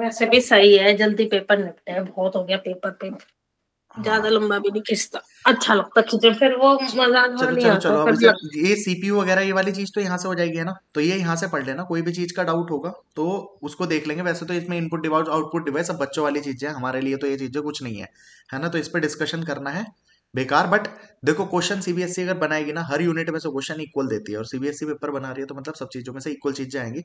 वैसे भी सही है जल्दी पेपर निपटे बहुत हो गया पेपर पे हाँ। ज्यादा लंबा भी नहीं खींचता अच्छा लगता खींचे फिर वो मजाक चलो चलो चलो ये सीपीयू वगैरह ये वाली चीज तो यहाँ से हो जाएगी है ना तो ये यहाँ से पढ़ लेना कोई भी चीज का डाउट होगा तो उसको देख लेंगे वैसे तो इसमें इनपुट डिवाइस आउटपुट डिवाइस सब बच्चों वाली चीजें हमारे लिए तो ये चीजें कुछ नहीं है है ना तो इस पर डिस्कशन करना है बेकार बट देखो क्वेश्चन सीबीएसई अगर बनाएगी ना हर यूनिट में से क्वेश्चन इक्वल देती है और सीबीएसई पेपर बना रही है तो मतलब सब चीजों में से इक्वल चीजें आएंगी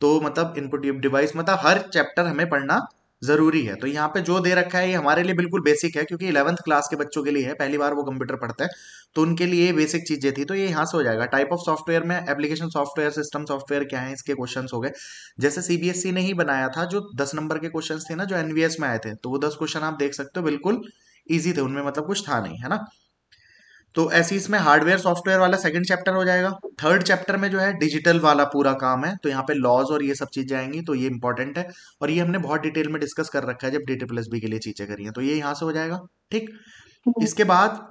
तो मतलब इनपुट डिवाइस मतलब हर चैप्टर हमें पढ़ना जरूरी है तो यहाँ पे जो दे रखा है ये हमारे लिए बिल्कुल बेसिक है क्योंकि इलेवंथ क्लास के बच्चों के लिए है पहली बार वो कंप्यूटर पढ़ते हैं तो उनके लिए बेसिक चीजें थी तो ये यहाँ से हो जाएगा टाइप ऑफ सॉफ्टवेयर में एप्लीकेशन सॉफ्टवेयर सिस्टम सॉफ्टवेयर क्या है इसके क्वेश्चन हो गए जैसे सीबीएसई ने ही बनाया था जो दस नंबर के क्वेश्चन थे ना जो एनवीएस में आए थे तो वो दस क्वेश्चन आप देख सकते हो बिल्कुल ईजी थे उनमें मतलब कुछ था नहीं है ना तो ऐसे इसमें हार्डवेयर सॉफ्टवेयर वाला सेकंड चैप्टर हो जाएगा थर्ड चैप्टर में जो है डिजिटल वाला पूरा काम है तो यहाँ पे लॉज और ये सब चीजें आएंगी तो ये इंपॉर्टेंट है और ये हमने बहुत डिटेल में डिस्कस कर रखा है जब डी प्लस बी के लिए चीजें करी हैं तो ये यहाँ से हो जाएगा ठीक हम्म। इसके बाद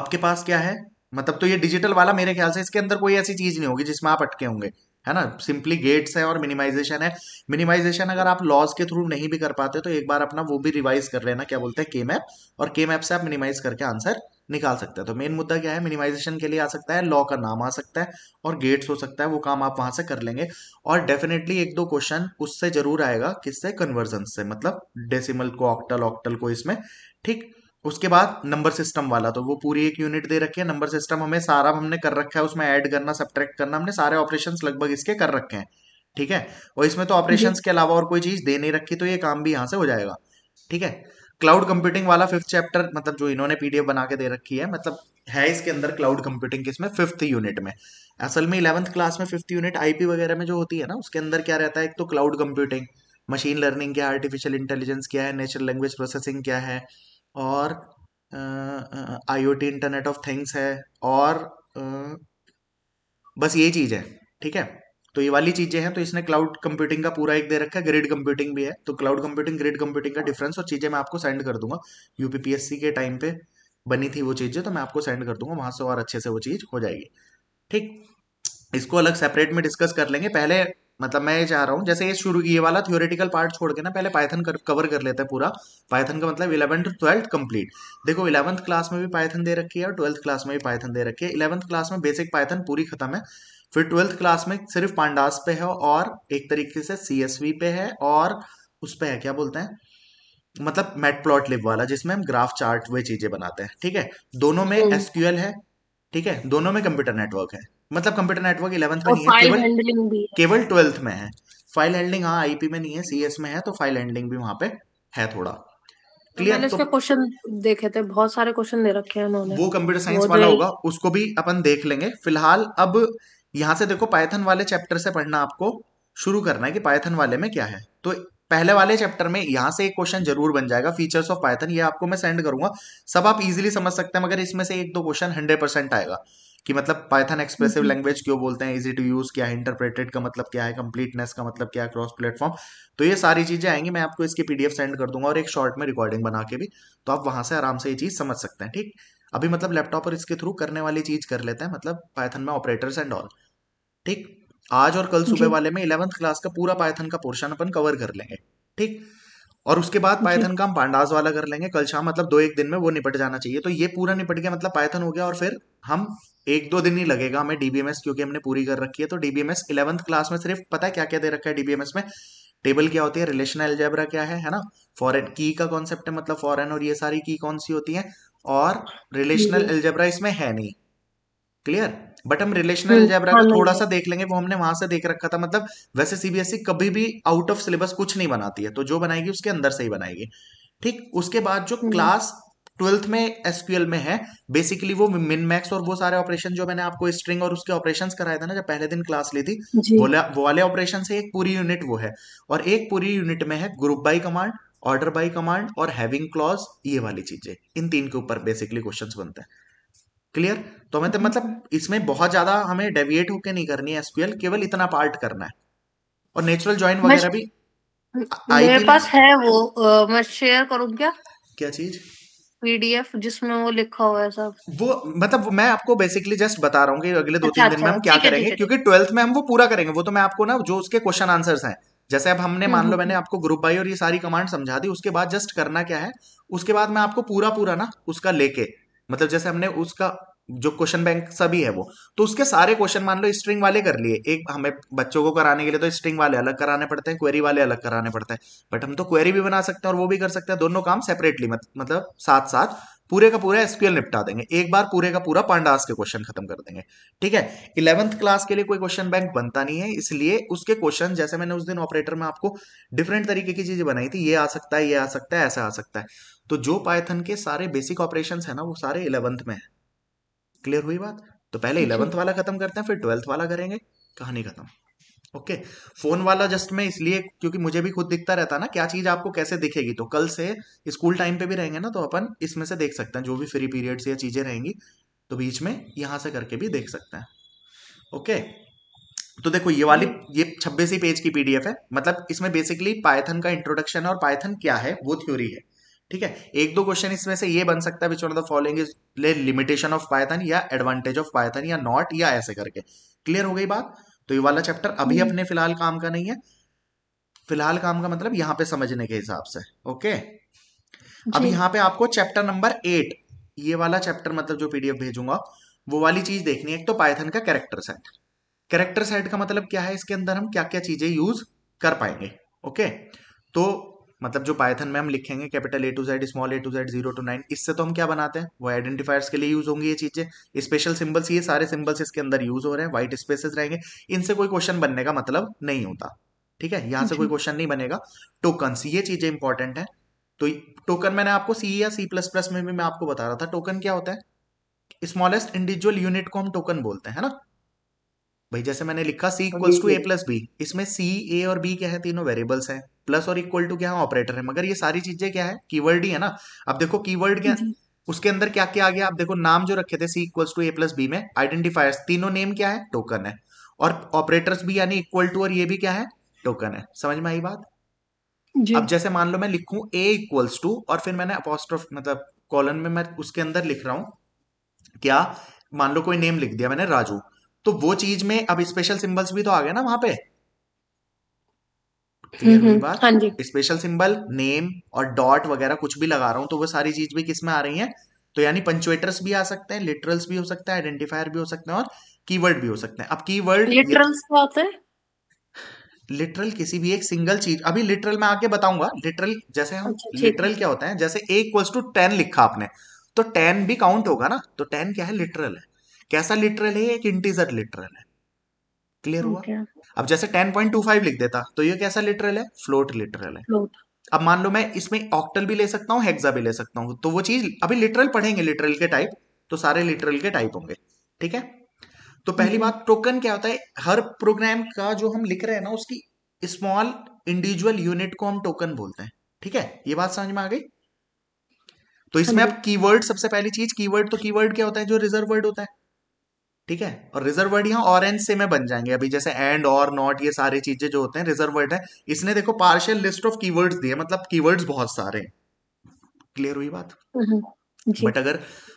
आपके पास क्या है मतलब तो ये डिजिटल वाला मेरे ख्याल से इसके अंदर कोई ऐसी चीज नहीं होगी जिसमें आप अटके होंगे है ना सिंपली गेट्स है और मिनिमाइजेशन है मिनिमाइजेशन अगर आप लॉज के थ्रू नहीं भी कर पाते तो एक बार अपना वो भी रिवाइज कर लेना क्या बोलते हैं के मैप और के मैप से आप मिनिमाइज करके आंसर निकाल सकते हैं तो मेन मुद्दा क्या है मिनिमाइजेशन के लिए आ सकता है लॉ का नाम आ सकता है और गेट्स हो सकता है वो काम आप वहां से कर लेंगे और डेफिनेटली एक दो क्वेश्चन उससे जरूर आएगा किससे कन्वर्जन से मतलब डेसिमल को ऑक्टल ऑक्टल को इसमें ठीक उसके बाद नंबर सिस्टम वाला तो वो पूरी एक यूनिट दे रखी है नंबर सिस्टम हमें सारा हमने कर रखा है उसमें ऐड करना सब्ट्रैक्ट करना हमने सारे ऑपरेशन लगभग इसके कर रखे हैं ठीक है और इसमें तो ऑपरेशन के अलावा और कोई चीज दे नहीं रखी तो ये काम भी यहाँ से हो जाएगा ठीक है क्लाउड कंप्यूटिंग वाला फिफ्थ चैप्टर मतलब जो इन्होंने पीडीएफ बना के दे रखी है मतलब है इसके अंदर क्लाउड कंप्यूटिंग किसमें फिफ्थ यूनिट में असल में इलेवंथ क्लास में फिफ्थ यूनिट आईपी वगैरह में जो होती है ना उसके अंदर क्या रहता है एक तो क्लाउड कंप्यूटिंग मशीन लर्निंग क्या आर्टिफिशियल इंटेलिजेंस क्या है नेचुरल लैंग्वेज प्रोसेसिंग क्या है और I O T internet of things है और बस ये चीज़ है ठीक है तो ये वाली चीज़ें हैं तो इसने क्लाउड कंप्यूटिंग का पूरा एक दे रखा है ग्रिड कंप्यूटिंग भी है तो क्लाउड कंप्यूटिंग ग्रिड कंप्यूटिंग का डिफरेंस और चीज़ें मैं आपको सेंड कर दूंगा यूपीपीएससी के टाइम पे बनी थी वो चीज़ें तो मैं आपको सेंड कर दूंगा वहाँ से और अच्छे से वो चीज़ हो जाएगी ठीक इसको अलग सेपरेट में डिस्कस कर लेंगे पहले मतलब मैं ये चाह रहा हूँ जैसे ये शुरू ये वाला थियोरेटिकल पार्ट छोड़ के ना पहले पाइथन कवर कर लेते हैं पूरा पाइथन का मतलब इलेवन टू ट्वेल्थ कंप्लीट देखो इलेवंथ क्लास में भी पाइथन दे रखी है और ट्वेल्थ क्लास में भी पाइथन दे रखी है इलेवंथ क्लास में बेसिक पाइथन पूरी खत्म है फिर ट्वेल्थ क्लास में सिर्फ पांडास पे है और एक तरीके से सी पे है और उस पर है क्या बोलते हैं मतलब मेट प्लॉट लिव वाला जिसमें हम ग्राफ चार्ट वे चीजें बनाते हैं ठीक है दोनों में एसक्यूएल तो है ठीक है दोनों में कंप्यूटर नेटवर्क है मतलब कंप्यूटर नेटवर्क इलेवंथ में नहीं है केवल ट्वेल्थ में है फाइल हैंडलिंग हाँ आईपी में नहीं है सीएस में है तो फाइल हैंडलिंग भी वहां पे है थोड़ा क्लियर तो इसके क्वेश्चन देखे थे बहुत सारे क्वेश्चन दे रखे हैं उन्होंने वो कंप्यूटर साइंस वाला होगा उसको भी अपन देख लेंगे फिलहाल अब यहाँ से देखो पाइथन वाले चैप्टर से पढ़ना आपको शुरू करना है कि पाइथन वाले में क्या है तो पहले वाले चैप्टर में यहाँ से एक क्वेश्चन जरूर बन जाएगा फीचर्स ऑफ पाइथन ये आपको मैं सेंड करूंगा सब आप इजीली समझ सकते हैं मगर इसमें से एक दो क्वेश्चन हंड्रेड आएगा कि मतलब पाइथन एक्सप्रेसिव लैंग्वेज क्यों बोलते हैं इजी टू यूज क्या है इंटरप्रेटेड का मतलब क्या है कंप्लीटनेस का मतलब क्या है क्रॉस प्लेटफॉर्म तो ये सारी चीजें आएंगी मैं आपको इसकी पीडीएफ सेंड कर दूंगा और एक शॉर्ट में रिकॉर्डिंग बना के भी तो आप वहां से आराम से ये चीज समझ सकते हैं ठीक अभी मतलब लैपटॉप और इसके थ्रू करने वाली चीज कर लेते हैं मतलब पाइथन में ऑपरेटर्स एंड ऑल ठीक आज और कल सुबह वाले में इलेवंथ क्लास का पूरा पाइथन का पोर्शन अपन कवर कर लेंगे ठीक और उसके बाद पाइथन का हम पांडाज वाला कर लेंगे कल शाम मतलब दो एक दिन में वो निपट जाना चाहिए तो ये पूरा निपट गया मतलब पाइथन हो गया और फिर हम एक दो दिन ही लगेगा हमें डीबीएमएस क्योंकि हमने पूरी कर रखी है तो डीबीएमएस इलेवंथ क्लास में सिर्फ पता है क्या क्या दे रखा है डीबीएमएस में टेबल क्या होती है रिलेशनल एल्जेब्रा क्या है है ना फॉरेन की का कॉन्सेप्ट है मतलब फॉरेन और ये सारी की कौन सी होती है और रिलेशनल एल्जेब्रा इसमें है नहीं क्लियर बट हम रिलेशनल एल्जेब्रा को हाँ, थोड़ा हाँ। सा देख लेंगे वो हमने वहां से देख रखा था मतलब वैसे सीबीएसई e कभी भी आउट ऑफ सिलेबस कुछ नहीं बनाती है तो जो बनाएगी उसके अंदर से ही बनाएगी ठीक उसके बाद जो क्लास हम्म। ट्वेल्थ में एसक्यूएल में है बेसिकली वो मिन मैक्स और वो सारे ऑपरेशन जो मैंने आपको स्ट्रिंग और उसके ऑपरेशन कराए थे ना जब पहले दिन क्लास ली थी वो, वाले ऑपरेशन से एक पूरी यूनिट वो है और एक पूरी यूनिट में है group by command order by command और हैविंग क्लॉज ये वाली चीजें इन तीन के ऊपर बेसिकली क्वेश्चन बनते हैं क्लियर तो मैं तो हम्म। मतलब इसमें बहुत ज्यादा हमें डेविएट होके नहीं करनी है एसक्यूएल केवल इतना पार्ट करना है और नेचुरल ज्वाइन वगैरह भी मेरे पास है वो मैं शेयर करूं क्या क्या चीज पीडीएफ जिसमें वो लिखा हुआ है सब वो मतलब मैं आपको बेसिकली जस्ट बता रहा हूँ अगले दो तीन अच्छा, दिन में अच्छा, हम क्या करेंगे क्योंकि ट्वेल्थ में हम वो पूरा करेंगे वो तो मैं आपको ना जो उसके क्वेश्चन आंसर्स हैं जैसे अब हमने मान लो हम्म, मैंने हम्म। आपको ग्रुप बाई और ये सारी कमांड समझा दी उसके बाद जस्ट करना क्या है उसके बाद मैं आपको पूरा पूरा ना उसका लेके मतलब जैसे हमने उसका जो क्वेश्चन बैंक सभी है वो तो उसके सारे क्वेश्चन मान लो स्ट्रिंग वाले कर लिए एक हमें बच्चों को कराने के लिए तो स्ट्रिंग वाले अलग कराने पड़ते हैं क्वेरी वाले अलग कराने पड़ते हैं बट हम तो क्वेरी भी बना सकते हैं और वो भी कर सकते हैं दोनों काम सेपरेटली मत, मतलब साथ साथ पूरे का पूरा एसक्यूएल निपटा देंगे एक बार पूरे का पूरा पांडास के क्वेश्चन खत्म कर देंगे ठीक है इलेवंथ क्लास के लिए कोई क्वेश्चन बैंक बनता नहीं है इसलिए उसके क्वेश्चन जैसे मैंने उस दिन ऑपरेटर में आपको डिफरेंट तरीके की चीजें बनाई थी ये आ सकता है ये आ सकता है ऐसा आ सकता है तो जो पाइथन के सारे बेसिक ऑपरेशन है ना वो सारे इलेवंथ में है क्लियर हुई बात तो पहले इलेवंथ वाला खत्म करते हैं फिर ट्वेल्थ वाला करेंगे कहानी खत्म ओके फोन वाला जस्ट मैं इसलिए क्योंकि मुझे भी खुद दिखता रहता ना क्या चीज आपको कैसे दिखेगी तो कल से स्कूल टाइम पे भी रहेंगे ना तो अपन इसमें से देख सकते हैं जो भी फ्री पीरियड्स या चीजें रहेंगी तो बीच में यहां से करके भी देख सकते हैं ओके तो देखो ये वाली ये छब्बीस पेज की पीडीएफ है मतलब इसमें बेसिकली पायथन का इंट्रोडक्शन और पायथन क्या है वो थ्योरी है ठीक है एक दो क्वेश्चन इसमें से ये बन सकता है which one of the following is limitation of Python या एडवांटेज ऑफ पायथन या नॉट या ऐसे करके क्लियर हो गई बात तो ये वाला चैप्टर अभी हम्म। अपने फिलहाल काम का नहीं है फिलहाल काम का मतलब यहां पे समझने के हिसाब से ओके अब यहां पे आपको चैप्टर नंबर एट ये वाला चैप्टर मतलब जो पीडीएफ भेजूंगा वो वाली चीज देखनी है तो पाइथन का कैरेक्टर सेट कैरेक्टर सेट का मतलब क्या है इसके अंदर हम क्या क्या चीजें यूज कर पाएंगे ओके तो मतलब जो पाइथन में हम लिखेंगे capital A to Z small A to Z zero to nine इससे तो हम क्या बनाते हैं वो आइडेंटिफायर्स के लिए यूज होंगी ये चीजें स्पेशल सिंबल्स ये सारे सिंबल्स इसके अंदर यूज हो रहे हैं व्हाइट स्पेसेस रहेंगे इनसे कोई क्वेश्चन बनने का मतलब नहीं होता ठीक है यहाँ से कोई क्वेश्चन नहीं बनेगा टोकन ये चीजें इंपॉर्टेंट है तो टोकन मैंने आपको सी या सी प्लस प्लस में भी मैं आपको बता रहा था टोकन क्या होता है स्मॉलेस्ट इंडिविजुअल यूनिट को हम टोकन बोलते हैं ना भाई जैसे मैंने लिखा C equals to A plus B इसमें सी ए और बी क्या है तीनों वेरिएबल्स हैं प्लस और इक्वल टू क्या ऑपरेटर है मगर ये सारी चीजें क्या है कीवर्ड ही है ना अब देखो कीवर्ड क्या उसके अंदर क्या क्या आ गया आप देखो नाम जो रखे थे C equals to A plus B में आइडेंटिफायर्स तीनों नेम क्या है टोकन है और ऑपरेटर्स भी यानी इक्वल टू और ये भी क्या है टोकन है समझ में आई बात अब जैसे मान लो मैं लिखू ए इक्वल्स टू और फिर मैंने अपोस्ट्रोफ मतलब कॉलन में मैं उसके अंदर लिख रहा हूं क्या मान लो कोई नेम लिख दिया मैंने राजू तो वो चीज में अब स्पेशल सिंबल्स भी तो आ गए ना वहां पे क्लियर हुई बात स्पेशल सिंबल नेम और डॉट वगैरह कुछ भी लगा रहा हूँ तो वो सारी चीज भी किसमें आ रही है तो यानी पंचुएटर्स भी आ सकते हैं लिटरल्स भी हो सकता है आइडेंटिफायर भी हो सकते हैं और कीवर्ड भी हो सकते हैं अब कीवर्ड लिटरल्स लिटरल किसी भी एक सिंगल चीज अभी लिटरल मैं आके बताऊंगा लिटरल जैसे हम लिटरल अच्छा, क्या होता है जैसे ए इक्वल्स टू टेन लिखा आपने तो टेन भी काउंट होगा ना तो टेन क्या है लिटरल है कैसा लिटरल है एक इंटीजर लिटरल है क्लियर हुआ अब जैसे 10.25 लिख देता तो ये कैसा लिटरल है फ्लोट लिटरल है अब मान लो मैं इसमें ऑक्टल भी ले सकता हूँ हेक्सा भी ले सकता हूँ तो वो चीज अभी लिटरल पढ़ेंगे लिटरल के टाइप तो सारे लिटरल के टाइप होंगे ठीक है तो पहली हम्म। बात टोकन क्या होता है हर प्रोग्राम का जो हम लिख रहे हैं ना उसकी स्मॉल इंडिविजुअल यूनिट को हम टोकन बोलते हैं ठीक है ये बात समझ में आ गई तो इसमें हाँ अब कीवर्ड सबसे पहली चीज कीवर्ड तो कीवर्ड क्या होता है जो रिजर्व वर्ड होता है ठीक है और रिजर्व वर्ड यहाँ और एंड से में बन जाएंगे अभी जैसे एंड और नॉट ये सारी चीजें जो होते हैं रिजर्व वर्ड है इसने देखो पार्शियल लिस्ट ऑफ कीवर्ड्स दिए मतलब कीवर्ड्स बहुत सारे क्लियर हुई बात बट हम्म, हम्म। अगर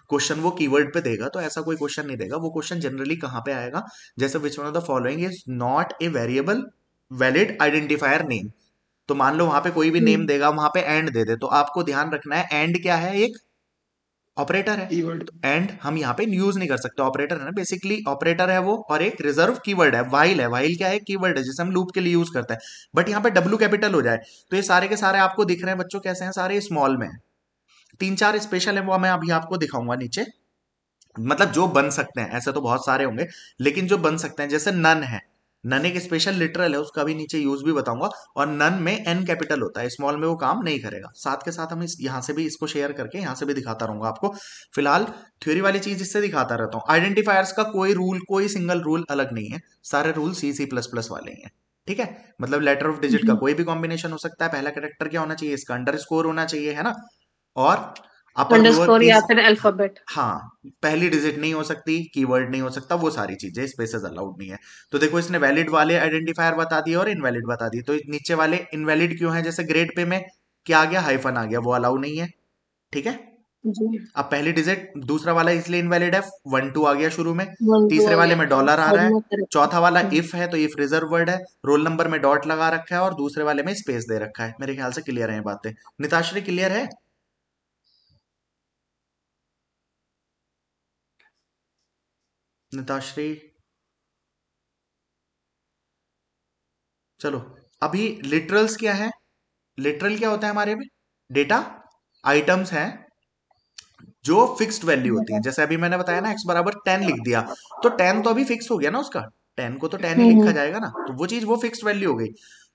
क्वेश्चन वो कीवर्ड पे देगा तो ऐसा कोई क्वेश्चन नहीं देगा वो क्वेश्चन जनरली कहाँ पे आएगा जैसे which one of the following is not a variable valid identifier name तो मान लो वहां पे कोई भी नेम हम्म। देगा वहां पे एंड दे दे तो आपको ध्यान रखना है एंड क्या है एक ऑपरेटर है एंड हम यहाँ पे यूज नहीं कर सकते ऑपरेटर है ना बेसिकली ऑपरेटर है वो और एक रिजर्व कीवर्ड है वाइल है वाइल क्या है कीवर्ड है जिसे हम लूप के लिए यूज करते हैं बट यहाँ पे डब्ल्यू कैपिटल हो जाए तो ये सारे के सारे आपको दिख रहे हैं बच्चों कैसे हैं सारे स्मॉल में तीन चार स्पेशल है वो मैं अभी आपको दिखाऊंगा नीचे मतलब जो बन सकते हैं ऐसे तो बहुत सारे होंगे लेकिन जो बन सकते हैं जैसे नन है नन एक स्पेशल लिटरल है उसका भी नीचे यूज भी बताऊंगा और नन में एन कैपिटल होता है स्मॉल में वो काम नहीं करेगा साथ के साथ हम इस यहां से भी इसको शेयर करके यहां से भी दिखाता रहूंगा आपको फिलहाल थ्योरी वाली चीज इससे दिखाता रहता हूं आइडेंटिफायर्स का कोई रूल कोई सिंगल रूल अलग नहीं है सारे rule C C plus plus वाले हैं ठीक है मतलब लेटर ऑफ डिजिट का हम्म। कोई भी कॉम्बिनेशन हो सकता है पहला कैरेक्टर क्या होना चाहिए इसका अंडर होना चाहिए है ना और अंडरस्कोर हाँ पहली डिजिट नहीं हो सकती कीवर्ड नहीं हो सकता वो सारी चीजें स्पेसेस अलाउड नहीं है तो देखो इसने वैलिड वाले आइडेंटिफायर बता दिए और इनवैलिड बता दिए तो नीचे वाले इनवैलिड क्यों है जैसे ग्रेड पे में क्या आ गया हाइफन आ गया वो अलाउ नहीं है ठीक है अब पहली डिजिट दूसरा वाला इसलिए इनवैलिड है वन टू आ गया शुरू में तीसरे वाले में डॉलर आ रहा है चौथा वाला इफ हाँ। है तो इफ रिजर्व वर्ड है रोल नंबर में डॉट लगा रखा है और दूसरे वाले में स्पेस दे रखा है मेरे ख्याल से क्लियर है बातें निताश्री क्लियर है नताश्री चलो अभी लिटरल्स क्या है लिटरल क्या होता है हमारे में डेटा आइटम्स हैं जो फिक्स्ड वैल्यू होती है जैसे अभी मैंने बताया ना एक्स बराबर टेन लिख दिया तो टेन तो अभी फिक्स हो गया ना उसका टेन को तो टेन ही लिखा हम्म। जाएगा ना तो वो चीज वो फिक्स वैल्यू हो गई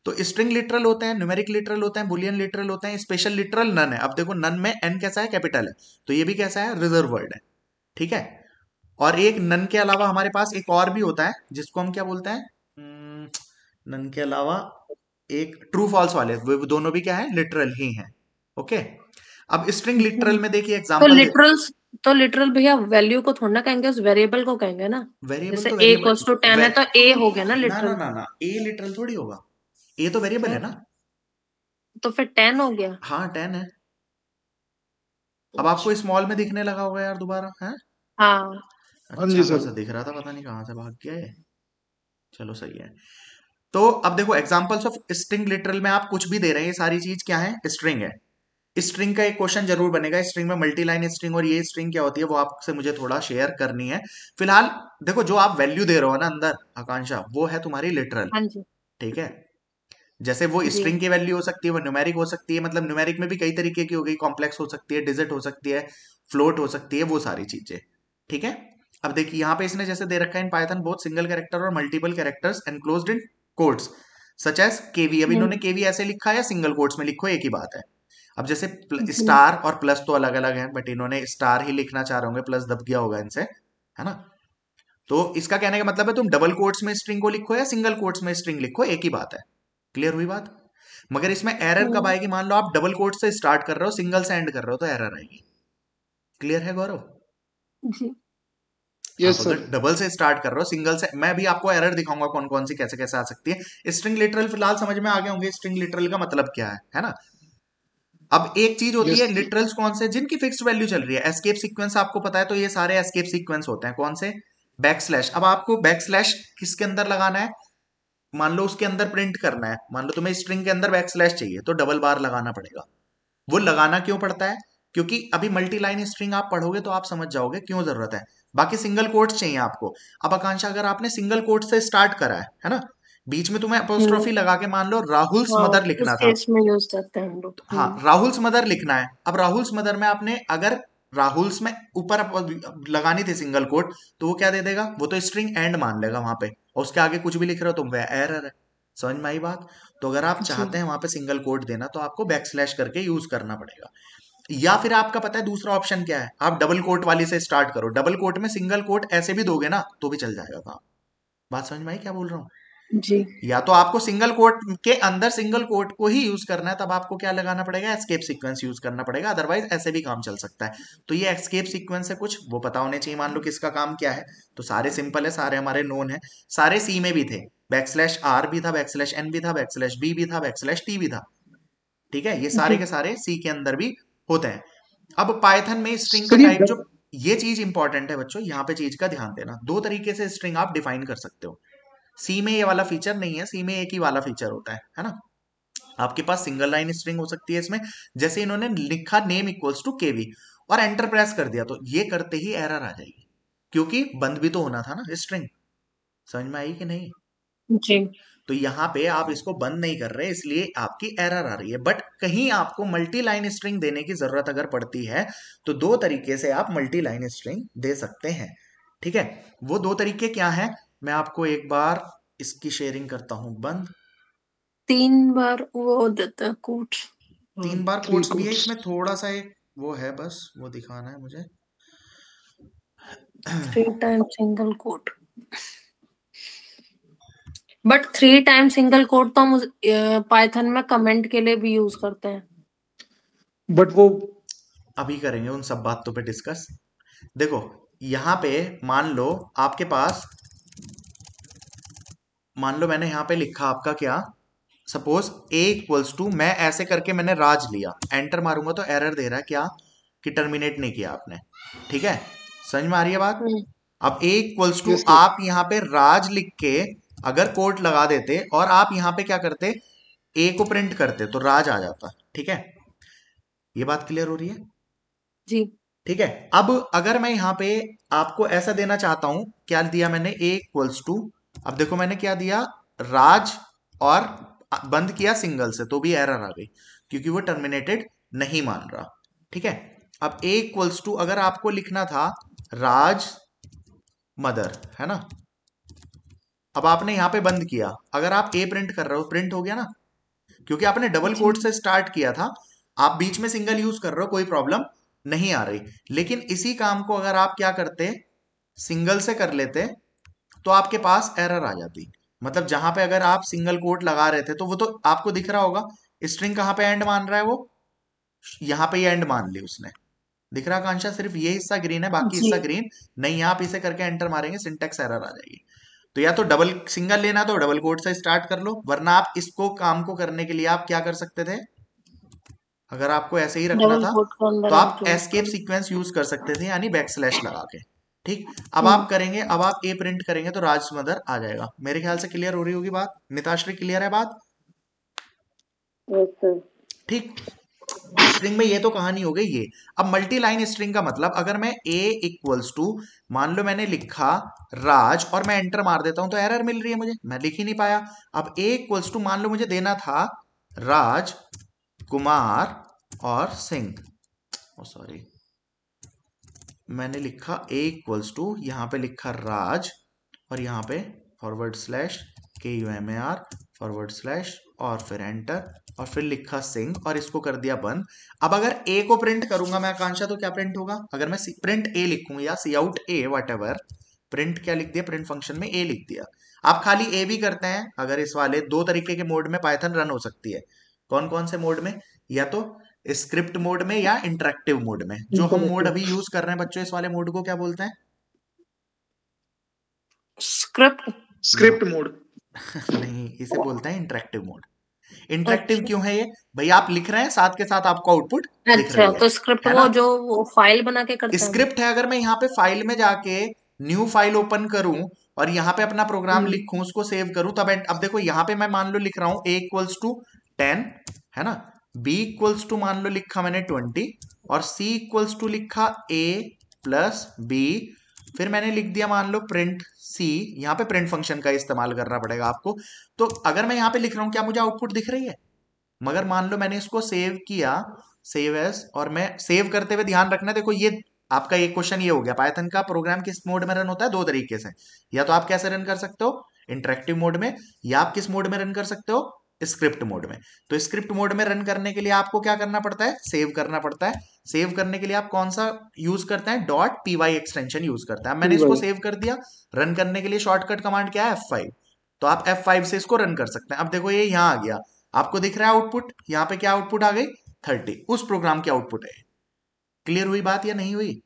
तो स्ट्रिंग लिटरल होते हैं न्यूमेरिक लिटरल होते हैं बुलियन लिटरल होते हैं स्पेशल लिटरल नन है अब देखो नन में एन कैसा है कैपिटल है तो ये भी कैसा है रिजर्व वर्ड है ठीक है और एक नन के अलावा हमारे पास एक और भी होता है जिसको हम क्या बोलते हैं हम्म, नन के अलावा एक ट्रू फॉल्स वाले वो दोनों भी क्या है लिटरल ही हैं ओके अब स्ट्रिंग लिटरल में देखिए एग्जांपल तो लिटरल तो लिटरल भैया वैल्यू को थोड़ा कहेंगे उस वेरिएबल को कहेंगे ना वेरिएबल जैसे ए इक्वल्स टू 10 है तो ए हो गया ना लिटरल ना ना ना ए लिटरल थोड़ी होगा ए तो वेरिएबल है ना तो फिर टेन हो गया हाँ टेन है अब आपको स्मॉल में दिखने लगा होगा यार दोबारा है हाँ हाँ जी अच्छा सर दिख रहा था पता नहीं कहाँ से भाग गया है चलो सही है तो अब देखो एग्जाम्पल्स ऑफ स्ट्रिंग लिटरल में आप कुछ भी दे रहे हैं ये सारी चीज क्या है स्ट्रिंग है स्ट्रिंग का एक क्वेश्चन जरूर बनेगा स्ट्रिंग में मल्टी लाइन स्ट्रिंग और ये स्ट्रिंग क्या होती है वो आपसे मुझे थोड़ा शेयर करनी है फिलहाल देखो जो आप वैल्यू दे रहे हो ना अंदर आकांक्षा वो है तुम्हारी लिटरल हाँ ठीक है जैसे वो स्ट्रिंग की वैल्यू हो सकती है वो न्यूमेरिक हो सकती है मतलब न्यूमेरिक में भी कई तरीके की हो गई कॉम्प्लेक्स हो सकती है डिजिट हो सकती है फ्लोट हो सकती है वो सारी चीजें ठीक है अब देखिए यहां पे इसने जैसे दे रखा है इन पाइथन बहुत सिंगल कैरेक्टर और multiple characters enclose in quotes such S KV अब इन्होंने केवी हम्म। ऐसे लिखा है सिंगल कोर्ट्स में लिखो एक ही बात है अब जैसे स्टार और प्लस तो अलग अलग हैं बट इन्होंने स्टार ही लिखना चाह रहे होंगे प्लस दब गया होगा इनसे है ना तो इसका कहने का मतलब है तुम डबल कोर्ट्स में स्ट्रिंग को लिखो या सिंगल कोर्ट्स में स्ट्रिंग लिखो एक ही बात है क्लियर हुई बात मगर इसमें एरर कब हम्म। आएगी मान लो आप डबल कोर्ट से स्टार्ट कर रहे हो सिंगल से एंड कर रहे हो तो एरर आएगी क्लियर है गौरव जी yes, डबल से स्टार्ट कर रहा हो सिंगल से मैं भी आपको एरर दिखाऊंगा कौन कौन सी कैसे कैसे आ सकती है स्ट्रिंग लिटरल फिलहाल समझ में आ गए होंगे स्ट्रिंग लिटरल का मतलब क्या है है ना अब एक चीज होती yes, है लिटरल्स कौन से जिनकी फिक्स वैल्यू चल रही है एस्केप सीक्वेंस आपको पता है तो ये सारे एस्केप सीक्वेंस होते हैं कौन से बैक स्लैश अब आपको बैक स्लैश किसके अंदर लगाना है मान लो उसके अंदर प्रिंट करना है मान लो तुम्हें स्ट्रिंग के अंदर बैक स्लैश चाहिए तो डबल बार लगाना पड़ेगा वो लगाना क्यों पड़ता है क्योंकि अभी मल्टी लाइन स्ट्रिंग आप पढ़ोगे तो आप समझ जाओगे क्यों जरूरत है बाकी सिंगल कोट्स चाहिए आपको अब आकांक्षा अगर आपने सिंगल कोर्ट से स्टार्ट करा है है ना बीच में तुम्हें अपोस्ट्रोफी हम्म। लगा के मान लो राहुल हाँ, मदर लिखना था तो, हाँ हम्म। राहुल मदर लिखना है अब राहुल मदर में आपने अगर राहुल्स में ऊपर लगानी थी सिंगल कोट तो वो क्या दे देगा वो तो स्ट्रिंग एंड मान लेगा वहां पे और उसके आगे कुछ भी लिख रहे हो तुम तो वह एरर है समझ में आई बात तो अगर आप चाहते हैं वहां पे सिंगल कोट देना तो आपको बैक स्लैश करके यूज करना पड़ेगा या फिर आपका पता है दूसरा ऑप्शन क्या है आप डबल कोट वाली से स्टार्ट करो डबल कोट में सिंगल कोट ऐसे भी दोगे ना तो भी चल जाएगा काम बात समझ में आई क्या बोल रहा हूँ जी या तो आपको सिंगल कोट के अंदर सिंगल कोट को ही यूज करना है तब आपको क्या लगाना पड़ेगा एस्केप सीक्वेंस यूज करना पड़ेगा अदरवाइज ऐसे भी काम चल सकता है तो ये एस्केप सीक्वेंस है कुछ वो पता होने चाहिए मान लो किसका काम क्या है तो सारे सिंपल है सारे हमारे नोन है सारे सी में भी थे बैकस्लैश आर भी था बैकस्लैश एन भी था बैकस्लैश बी भी था बैकस्लैश टी भी था ठीक है ये सारे के सारे सी के अंदर भी होते हैं अब पाइथन में स्ट्रिंग का टाइप जो ये चीज इंपॉर्टेंट है बच्चों यहाँ पे चीज का ध्यान देना दो तरीके से स्ट्रिंग आप डिफाइन कर सकते हो सी में ये वाला फीचर नहीं है सी में एक ही वाला फीचर होता है है ना आपके पास सिंगल लाइन स्ट्रिंग हो सकती है इसमें जैसे इन्होंने लिखा नेम इक्वल्स टू केवी और एंटर प्रेस कर दिया तो ये करते ही एरर आ जाएगी क्योंकि बंद भी तो होना था ना स्ट्रिंग समझ में आई कि नहीं जी तो यहाँ पे आप इसको बंद नहीं कर रहे इसलिए आपकी एरर आ रही है बट कहीं आपको मल्टी लाइन स्ट्रिंग देने की जरूरत अगर पड़ती है तो दो तरीके से आप मल्टी लाइन स्ट्रिंग दे सकते हैं ठीक है वो दो तरीके क्या है मैं आपको एक बार इसकी शेयरिंग करता हूं बंद तीन बार वो देता कोट तीन हम्म, बार कोट्स भी है इसमें थोड़ा सा एक वो है बस वो दिखाना है मुझे three time single quote but three time single quote तो हम पाइथन में कमेंट के लिए भी यूज करते हैं बट वो अभी करेंगे उन सब बातों पे डिस्कस देखो यहाँ पे मान लो आपके पास मान लो मैंने यहाँ पे लिखा आपका क्या सपोज ए इक्वल्स टू मैं ऐसे करके मैंने राज लिया एंटर मारूंगा तो एरर दे रहा है क्या कि टर्मिनेट नहीं किया आपने ठीक है समझ में आ रही है बात हम्म। अब ए इक्वल्स टू आप यहाँ पे राज लिख के अगर कोट लगा देते और आप यहाँ पे क्या करते ए को प्रिंट करते तो राज आ जाता ठीक है ये बात क्लियर हो रही है जी ठीक है अब अगर मैं यहां पे आपको ऐसा देना चाहता हूं क्या दिया मैंने ए इक्वल्स टू अब देखो मैंने क्या दिया राज और बंद किया सिंगल से तो भी एरर आ गई क्योंकि वो टर्मिनेटेड नहीं मान रहा ठीक है अब ए इक्वल्स टू अगर आपको लिखना था राज मदर है ना अब आपने यहाँ पे बंद किया अगर आप ए प्रिंट कर रहे हो प्रिंट हो गया ना क्योंकि आपने डबल कोट से स्टार्ट किया था आप बीच में सिंगल यूज कर रहे हो कोई प्रॉब्लम नहीं आ रही लेकिन इसी काम को अगर आप क्या करते सिंगल से कर लेते तो आपके पास एरर आ जाती मतलब जहां पे अगर आप सिंगल कोट लगा रहे थे तो वो तो आपको दिख रहा होगा स्ट्रिंग कहाँ पे एंड मान रहा है वो यहाँ पे ये एंड मान ली उसने दिख रहा कांशा सिर्फ ये हिस्सा ग्रीन है बाकी हिस्सा ग्रीन नहीं आप इसे करके एंटर मारेंगे सिंटेक्स एरर आ जाएगी तो या तो डबल सिंगल लेना तो डबल कोट से स्टार्ट कर लो वरना आप इसको काम को करने के लिए आप क्या कर सकते थे अगर आपको ऐसे ही रखना था तो आप एस्केप सीक्वेंस यूज कर सकते थे यानी बैक स्लैश hmm. लगा के ठीक अब hmm. आप करेंगे अब आप ए प्रिंट करेंगे तो राज मदर आ जाएगा मेरे ख्याल से क्लियर हो रही होगी बात मिताश्री क्लियर है बात ठीक स्ट्रिंग में ये तो कहानी हो गई ये अब मल्टी लाइन स्ट्रिंग का मतलब अगर मैं ए इक्वल्स टू मान लो मैंने लिखा राज और मैं एंटर मार देता हूं तो एरर मिल रही है मुझे मैं लिख ही नहीं पाया अब ए इक्वल्स टू मान लो मुझे देना था राज कुमार और सिंह ओ oh, सॉरी मैंने लिखा ए इक्वल्स टू यहां पे लिखा राज और यहां पे फॉरवर्ड स्लैश के you M A R forward slash और फिर एंटर और फिर लिखा सिंह और इसको कर दिया बंद अब अगर ए को प्रिंट करूंगा मैं आकांक्षा तो क्या प्रिंट होगा अगर मैं प्रिंट ए लिखूं या C out A what print क्या लिख दिया प्रिंट फंक्शन में ए लिख दिया आप खाली ए भी करते हैं अगर इस वाले दो तरीके के मोड में पाइथन रन हो सकती है कौन कौन से मोड में या तो स्क्रिप्ट मोड में या इंटरेक्टिव मोड में जो हम मोड अभी यूज कर रहे हैं बच्चों इस वाले मोड को क्या बोलते हैं स्क्रिप्ट स्क्रिप्ट मोड नहीं इसे बोलते हैं इंटरेक्टिव मोड इंटरेक्टिव क्यों है ये भाई आप लिख रहे हैं साथ के साथ आपको आउटपुट अच्छा तो स्क्रिप्ट वो जो फाइल बना के है स्क्रिप्ट है अगर मैं यहाँ पे फाइल में जाके न्यू फाइल ओपन करूं और यहाँ पे अपना प्रोग्राम हम्म। लिखूं उसको सेव करूं तब अब देखो यहाँ पे मैं मान लो लिख रहा हूँ ए इक्वल्स टू टेन है ना बी इक्वल्स टू मान लो लिखा मैंने ट्वेंटी और सी इक्वल्स टू लिखा ए प्लस बी फिर मैंने लिख दिया मान लो प्रिंट सी यहाँ पे प्रिंट फंक्शन का इस्तेमाल करना पड़ेगा आपको तो अगर मैं यहाँ पे लिख रहा हूँ क्या मुझे आउटपुट दिख रही है मगर मान लो मैंने इसको सेव किया सेव एस और मैं सेव करते हुए ध्यान रखना देखो ये आपका एक क्वेश्चन ये हो गया पाइथन का प्रोग्राम किस मोड में रन होता है दो तरीके से या तो आप कैसे रन कर सकते हो इंटरेक्टिव मोड में या आप किस मोड में रन कर सकते हो स्क्रिप्ट मोड में तो स्क्रिप्ट मोड में रन करने के लिए आपको क्या करना पड़ता है सेव करना पड़ता है सेव करने के लिए आप कौन सा यूज करते हैं डॉट पीवाई एक्सटेंशन यूज करते हैं मैंने इसको सेव कर दिया रन करने के लिए शॉर्टकट कमांड क्या है एफ फाइव तो आप एफ फाइव से इसको रन कर सकते हैं अब देखो ये यहाँ आ गया आपको दिख रहा है आउटपुट यहाँ पे क्या आउटपुट आ गई थर्टी उस प्रोग्राम की आउटपुट है क्लियर हुई बात या नहीं हुई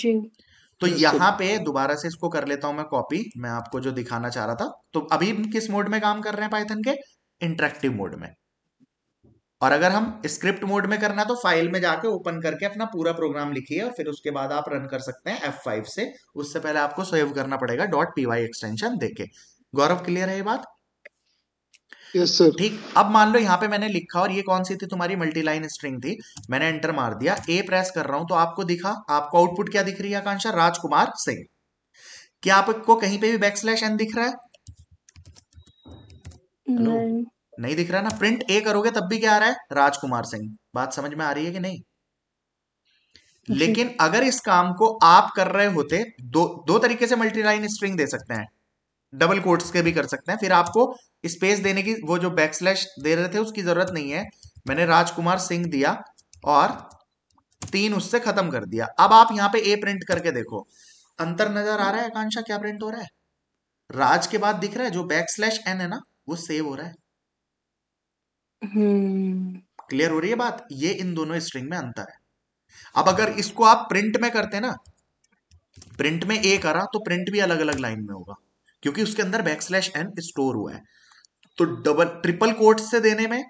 जी तो यहाँ पे दोबारा से इसको कर लेता हूं मैं कॉपी मैं आपको जो दिखाना चाह रहा था तो अभी किस मोड में काम कर रहे हैं पाइथन के इंटरेक्टिव मोड में और अगर हम स्क्रिप्ट मोड में करना है तो फाइल में जाके ओपन करके अपना पूरा प्रोग्राम लिखिए और फिर उसके बाद आप रन कर सकते हैं एफ फाइव से उससे पहले आपको सेव करना पड़ेगा डॉट पी वाई एक्सटेंशन देके गौरव क्लियर है ये बात यस सर ठीक अब मान लो यहाँ पे मैंने लिखा और ये कौन सी थी तुम्हारी मल्टीलाइन स्ट्रिंग थी मैंने एंटर मार दिया ए प्रेस कर रहा हूं तो आपको दिखा आपको आउटपुट क्या दिख रही है आकांक्षा राजकुमार सिंह क्या आपको कहीं पे भी बैक स्लैश एन दिख रहा है नहीं।, नहीं दिख रहा ना प्रिंट ए करोगे तब भी क्या आ रहा है राजकुमार सिंह बात समझ में आ रही है कि नहीं लेकिन अगर इस काम को आप कर रहे होते दो दो तरीके से मल्टीलाइन स्ट्रिंग दे सकते हैं डबल कोट्स के भी कर सकते हैं फिर आपको स्पेस देने की वो जो बैक स्लैश दे रहे थे उसकी जरूरत नहीं है मैंने राजकुमार सिंह दिया और तीन उससे खत्म कर दिया अब आप यहां पे ए प्रिंट करके देखो अंतर नजर आ रहा है आकांक्षा क्या प्रिंट हो रहा है राज के बाद दिख रहा है जो बैक स्लैश एन है ना वो सेव हो रहा है क्लियर हम्म। हो रही है बात ये इन दोनों स्ट्रिंग में अंतर है अब अगर इसको आप प्रिंट में करते ना प्रिंट में ए करा तो प्रिंट भी अलग अलग लाइन में होगा क्योंकि उसके अंदर बैक स्लैश एन स्टोर हुआ है तो डबल ट्रिपल कोट से देने में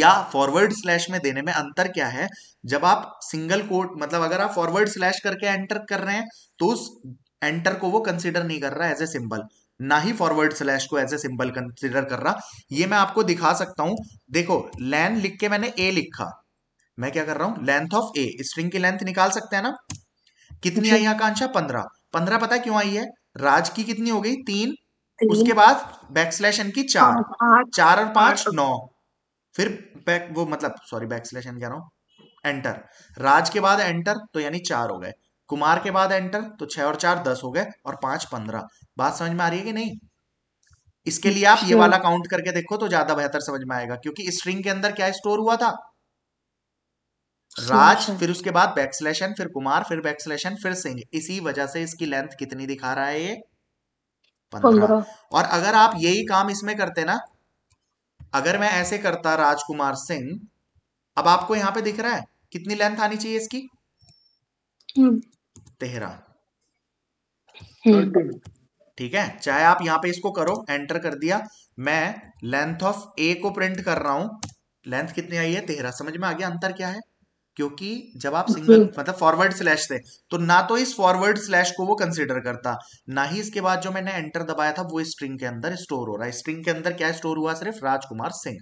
या फॉरवर्ड स्लैश में देने में अंतर क्या है जब आप सिंगल कोट मतलब अगर आप फॉरवर्ड स्लैश करके एंटर कर रहे हैं तो उस एंटर को वो कंसिडर नहीं कर रहा है एज ए सिंबल ना ही फॉरवर्ड स्लैश को एज ए सिंबल कंसिडर कर रहा ये मैं आपको दिखा सकता हूं देखो लैन लिख के मैंने ए लिखा मैं क्या कर रहा हूं लेंथ ऑफ ए स्ट्रिंग की लेंथ निकाल सकते हैं ना कितनी आई आकांक्षा पंद्रह पंद्रह पता क्यों आई है राज की कितनी हो गई तीन उसके बाद बैक स्लैश एन की चार चार और पांच नौ फिर बैक वो मतलब सॉरी बैक स्लैश एन कह रहा हूं एंटर राज के बाद एंटर तो यानी चार हो गए कुमार के बाद एंटर तो छह और चार दस हो गए और पांच पंद्रह बात समझ में आ रही है कि नहीं इसके लिए आप ये तो- वाला काउंट करके देखो तो ज्यादा बेहतर समझ में आएगा क्योंकि स्ट्रिंग के अंदर क्या स्टोर हुआ था अच्छा। राज फिर उसके बाद बैक्सलेशन फिर कुमार फिर बैक्सलेशन फिर सिंह इसी वजह से इसकी लेंथ कितनी दिखा रहा है ये पंद्रह और अगर आप यही काम इसमें करते ना अगर मैं ऐसे करता राजकुमार सिंह अब आपको यहां पे दिख रहा है कितनी लेंथ आनी चाहिए इसकी हम्म। तेरह हम्म। ठीक है चाहे आप यहां पे इसको करो एंटर कर दिया मैं लेंथ ऑफ ए को प्रिंट कर रहा हूं लेंथ कितनी आई है तेरह समझ में आ गया अंतर क्या है क्योंकि जब आप सिंगल मतलब फॉरवर्ड स्लैश थे तो ना तो इस फॉरवर्ड स्लैश को वो कंसिडर करता ना ही इसके बाद जो मैंने एंटर दबाया था वो स्ट्रिंग के अंदर स्टोर हो रहा है स्ट्रिंग के अंदर क्या स्टोर हुआ सिर्फ राजकुमार सिंह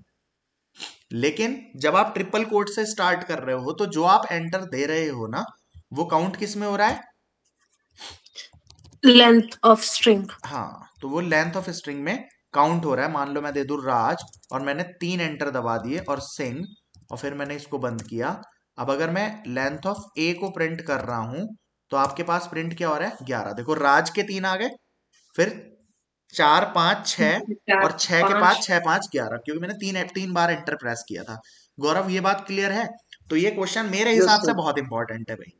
लेकिन जब आप ट्रिपल कोट से स्टार्ट कर रहे हो तो जो आप एंटर दे रहे हो ना वो काउंट किस में हो रहा है लेंथ ऑफ स्ट्रिंग हाँ तो वो लेंथ ऑफ स्ट्रिंग में काउंट हो रहा है मान लो मैं दे दू राज और मैंने तीन एंटर दबा दिए और सिंग और फिर मैंने इसको बंद किया अब अगर मैं लेंथ ऑफ ए को प्रिंट कर रहा हूं तो आपके पास प्रिंट क्या हो रहा है ग्यारह देखो राज के तीन आ गए फिर चार पांच छ और छह के पास छह पांच ग्यारह क्योंकि मैंने तीन तीन बार एंटर प्रेस किया था गौरव ये बात क्लियर है तो ये क्वेश्चन मेरे हिसाब से बहुत इंपॉर्टेंट है भाई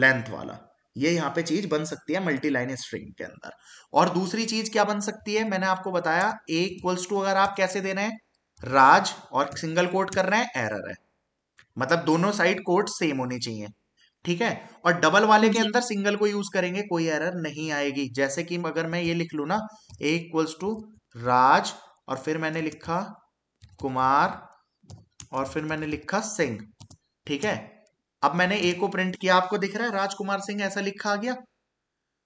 लेंथ वाला ये यहाँ पे चीज बन सकती है मल्टी लाइन स्ट्रिंग के अंदर और दूसरी चीज क्या बन सकती है मैंने आपको बताया ए इक्वल्स टू अगर आप कैसे दे रहे हैं राज और सिंगल कोट कर रहे हैं एरर है मतलब दोनों साइड कोट सेम होने चाहिए ठीक है और डबल वाले के अंदर सिंगल को यूज करेंगे कोई एरर नहीं आएगी जैसे कि अगर मैं ये लिख लू ना ए इक्वल्स टू राज और फिर मैंने लिखा कुमार और फिर मैंने लिखा सिंह ठीक है अब मैंने ए को प्रिंट किया आपको दिख रहा है राजकुमार सिंह ऐसा लिखा आ गया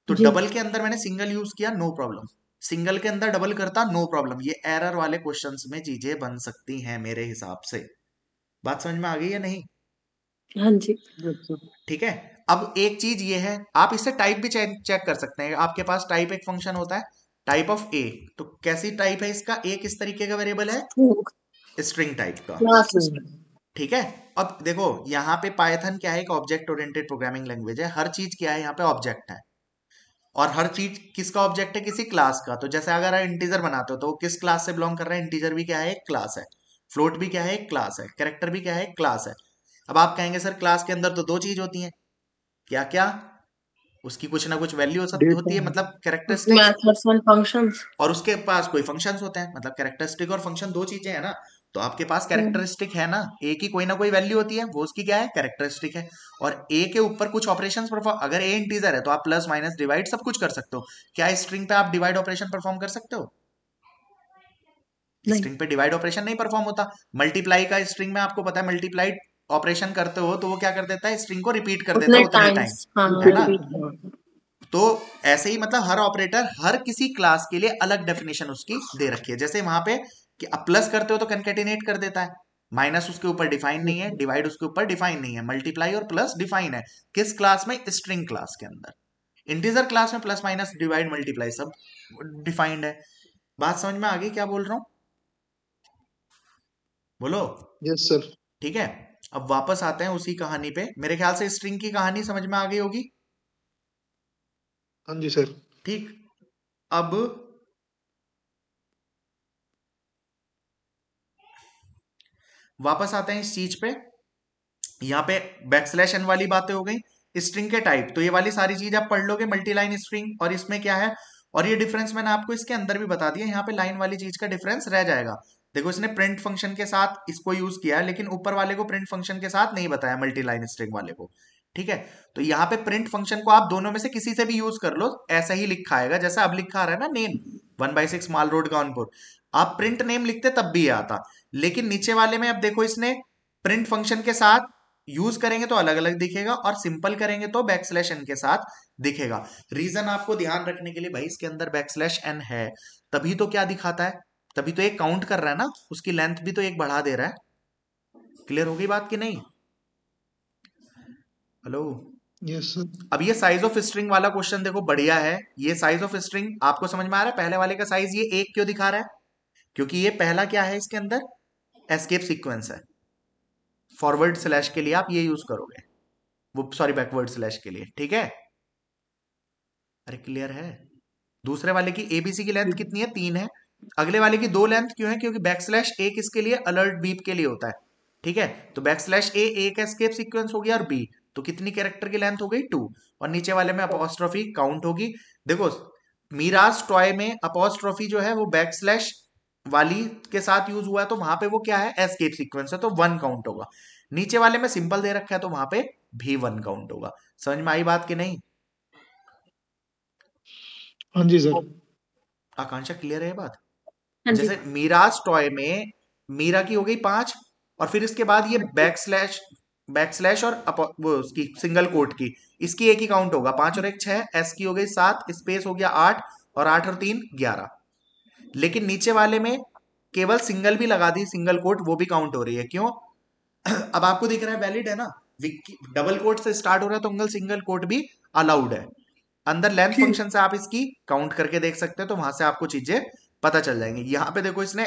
तो डबल के अंदर मैंने सिंगल यूज किया नो प्रॉब्लम सिंगल के अंदर डबल करता नो प्रॉब्लम ये एरर वाले क्वेश्चन में चीजें बन सकती हैं मेरे हिसाब से बात समझ में आ गई या नहीं हाँ जी ठीक है अब एक चीज ये है आप इसे टाइप भी चेक कर सकते हैं आपके पास टाइप एक फंक्शन होता है टाइप ऑफ ए तो कैसी टाइप है इसका ए किस तरीके का वेरिएबल है स्ट्रिंग टाइप का ठीक है अब देखो यहाँ पे पाइथन क्या है एक ऑब्जेक्ट ओरिएंटेड प्रोग्रामिंग लैंग्वेज है हर चीज क्या है यहाँ पे ऑब्जेक्ट है और हर चीज किसका ऑब्जेक्ट है किसी क्लास का तो जैसे अगर आप इंटीजर बनाते हो तो किस क्लास से बिलोंग कर रहा है इंटीजर भी क्या है एक क्लास है फ्लोट भी क्या है एक क्लास है कैरेक्टर भी क्या है एक क्लास है अब आप कहेंगे सर क्लास के अंदर तो दो चीज होती है क्या क्या उसकी कुछ ना कुछ वैल्यू हो सकती होती है मतलब कैरेक्टरिस्टिक और उसके पास कोई फंक्शंस होते हैं मतलब कैरेक्टरिस्टिक और फंक्शन दो चीजें हैं ना तो आपके पास कैरेक्टरिस्टिक हम्म। है ना ए की कोई ना कोई वैल्यू होती है वो उसकी क्या है कैरेक्टरिस्टिक है और ए के ऊपर कुछ ऑपरेशन परफॉर्म अगर ए इंटीजर है तो आप प्लस माइनस डिवाइड सब कुछ कर सकते हो क्या स्ट्रिंग पे आप डिवाइड ऑपरेशन परफॉर्म कर सकते हो स्ट्रिंग पे डिवाइड ऑपरेशन नहीं परफॉर्म होता मल्टीप्लाई का स्ट्रिंग में आपको पता है मल्टीप्लाई ऑपरेशन करते हो तो वो क्या कर देता है स्ट्रिंग को रिपीट कर देता है उतने टाइम हाँ, है ना तो ऐसे ही मतलब हर ऑपरेटर हर किसी क्लास के लिए अलग डेफिनेशन उसकी दे रखी है जैसे वहां पे कि अब प्लस करते हो तो कनकेटिनेट कर देता है माइनस उसके ऊपर डिफाइन नहीं है डिवाइड उसके ऊपर डिफाइन नहीं है मल्टीप्लाई और प्लस डिफाइन है किस क्लास में स्ट्रिंग क्लास के अंदर इंटीजर क्लास में प्लस माइनस डिवाइड मल्टीप्लाई सब डिफाइंड है बात समझ में आ गई क्या बोल रहा हूं बोलो यस सर ठीक है अब वापस आते हैं उसी कहानी पे मेरे ख्याल से स्ट्रिंग की कहानी समझ में आ गई होगी हाँ जी सर ठीक अब वापस आते हैं इस चीज पे यहाँ पे बैक स्लैश एन वाली बातें हो गई स्ट्रिंग के टाइप तो ये वाली सारी चीज आप पढ़ लोगे मल्टी लाइन स्ट्रिंग और इसमें क्या है और ये डिफरेंस मैंने आपको इसके अंदर भी बता दिया यहाँ पे लाइन वाली चीज का डिफरेंस रह जाएगा देखो इसने प्रिंट फंक्शन के साथ इसको यूज किया है लेकिन ऊपर वाले को प्रिंट फंक्शन के साथ नहीं बताया मल्टी लाइन स्ट्रिंग वाले को ठीक है तो यहाँ पे प्रिंट फंक्शन को आप दोनों में से किसी से भी यूज कर लो ऐसा ही लिखा आएगा जैसा अब लिखा आ रहा है ना name one by six mall road Kanpur आप प्रिंट नेम लिखते तब भी आता लेकिन नीचे वाले में अब देखो इसने प्रिंट फंक्शन के साथ यूज करेंगे तो अलग अलग दिखेगा और सिंपल करेंगे तो बैक स्लैश एन के साथ दिखेगा रीजन आपको ध्यान रखने के लिए भाई इसके अंदर बैक स्लैश एन है तभी तो क्या दिखाता है तभी तो एक काउंट कर रहा है ना उसकी लेंथ भी तो एक बढ़ा दे रहा है क्लियर होगी बात कि नहीं हेलो यस yes, अब ये साइज ऑफ स्ट्रिंग वाला क्वेश्चन देखो बढ़िया है ये साइज ऑफ स्ट्रिंग आपको समझ में आ रहा है पहले वाले का साइज ये एक क्यों दिखा रहा है क्योंकि ये पहला क्या है इसके अंदर एस्केप सीक्वेंस है फॉरवर्ड स्लैश के लिए आप ये यूज करोगे वो सॉरी बैकवर्ड स्लैश के लिए ठीक है अरे क्लियर है दूसरे वाले की एबीसी की लेंथ कितनी है तीन है अगले वाले की दो लेंथ क्यों है क्योंकि बैक स्लैश ए किसके लिए अलर्ट बीप के लिए होता है ठीक है तो बैक स्लैश ए एक एस्केप स्केप सीक्वेंस हो गया और बी तो कितनी कैरेक्टर की लेंथ हो गई टू और नीचे वाले में अपोस्ट्रॉफी काउंट होगी देखो मीराज टॉय में अपोस्ट्रॉफी जो है वो बैक स्लैश वाली के साथ यूज हुआ है तो वहां पे वो क्या है एस्केप सीक्वेंस है तो वन काउंट होगा नीचे वाले में सिंपल दे रखा है तो वहां पे भी वन काउंट होगा समझ में आई बात कि नहीं हाँ जी सर आकांक्षा क्लियर है बात हाँ जैसे मीराज टॉय में मीरा की हो गई पांच और फिर इसके बाद ये बैक स्लैश बैक स्लैश और वो उसकी सिंगल कोट की इसकी एक ही काउंट होगा पांच और एक छह एस की हो गई सात स्पेस हो गया आठ और आठ और तीन ग्यारह लेकिन नीचे वाले में केवल सिंगल भी लगा दी सिंगल कोट वो भी काउंट हो रही है क्यों अब आपको दिख रहा है वैलिड है ना डबल कोट से स्टार्ट हो रहा है तो उंगल सिंगल कोट भी अलाउड है अंदर लेंथ फंक्शन से आप इसकी काउंट करके देख सकते हैं तो वहां से आपको चीजें पता चल जाएंगी यहाँ पे देखो इसने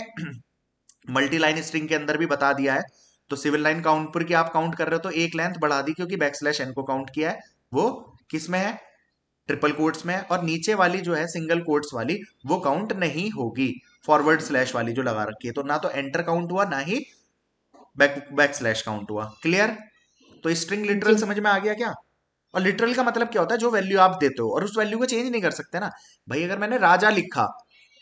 मल्टी लाइन स्ट्रिंग के अंदर भी बता दिया है तो सिविल लाइन काउंट पर की आप काउंट कर रहे हो तो एक लेंथ बढ़ा दी क्योंकि बैक स्लैश एन को काउंट किया है वो किसमें है ट्रिपल कोट्स में और नीचे वाली जो है सिंगल कोट्स वाली वो काउंट नहीं होगी फॉरवर्ड स्लैश वाली जो लगा रखी है तो ना तो एंटर काउंट हुआ ना ही बैक बैक स्लैश काउंट हुआ क्लियर तो स्ट्रिंग लिटरल समझ में आ गया क्या और लिटरल का मतलब क्या होता है जो वैल्यू आप देते हो और उस वैल्यू को चेंज नहीं कर सकते ना भाई अगर मैंने राजा लिखा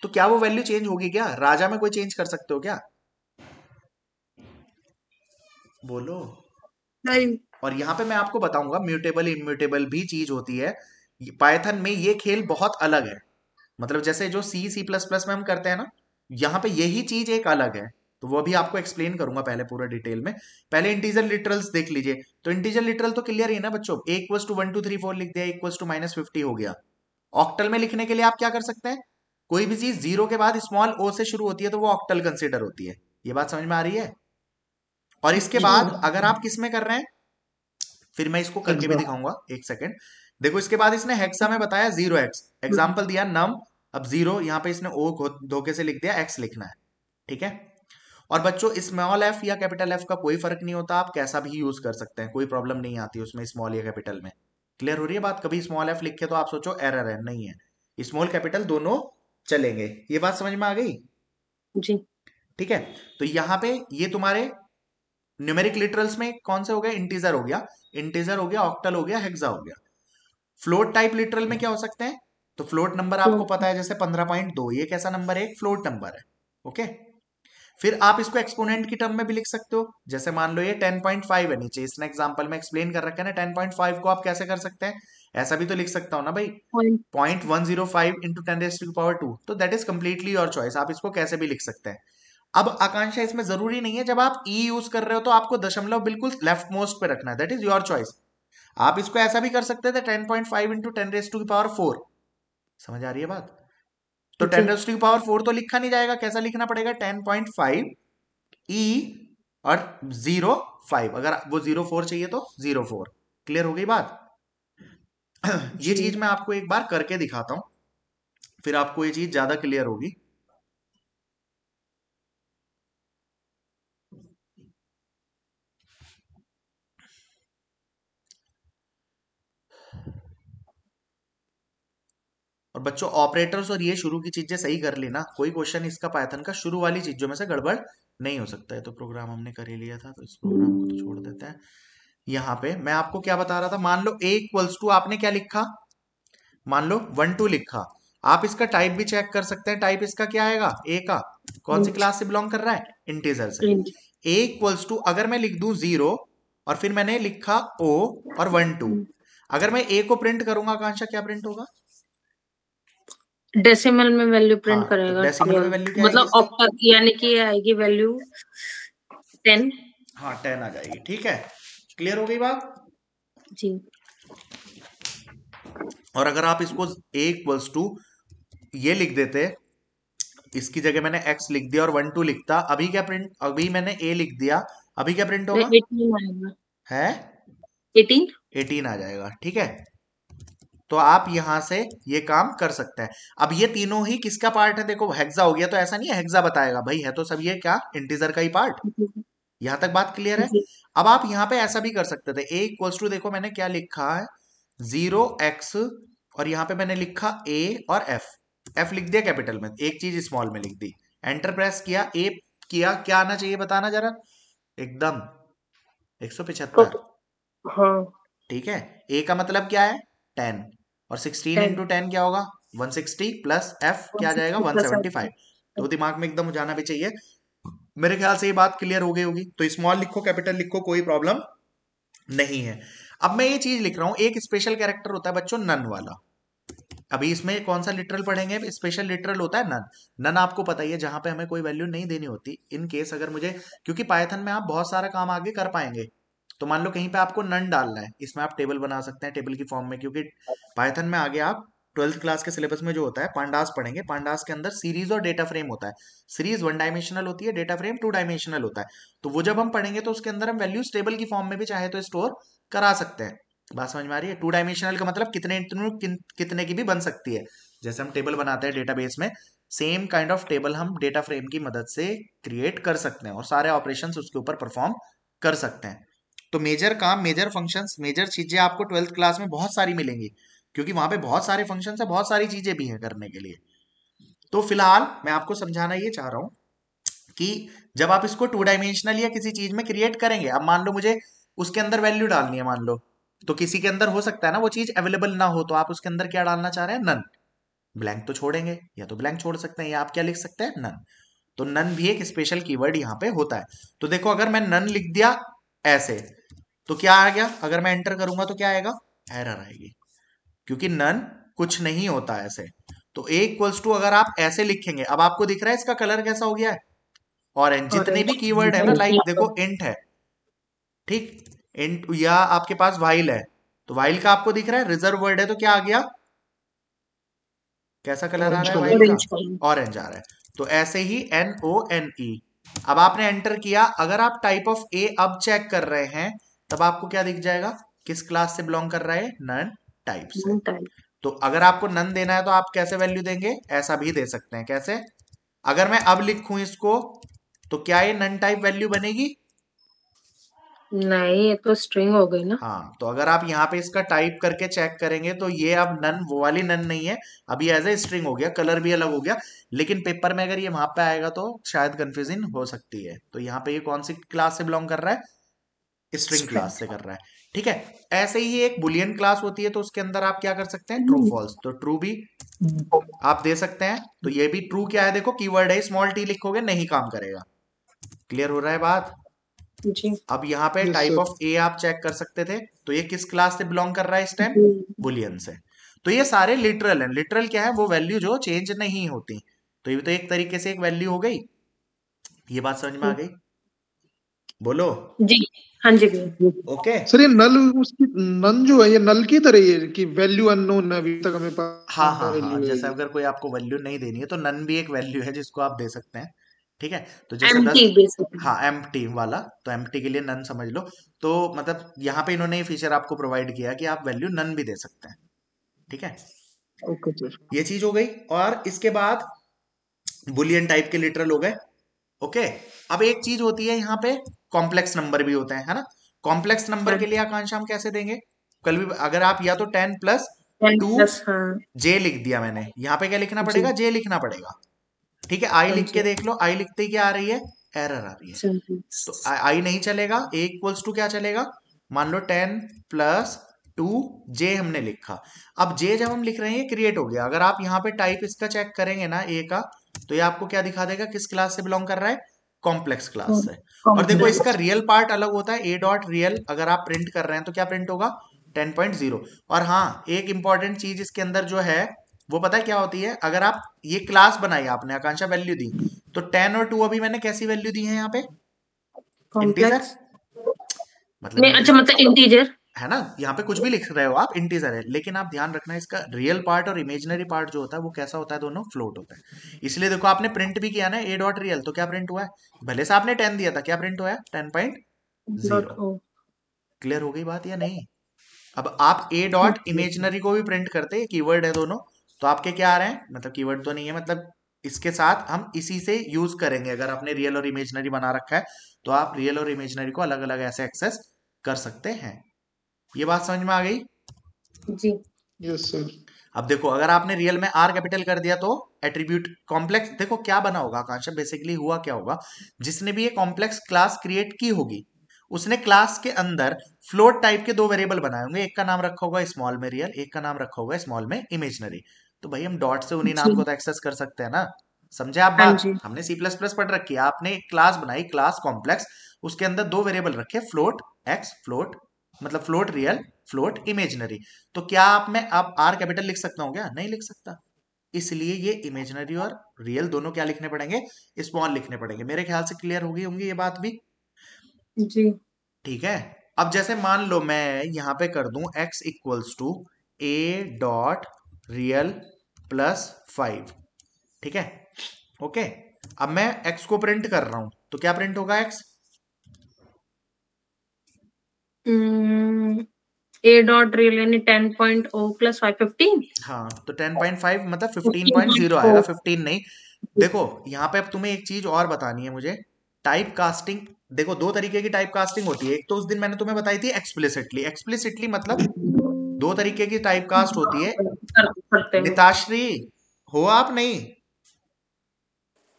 तो क्या वो वैल्यू चेंज होगी क्या राजा में कोई चेंज कर सकते हो क्या बोलो नहीं और यहां पे मैं आपको बताऊंगा म्यूटेबल इम्यूटेबल भी चीज होती है पाइथन में ये खेल बहुत अलग है मतलब जैसे जो सी सी प्लस प्लस में हम करते हैं ना यहाँ पे यही चीज एक अलग है तो वो अभी आपको एक्सप्लेन करूंगा पहले पूरा डिटेल में पहले इंटीजर लिटरल्स देख लीजिए तो इंटीजर लिटरल तो क्लियर ही ना बच्चों एक two one two three four लिख दिया एक टू माइनस फिफ्टी हो गया ऑक्टल में लिखने के लिए आप क्या कर सकते हैं कोई भी चीज जीरो के बाद स्मॉल ओ से शुरू होती है तो वो ऑक्टल कंसिडर होती है ये बात समझ में आ रही है और इसके बाद अगर आप किस में कर रहे हैं फिर मैं इसको करके भी दिखाऊंगा एक सेकेंड देखो इसके बाद इसने हेक्सा में बताया जीरो एक्स एग्जाम्पल दिया नम अब जीरो यहाँ पे इसने ओ धोखे से लिख दिया एक्स लिखना है ठीक है और बच्चों स्मॉल एफ या कैपिटल एफ का कोई फर्क नहीं होता आप कैसा भी यूज कर सकते हैं कोई प्रॉब्लम नहीं आती उसमें स्मॉल या कैपिटल में क्लियर हो रही है बात कभी स्मॉल एफ लिखे तो आप सोचो एरर है नहीं है स्मॉल कैपिटल दोनों चलेंगे ये बात समझ में आ गई जी ठीक है तो यहाँ पे ये तुम्हारे न्यूमेरिक लिटरल्स में कौन सा हो गया इंटीजर हो गया इंटीजर हो गया ऑक्टल हो गया हेक्सा हो गया फ्लोट टाइप लिटरल में क्या हो सकते हैं तो फ्लोट नंबर आपको पता है जैसे पंद्रह पॉइंट दो ये कैसा नंबर है एक फ्लोट नंबर है ओके फिर आप इसको एक्सपोनेंट की टर्म में भी लिख सकते हो जैसे मान लो ये 10.5 है नीचे इसने एग्जांपल में एक्सप्लेन कर रखा है ना 10.5 को आप कैसे कर सकते हैं ऐसा भी तो लिख सकता हूं ना भाई point one zero five into ten raised power two तो that is completely your choice आप इसको कैसे भी लिख सकते हैं अब आकांक्षा इसमें जरूरी नहीं है जब आप ई e यूज कर रहे हो तो आपको दशमलव बिल्कुल लेफ्ट मोस्ट पे रखना है दैट इज योर चॉइस आप इसको ऐसा भी कर सकते थे ten point five into ten raise to की पावर फोर समझ आ रही है बात तो टेन रेस टू की पावर फोर तो लिखा नहीं जाएगा कैसा लिखना पड़ेगा ten point five E e और जीरो फाइव अगर वो जीरो फोर चाहिए तो जीरो फोर क्लियर हो गई बात ये चीज मैं आपको एक बार करके दिखाता हूं फिर आपको ये चीज ज्यादा क्लियर होगी और बच्चों ऑपरेटर्स और ये शुरू की चीजें सही कर लेना कोई क्वेश्चन इसका पायथन का शुरू वाली चीजों में से गड़बड़ नहीं हो सकता है तो प्रोग्राम हमने कर ही लिया था तो इस प्रोग्राम को तो छोड़ देते हैं यहाँ पे मैं आपको क्या बता रहा था मान लो ए इक्वल्स टू आपने क्या लिखा मान लो वन टू लिखा आप इसका टाइप भी चेक कर सकते हैं टाइप इसका क्या आएगा ए का कौन सी क्लास से बिलोंग कर रहा है इंटीजर से ए इक्वल्स टू अगर मैं लिख दू जीरो और फिर मैंने लिखा ओ और वन टू अगर मैं ए को प्रिंट करूंगा आकांक्षा क्या प्रिंट होगा डेसिमल में वैल्यू प्रिंट हाँ, तो करेगा डेसिमल तो में वैल्यू मतलब ऑक्टल यानी कि आएगी वैल्यू 10 हाँ 10 आ जाएगी ठीक है क्लियर हो गई बात जी और अगर आप इसको a इक्वल्स टू ये लिख देते इसकी जगह मैंने x लिख दिया और वन टू लिखता अभी क्या प्रिंट अभी मैंने a लिख दिया अभी क्या प्रिंट होगा 18 है 18 18 आ जाएगा ठीक है तो आप यहां से ये काम कर सकते हैं अब ये तीनों ही किसका पार्ट है देखो हेक्सा हो गया तो ऐसा नहीं है हेक्सा बताएगा भाई है तो सब ये क्या इंटीजर का ही पार्ट यहाँ तक बात क्लियर है अब आप यहाँ पे ऐसा भी कर सकते थे एक्वल्स टू देखो मैंने क्या लिखा है जीरो एक्स और यहाँ पे मैंने लिखा ए और एफ एफ लिख दिया कैपिटल में एक चीज स्मॉल में लिख दी एंटर प्रेस किया ए किया क्या आना चाहिए बताना जरा एकदम एक सौ पिछहत्तर हाँ। ठीक है ए का मतलब क्या है टेन और सिक्सटीन इंटू टेन क्या होगा वन सिक्सटी प्लस एफ क्या जाएगा वन सेवेंटी फाइव तो दिमाग में एकदम जाना भी चाहिए मेरे ख्याल से ये बात क्लियर हो गई होगी तो स्मॉल लिखो कैपिटल लिखो कोई प्रॉब्लम नहीं है अब मैं ये चीज लिख रहा हूं एक स्पेशल कैरेक्टर होता है बच्चों नन वाला अभी इसमें कौन सा लिटरल पढ़ेंगे स्पेशल लिटरल होता है नन नन आपको पता ही है जहां पे हमें कोई वैल्यू नहीं देनी होती इन केस अगर मुझे क्योंकि पायथन में आप बहुत सारा काम आगे कर पाएंगे तो मान लो कहीं पे आपको नन डालना है इसमें आप टेबल बना सकते हैं टेबल की फॉर्म में क्योंकि पाइथन में आगे आप ट्वेल्थ क्लास के सिलेबस में जो होता है पांडास पढ़ेंगे पांडास के अंदर सीरीज और डेटा फ्रेम होता है सीरीज वन डायमेंशनल होती है डेटा फ्रेम टू डायमेंशनल होता है तो वो जब हम पढ़ेंगे तो उसके अंदर हम वैल्यूज टेबल की फॉर्म में भी चाहे तो स्टोर करा सकते हैं बात समझ में आ रही है टू डायमेंशनल का मतलब कितने कितने की भी बन सकती है जैसे हम टेबल बनाते हैं डेटा में सेम काइंड ऑफ टेबल हम डेटा फ्रेम की मदद से क्रिएट कर सकते हैं और सारे ऑपरेशन उसके ऊपर परफॉर्म कर सकते हैं तो मेजर काम मेजर फंक्शंस मेजर चीजें आपको ट्वेल्थ क्लास में बहुत सारी मिलेंगी क्योंकि वहां पे बहुत सारे फंक्शन है बहुत सारी चीजें भी हैं करने के लिए तो फिलहाल मैं आपको समझाना ये चाह रहा हूं कि जब आप इसको टू डायमेंशनल या किसी चीज में क्रिएट करेंगे अब मान लो मुझे उसके अंदर वैल्यू डालनी है मान लो तो किसी के अंदर हो सकता है ना वो चीज अवेलेबल ना हो तो आप उसके अंदर क्या डालना चाह रहे हैं नन ब्लैंक तो छोड़ेंगे या तो ब्लैंक छोड़ सकते हैं या आप क्या लिख सकते हैं नन तो नन भी एक स्पेशल कीवर्ड यहाँ पे होता है तो देखो अगर मैं नन लिख दिया ऐसे तो क्या आ गया अगर मैं एंटर करूंगा तो क्या आएगा एरर आएगी क्योंकि नन कुछ नहीं होता ऐसे तो ए इक्वल्स टू अगर आप ऐसे लिखेंगे अब आपको दिख रहा है इसका कलर कैसा हो गया है ऑरेंज जितने भी कीवर्ड है ना लाइक देखो इंट है ठीक इंट या आपके पास वाइल है तो वाइल का आपको दिख रहा है रिजर्व वर्ड है तो क्या आ गया कैसा कलर आ रहा है ऑरेंज आ रहा है तो ऐसे ही एन ओ एन ई अब आपने एंटर किया अगर आप टाइप ऑफ ए अब चेक कर रहे हैं तब आपको क्या दिख जाएगा किस क्लास से बिलोंग कर रहा है नन टाइप से तो अगर आपको नन देना है तो आप कैसे वैल्यू देंगे ऐसा भी दे सकते हैं कैसे अगर मैं अब लिखू इसको तो क्या ये नन टाइप वैल्यू बनेगी नहीं ये तो स्ट्रिंग हो गई ना हाँ तो अगर आप यहाँ पे इसका टाइप करके चेक करेंगे तो ये अब नन वो वाली नन नहीं है अभी एज ए स्ट्रिंग हो गया कलर भी अलग हो गया लेकिन पेपर में अगर ये वहां पे आएगा तो शायद कंफ्यूजन हो सकती है तो यहाँ पे ये कौन सी क्लास से बिलोंग कर रहा है स्ट्रिंग क्लास से कर रहा है ठीक है ऐसे ही एक बुलियन क्लास होती है तो उसके अंदर आप क्या कर सकते हैं ट्रू फॉल्स hmm. तो ट्रू भी आप दे सकते हैं तो ये भी ट्रू क्या है देखो कीवर्ड है स्मॉल टी लिखोगे नहीं काम करेगा क्लियर हो रहा है बात अब यहाँ पे टाइप ऑफ ए आप चेक कर सकते थे तो ये किस क्लास से बिलोंग कर रहा है इस टाइम बुलियन hmm. से तो ये सारे लिटरल हैं लिटरल क्या है वो वैल्यू जो चेंज नहीं होती तो ये तो एक तरीके से एक वैल्यू हो गई ये बात समझ में आ hmm. गई बोलो जी हाँ जी ओके सर ये नल उसकी नन जो है ये नल की तरह कि वैल्यू अननोन अभी तक हमें पास हाँ हाँ हाँ जैसे अगर कोई आपको वैल्यू नहीं देनी है तो नन भी एक वैल्यू है जिसको आप दे सकते हैं ठीक है तो जैसे दस हाँ एम वाला तो एम के लिए नन समझ लो तो मतलब यहाँ पे इन्होंने ये फीचर आपको प्रोवाइड किया कि आप वैल्यू नन भी दे सकते हैं ठीक है ओके ये चीज हो गई और इसके बाद बुलियन टाइप के लिटरल हो गए ओके okay? अब एक चीज होती है यहाँ पे कॉम्प्लेक्स नंबर भी होते हैं है ना कॉम्प्लेक्स नंबर के लिए आकांक्षा हम कैसे देंगे कल भी अगर आप या तो टेन प्लस टू हाँ। जे लिख दिया मैंने यहाँ पे क्या लिखना पड़ेगा जे लिखना पड़ेगा ठीक है आई हाँ लिख के देख लो आई लिखते ही क्या आ रही है एरर आ रही है तो आई नहीं चलेगा ए इक्वल्स टू क्या चलेगा मान लो टेन प्लस टू जे हमने लिखा अब जे जब हम लिख रहे हैं क्रिएट हो गया अगर आप यहाँ पे टाइप इसका चेक करेंगे ना ए का तो ये आपको क्या दिखा देगा किस क्लास से बिलोंग कर रहा है कॉम्प्लेक्स क्लास है हम्म, और देखो इसका रियल पार्ट अलग होता है ए डॉट रियल अगर आप प्रिंट कर रहे हैं तो क्या प्रिंट होगा 10.0 और हाँ एक इंपॉर्टेंट चीज इसके अंदर जो है वो पता है क्या होती है अगर आप ये क्लास बनाई आपने आकांक्षा वैल्यू दी तो 10 और 2 अभी मैंने कैसी वैल्यू दी है यहाँ पे इंटीजर मतलब अच्छा मतलब इंटीजर है ना यहाँ पे कुछ भी लिख रहे हो आप इंटीजर है लेकिन आप ध्यान रखना इसका रियल पार्ट और इमेजिनरी पार्ट जो होता है वो कैसा होता है दोनों फ्लोट होता है इसलिए देखो आपने प्रिंट भी किया ना ए डॉट रियल तो क्या प्रिंट हुआ है भले से आपने टेन दिया था क्या प्रिंट हुआ है टेन पॉइंट क्लियर हो गई बात या नहीं अब आप ए डॉट इमेजिनरी को भी प्रिंट करते हैं कीवर्ड है दोनों तो आपके क्या आ रहे हैं मतलब कीवर्ड तो नहीं है मतलब इसके साथ हम इसी से यूज करेंगे अगर आपने रियल और इमेजिनरी बना रखा है तो आप रियल और इमेजिनरी को अलग अलग ऐसे एक्सेस कर सकते हैं ये बात समझ में आ गई जी यस सर अब देखो अगर आपने रियल में आर कैपिटल कर दिया तो एट्रीब्यूट कॉम्प्लेक्स देखो क्या बना होगा आकांक्षा बेसिकली हुआ क्या होगा जिसने भी ये कॉम्प्लेक्स क्लास क्रिएट की होगी उसने क्लास के अंदर फ्लोट टाइप के दो वेरिएबल बनाए होंगे एक का नाम रखा होगा स्मॉल में रियल एक का नाम रखा होगा स्मॉल में इमेजनरी तो भाई हम डॉट से उन्हीं नाम को तो एक्सेस कर सकते हैं ना समझे आप हाँ बात हमने सी प्लस प्लस पढ़ रखी है आपने एक क्लास बनाई क्लास कॉम्प्लेक्स उसके अंदर दो वेरिएबल रखे फ्लोट एक्स फ्लोट मतलब फ्लोट रियल फ्लोट इमेजनरी तो क्या आप मैं आप आर कैपिटल लिख सकता हूं क्या नहीं लिख सकता इसलिए ये इमेजनरी और रियल दोनों क्या लिखने पड़ेंगे स्मॉल लिखने पड़ेंगे मेरे ख्याल से क्लियर होगी होंगी ये बात भी जी ठीक है अब जैसे मान लो मैं यहाँ पे कर दू x equals to A dot real plus five ठीक है ओके अब मैं x को प्रिंट कर रहा हूं तो क्या प्रिंट होगा x ए डॉट रियल यानी 10.0 प्लस 515 हाँ तो 10.5 मतलब 15.0 आएगा 15 नहीं देखो यहाँ पे अब तुम्हें एक चीज और बतानी है मुझे टाइप कास्टिंग देखो दो तरीके की टाइप कास्टिंग होती है एक तो उस दिन मैंने तुम्हें बताई थी एक्सप्लिसिटली एक्सप्लिसिटली मतलब दो तरीके की टाइप कास्ट होती है निताश्री हो आप नहीं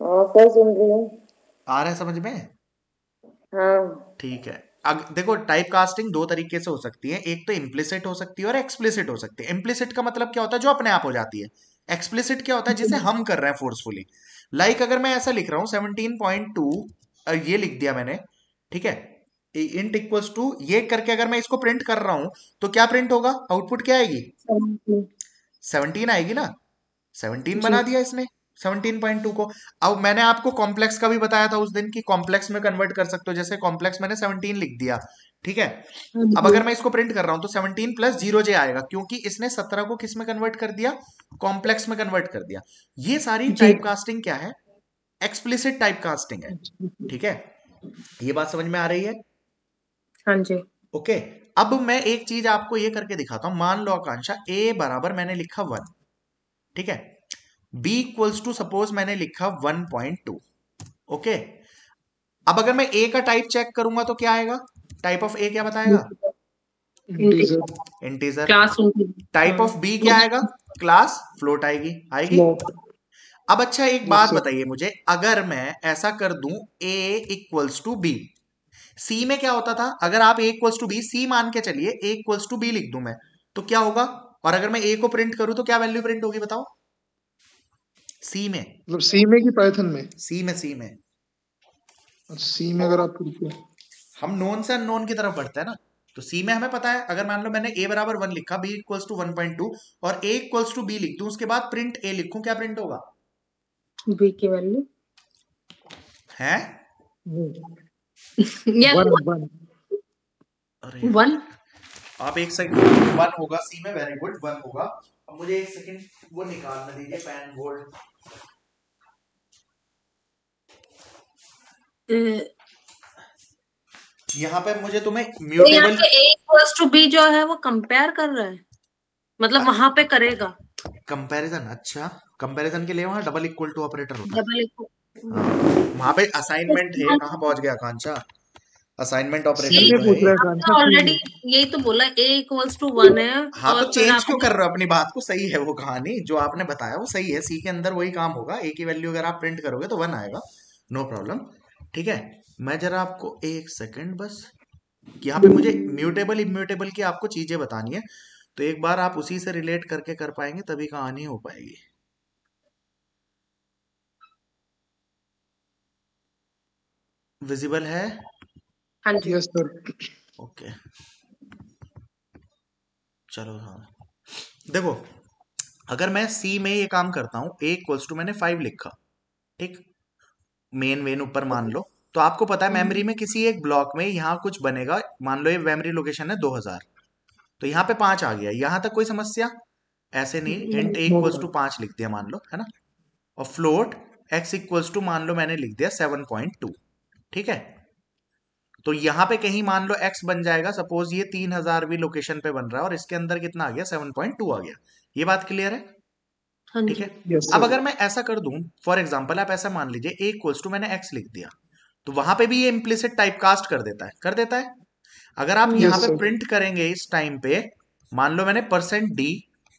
आ, हाँ, आ रहा है समझ में हाँ ठीक है अग, देखो टाइप कास्टिंग दो तरीके से हो सकती है एक तो इम्प्लिसिट हो सकती है और एक्सप्लिसिट हो सकती है इम्प्लिसिट का मतलब क्या होता है जो अपने आप हो जाती है एक्सप्लिसिट क्या होता है जिसे हम कर रहे हैं फोर्सफुली लाइक like, अगर मैं ऐसा लिख रहा हूं सेवनटीन पॉइंट टू ये लिख दिया मैंने ठीक है इंट इक्वल्स टू ये करके अगर मैं इसको प्रिंट कर रहा हूं तो क्या प्रिंट होगा आउटपुट क्या आएगी सेवनटीन आएगी ना सेवनटीन बना दिया इसने 17.2 को अब मैंने आपको कॉम्प्लेक्स का भी बताया था उस दिन कि कॉम्प्लेक्स में कन्वर्ट कर सकते हो जैसे कॉम्प्लेक्स मैंने 17 लिख दिया ठीक है हाँ अब अगर मैं इसको प्रिंट कर रहा हूं तो 17 प्लस जीरो जे आएगा क्योंकि इसने 17 को किस में कन्वर्ट कर दिया कॉम्प्लेक्स में कन्वर्ट कर दिया ये सारी टाइप कास्टिंग क्या है एक्सप्लिसिट टाइप कास्टिंग है ठीक है ये बात समझ में आ रही है हाँ जी ओके अब मैं एक चीज आपको ये करके दिखाता हूं मान लो आकांक्षा ए बराबर मैंने लिखा वन ठीक है b इक्वल्स टू सपोज मैंने लिखा 1.2 ओके अब अगर मैं a का टाइप चेक करूंगा तो क्या आएगा टाइप ऑफ a क्या बताएगा इंटीजर टाइप ऑफ बी क्या आएगा क्लास फ्लोट आएगी आएगी अब अच्छा एक बात बताइए मुझे अगर मैं ऐसा कर दू a equals to B C में क्या होता था अगर आप a equals to B C मान के चलिए a इक्वल्स टू बी लिख दू मैं तो क्या होगा और अगर मैं a को प्रिंट करूं तो क्या वैल्यू प्रिंट होगी बताओ सी में मतलब सी में की पाइथन में सी में सी में सी अच्छा, में अगर आप हम नोन से अननोन की तरफ बढ़ते हैं ना तो सी में हमें पता है अगर मान लो मैंने ए बराबर वन लिखा B equals to one point two और ए इक्वल्स टू बी लिख दू उसके बाद प्रिंट ए लिखू क्या प्रिंट होगा बी की वैल्यू है वन आप एक सेकंड वन होगा सी में वेरी गुड वन होगा अब मुझे एक सेकंड वो निकालना दीजिए पैन गोल्ड यहाँ पे मुझे तुम्हें म्यूटेबल टू बी जो है वो कंपेयर कर रहा है मतलब अच्छा। वहां पे करेगा कंपैरिजन अच्छा कंपैरिजन के लिए वहां डबल इक्वल टू ऑपरेटर होता है डबल इक्वल वहां पे असाइनमेंट है कहां पहुंच गया कांचा असाइनमेंट ऑपरेटर ये पूछ रहा है कांचा ऑलरेडी यही तो बोला ए इक्वल्स टू वन है हाँ तो चेंज क्यों कर रहे हो अपनी बात को सही है वो कहानी जो आपने बताया वो सही है सी के अंदर वही काम होगा ए की वैल्यू अगर आप प्रिंट करोगे तो वन आएगा नो प्रॉब्लम ठीक है मैं जरा आपको एक सेकंड बस यहाँ पे मुझे म्यूटेबल इम्यूटेबल की आपको चीजें बतानी है तो एक बार आप उसी से रिलेट करके कर पाएंगे तभी कहानी हो पाएगी विजिबल है सर हाँ ओके चलो हाँ देखो अगर मैं सी में ये काम करता हूं एक्वल्स टू मैंने फाइव लिखा ठीक मेन वेन ऊपर मान लो तो आपको पता है मेमोरी हम्म। में किसी एक ब्लॉक में यहाँ कुछ बनेगा मान लो ये मेमोरी लोकेशन है 2000 तो यहाँ पे पांच आ गया यहाँ तक कोई समस्या ऐसे नहीं इंट ए इक्वल्स टू पांच लिख दिया मान लो है ना और फ्लोट एक्स इक्वल्स टू मान लो मैंने लिख दिया सेवन पॉइंट टू ठीक है तो यहाँ पे कहीं मान लो एक्स बन जाएगा सपोज ये तीन हजार भी लोकेशन पे बन रहा है और इसके अंदर कितना आ गया सेवन पॉइंट टू आ गया ये बात क्लियर है हाँ ठीक है yes, अब अगर मैं ऐसा कर दूं फॉर एग्जाम्पल आप ऐसा मान लीजिए ए इक्वल्स टू मैंने एक्स लिख दिया तो वहां पे भी ये इम्प्लिसिट टाइप कास्ट कर देता है कर देता है अगर आप yes, यहाँ पे प्रिंट करेंगे इस टाइम पे मान लो मैंने परसेंट डी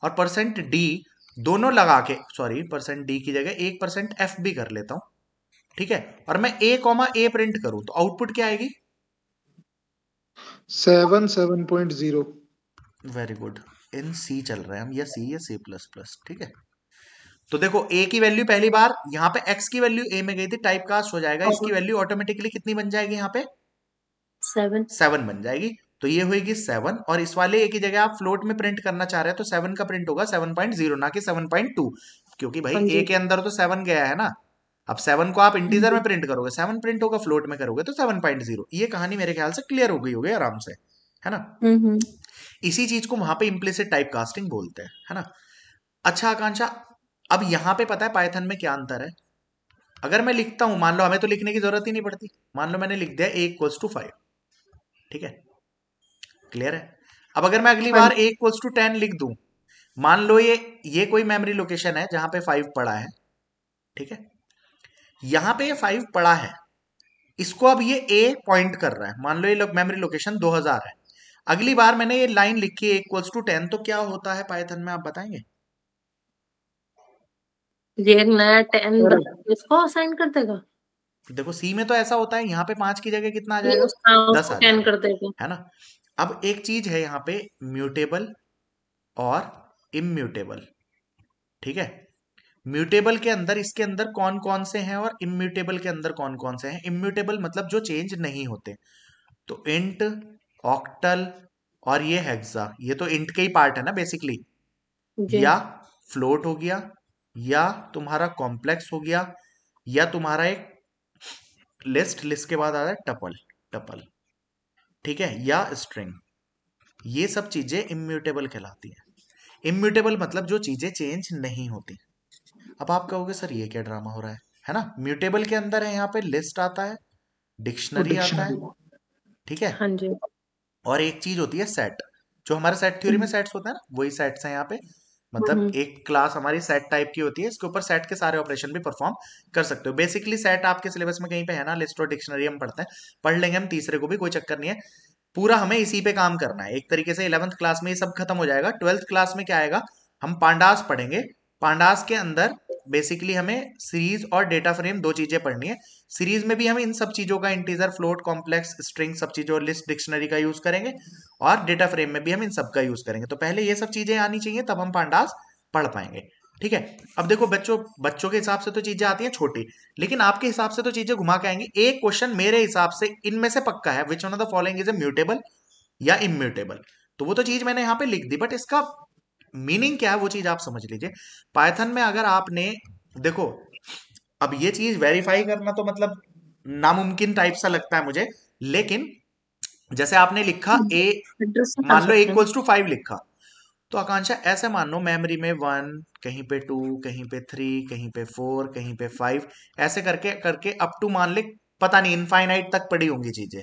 और परसेंट डी दोनों लगा के सॉरी परसेंट डी की जगह एक परसेंट एफ भी कर लेता हूँ ठीक है और मैं ए कॉमा ए प्रिंट करूं तो आउटपुट क्या आएगी seven seven point zero very good in C चल रहे हैं हम या सी या सी प्लस प्लस ठीक है तो देखो ए की वैल्यू पहली बार यहाँ पे एक्स की वैल्यू ए में गई थी टाइप कास्ट हो जाएगा इसकी वैल्यू ऑटोमेटिकली कितनी बन जाएगी यहाँ पे सेवन सेवन बन जाएगी तो ये होगी सेवन और इस वाले ए की जगह आप फ्लोट में प्रिंट करना चाह रहे हैं तो सेवन का प्रिंट होगा सेवन पॉइंट जीरो ना कि सेवन पॉइंट टू क्योंकि भाई ए हाँ के अंदर तो सेवन गया है ना अब सेवन को आप इंटीजर हम्म। में प्रिंट करोगे सेवन प्रिंट होगा फ्लोट में करोगे तो सेवन पॉइंट जीरो ये कहानी मेरे ख्याल से क्लियर हो गई होगी आराम से है ना हम्म, हम्म। इसी चीज को वहां पे इम्प्लिसिट टाइप कास्टिंग बोलते हैं है ना अच्छा आकांक्षा अब यहां पे पता है पाइथन में क्या अंतर है अगर मैं लिखता हूं मान लो हमें तो लिखने की जरूरत ही नहीं पड़ती मान लो मैंने लिख दिया ए इक्वल्स टू फाइव ठीक है क्लियर है अब अगर मैं अगली हाँ बार ए इक्वल्स टू टेन लिख दू मान लो ये ये कोई मेमोरी लोकेशन है जहां पे फाइव पड़ा है ठीक है यहां पे ये फाइव पड़ा है इसको अब ये ए पॉइंट कर रहा है मान लो ये लोग मेमोरी लोकेशन 2000 है अगली बार मैंने ये लाइन लिखी है इक्वल्स टू टेन तो क्या होता है पाइथन में आप बताएंगे ये नया टेन इसको असाइन कर देगा देखो सी में तो ऐसा होता है यहाँ पे पांच की जगह कितना आ जाएगा दस आ जाएगा है ना अब एक चीज है यहाँ पे म्यूटेबल और इम्यूटेबल ठीक है म्यूटेबल के अंदर इसके अंदर कौन कौन से हैं और इम्यूटेबल के अंदर कौन कौन से हैं इम्यूटेबल मतलब जो चेंज नहीं होते तो इंट ऑक्टल और ये हेक्सा ये तो इंट के ही पार्ट है ना बेसिकली या फ्लोट हो गया या तुम्हारा कॉम्प्लेक्स हो गया या तुम्हारा एक लिस्ट लिस्ट के बाद आ रहा है टपल टपल ठीक है या स्ट्रिंग ये सब चीजें इम्यूटेबल कहलाती हैं इम्यूटेबल मतलब जो चीजें चेंज नहीं होती अब आप कहोगे सर ये क्या ड्रामा हो रहा है है ना म्यूटेबल के अंदर है यहाँ पे लिस्ट आता है डिक्शनरी आता है ठीक है हाँ जी और एक चीज होती है सेट जो हमारे सेट थ्योरी में सेट्स हम्म। होते हैं ना वही सेट्स हैं यहाँ पे मतलब हम्म। एक क्लास हमारी सेट टाइप की होती है इसके ऊपर सेट के सारे ऑपरेशन भी परफॉर्म कर सकते हो बेसिकली सेट आपके सिलेबस में कहीं पे है ना लिस्ट और डिक्शनरी हम पढ़ते हैं पढ़ लेंगे हम तीसरे को भी कोई चक्कर नहीं है पूरा हमें इसी पे काम करना है एक तरीके से इलेवंथ क्लास में ये सब खत्म हो जाएगा ट्वेल्थ क्लास में क्या आएगा हम पांडास पढ़ेंगे पांडास के अंदर बेसिकली हमें सीरीज और डेटा फ्रेम दो चीजें पढ़नी है सीरीज में भी हम इन सब चीजों का इंटीजर फ्लोट कॉम्प्लेक्स स्ट्रिंग सब चीजों लिस्ट डिक्शनरी का यूज करेंगे और डेटा फ्रेम में भी हम इन सब का यूज करेंगे तो पहले ये सब चीजें आनी चाहिए तब हम पांडास पढ़ पाएंगे ठीक है अब देखो बच्चों बच्चों के हिसाब से तो चीजें आती हैं छोटी लेकिन आपके हिसाब से तो चीजें घुमा के आएंगी एक क्वेश्चन मेरे हिसाब से इनमें से पक्का है which one of the following is a mutable या इम्यूटेबल तो वो तो चीज मैंने यहाँ पे लिख दी बट इसका मीनिंग क्या है वो चीज आप समझ लीजिए पाइथन में अगर आपने देखो अब ये चीज वेरीफाई करना तो मतलब नामुमकिन टाइप सा लगता है मुझे लेकिन जैसे आपने लिखा ए हम्म, मान लो इक्वल्स टू फाइव लिखा तो आकांक्षा ऐसे मान लो मेमोरी में वन कहीं पे टू कहीं पे थ्री कहीं पे फोर कहीं पे फाइव ऐसे करके करके अप टू मान ले पता नहीं इनफाइनाइट तक पड़ी होंगी चीजें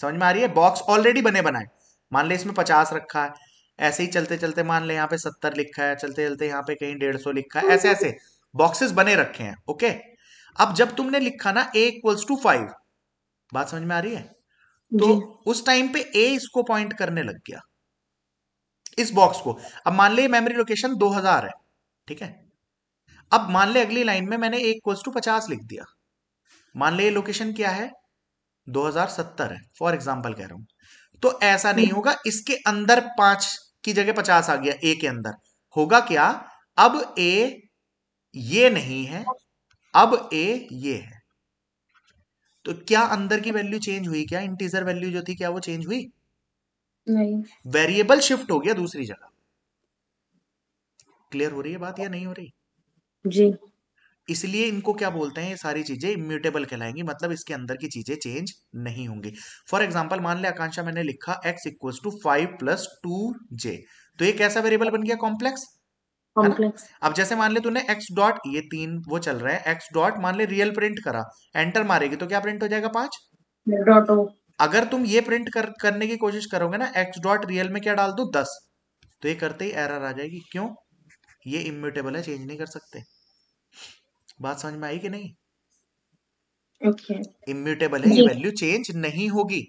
समझ में आ रही है बॉक्स ऑलरेडी बने बनाए मान ले इसमें पचास रखा है ऐसे ही चलते चलते मान ले यहाँ पे सत्तर लिखा है चलते चलते यहाँ पे कहीं डेढ़ सौ लिखा है हम्म। ऐसे ऐसे बॉक्सेस बने रखे हैं ओके अब जब तुमने लिखा ना ए इक्वल्स टू फाइव बात समझ में आ रही है तो उस टाइम पे ए इसको पॉइंट करने लग गया इस बॉक्स को अब मान ले मेमोरी लोकेशन 2000 है ठीक है अब मान ले अगली लाइन में मैंने ए इक्वल्स टू पचास लिख दिया मान ले लोकेशन क्या है 2070 है फॉर एग्जाम्पल कह रहा हूं तो ऐसा नहीं हम्म। होगा इसके अंदर पांच की जगह पचास आ गया ए के अंदर होगा क्या अब ए ये नहीं है अब ए ये है तो क्या अंदर की वैल्यू चेंज हुई क्या इंटीजर वैल्यू जो थी क्या वो चेंज हुई नहीं वेरिएबल शिफ्ट हो गया दूसरी जगह क्लियर हो रही है बात या नहीं हो रही जी इसलिए इनको क्या बोलते हैं ये सारी चीजें इम्यूटेबल कहलाएंगी मतलब इसके अंदर की चीजें चेंज नहीं होंगी फॉर एग्जाम्पल मान लिया आकांक्षा मैंने लिखा X equal to five plus two J तो ये कैसा वेरिएबल बन गया कॉम्प्लेक्स अब जैसे मान ले तूने एक्स डॉट ये तीन वो चल रहा है एक्स डॉट मान ले रियल प्रिंट करा एंटर मारेगी तो क्या प्रिंट हो जाएगा पांच अगर तुम ये प्रिंट कर, करने की कोशिश करोगे ना एक्स डॉट रियल में क्या डाल दू दस तो ये करते ही एरर आ जाएगी क्यों ये इम्यूटेबल है चेंज नहीं कर सकते बात समझ में आई कि नहीं ओके इम्यूटेबल है ये वैल्यू चेंज नहीं होगी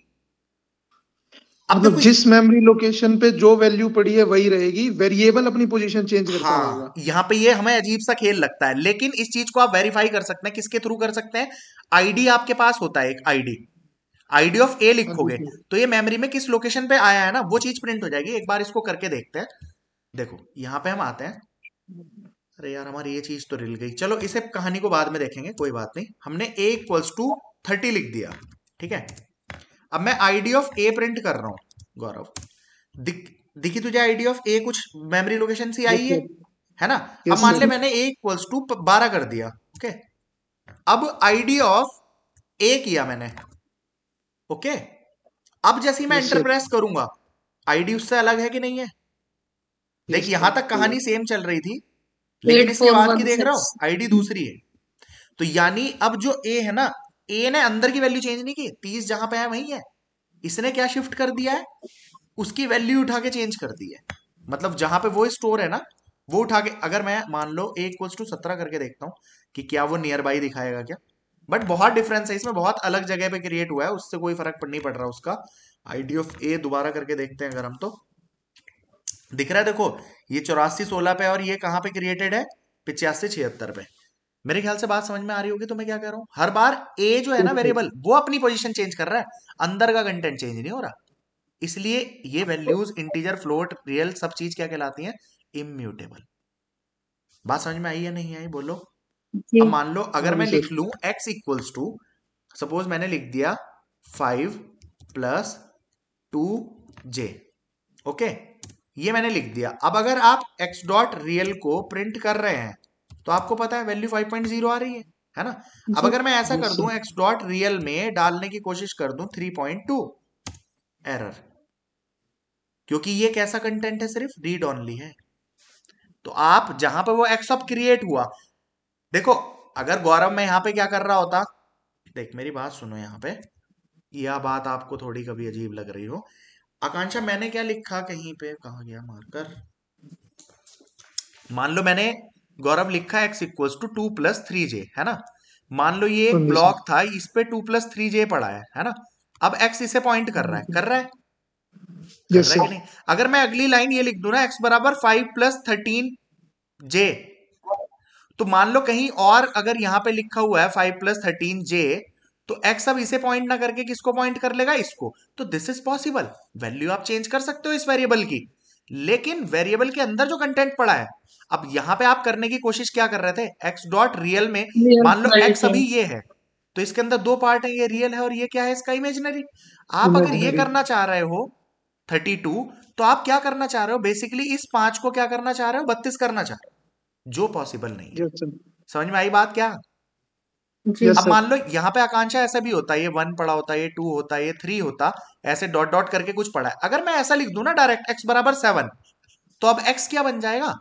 अब तो जिस मेमोरी लोकेशन पे जो वैल्यू पड़ी है वही रहेगी वेरिएबल अपनी पोजीशन चेंज करता हाँ, रहेगा यहाँ पे ये हमें अजीब सा खेल लगता है लेकिन इस चीज को आप वेरीफाई कर सकते हैं किसके थ्रू कर सकते हैं आईडी आपके पास होता है एक आईडी आईडी ऑफ ए लिखोगे हाँ, तो ये मेमोरी में किस लोकेशन पे आया है ना वो चीज प्रिंट हो जाएगी एक बार इसको करके देखते हैं देखो यहाँ पे हम आते हैं अरे यार हमारी ये चीज तो रिल गई चलो इसे कहानी को बाद में देखेंगे कोई बात नहीं हमने ए इक्वल्स टू थर्टी लिख दिया ठीक है अब मैं आईडी ऑफ ए प्रिंट कर रहा हूं गौरव दिख, दिखी तुझे आईडी ऑफ ए कुछ मेमोरी लोकेशन से आई है है ना अब मान ले मैंने ए इक्वल्स टू बारह कर दिया ओके अब आईडी ऑफ ए किया मैंने ओके अब जैसे मैं एंटर प्रेस करूंगा आईडी उससे अलग है कि नहीं है देखिए यहां तक कहानी सेम चल रही थी लेकिन इसके बाद की देख रहा हूँ आईडी दूसरी है तो यानी अब जो ए है ना ए ने अंदर की वैल्यू चेंज नहीं की तीस जहां पे है वही है इसने क्या शिफ्ट कर दिया है उसकी वैल्यू उठा के चेंज कर दी है मतलब जहां पे वो स्टोर है ना वो उठा के अगर मैं मान लो ए इक्वल्स टू सत्रह करके देखता हूँ कि क्या वो नियर बाई दिखाएगा क्या बट बहुत डिफरेंस है इसमें बहुत अलग जगह पे क्रिएट हुआ है उससे कोई फर्क नहीं पड़ रहा उसका आईडी ऑफ ए दोबारा करके देखते हैं अगर हम तो दिख रहा है देखो ये चौरासी सोलह पे और ये कहां पे क्रिएटेड है पिचासी छिहत्तर पे मेरे ख्याल से बात समझ में आ रही होगी तो मैं क्या कह रहा हूँ हर बार ए जो है ना वेरिएबल वो अपनी पोजिशन चेंज कर रहा है अंदर का कंटेंट चेंज नहीं हो रहा इसलिए ये वैल्यूज इंटीजर फ्लोट रियल सब चीज क्या कहलाती है इम्यूटेबल बात समझ में आई या नहीं आई बोलो अब मान लो अगर मैं लिख लू एक्स इक्वल्स टू सपोज मैंने लिख दिया five plus two J okay ये मैंने लिख दिया अब अगर आप एक्स डॉट रियल को प्रिंट कर रहे हैं तो आपको पता है वैल्यू 5.0 आ रही है है ना अब अगर मैं ऐसा कर दूं एक्स डॉट रियल में डालने की कोशिश कर दूं 3.2 एरर क्योंकि ये कैसा कंटेंट है सिर्फ रीड ऑनली है तो आप जहां पर वो एक्सअप क्रिएट हुआ देखो अगर गौरव मैं यहां पर क्या कर रहा होता देख मेरी बात सुनो यहां पर यह बात आपको थोड़ी कभी अजीब लग रही हो आकांक्षा मैंने क्या लिखा कहीं पे कहा गया मार्कर मान लो मैंने गौरव लिखा X equals to two plus three J है ना मान लो ये ब्लॉक था इस पे टू प्लस थ्री जे पड़ा है है ना अब एक्स इसे पॉइंट कर रहा है कर रहा है yes, रहा है नहीं अगर मैं अगली लाइन ये लिख दू ना एक्स बराबर फाइव प्लस थर्टीन जे तो मान लो कहीं और अगर यहाँ पे लिखा हुआ है फाइव प्लस थर्टीन जे तो एक्स अब इसे पॉइंट ना करके किसको पॉइंट कर लेगा इसको तो दिस इज पॉसिबल वैल्यू आप चेंज कर सकते हो इस वेरिएबल की लेकिन वेरिएबल के अंदर जो कंटेंट पड़ा है अब यहां पे आप करने की कोशिश क्या कर रहे थे एक्स डॉट रियल में मान लो एक्स अभी ये है तो इसके अंदर दो पार्ट है ये रियल है और ये क्या है इसका इमेजिनरी आप अगर ये करना चाह रहे हो थर्टी टू तो आप क्या करना चाह रहे हो बेसिकली इस पांच को क्या करना चाह रहे हो बत्तीस करना चाह रहे हो जो पॉसिबल नहीं है समझ में आई बात क्या जी अब मान लो यहाँ पे आकांक्षा ऐसा भी होता है ये वन पड़ा होता है ये टू होता है ये थ्री होता ऐसे डॉट डॉट करके कुछ पड़ा है अगर मैं ऐसा लिख दू ना डायरेक्ट एक्स बराबर सेवन तो अब एक्स क्या बन जाएगा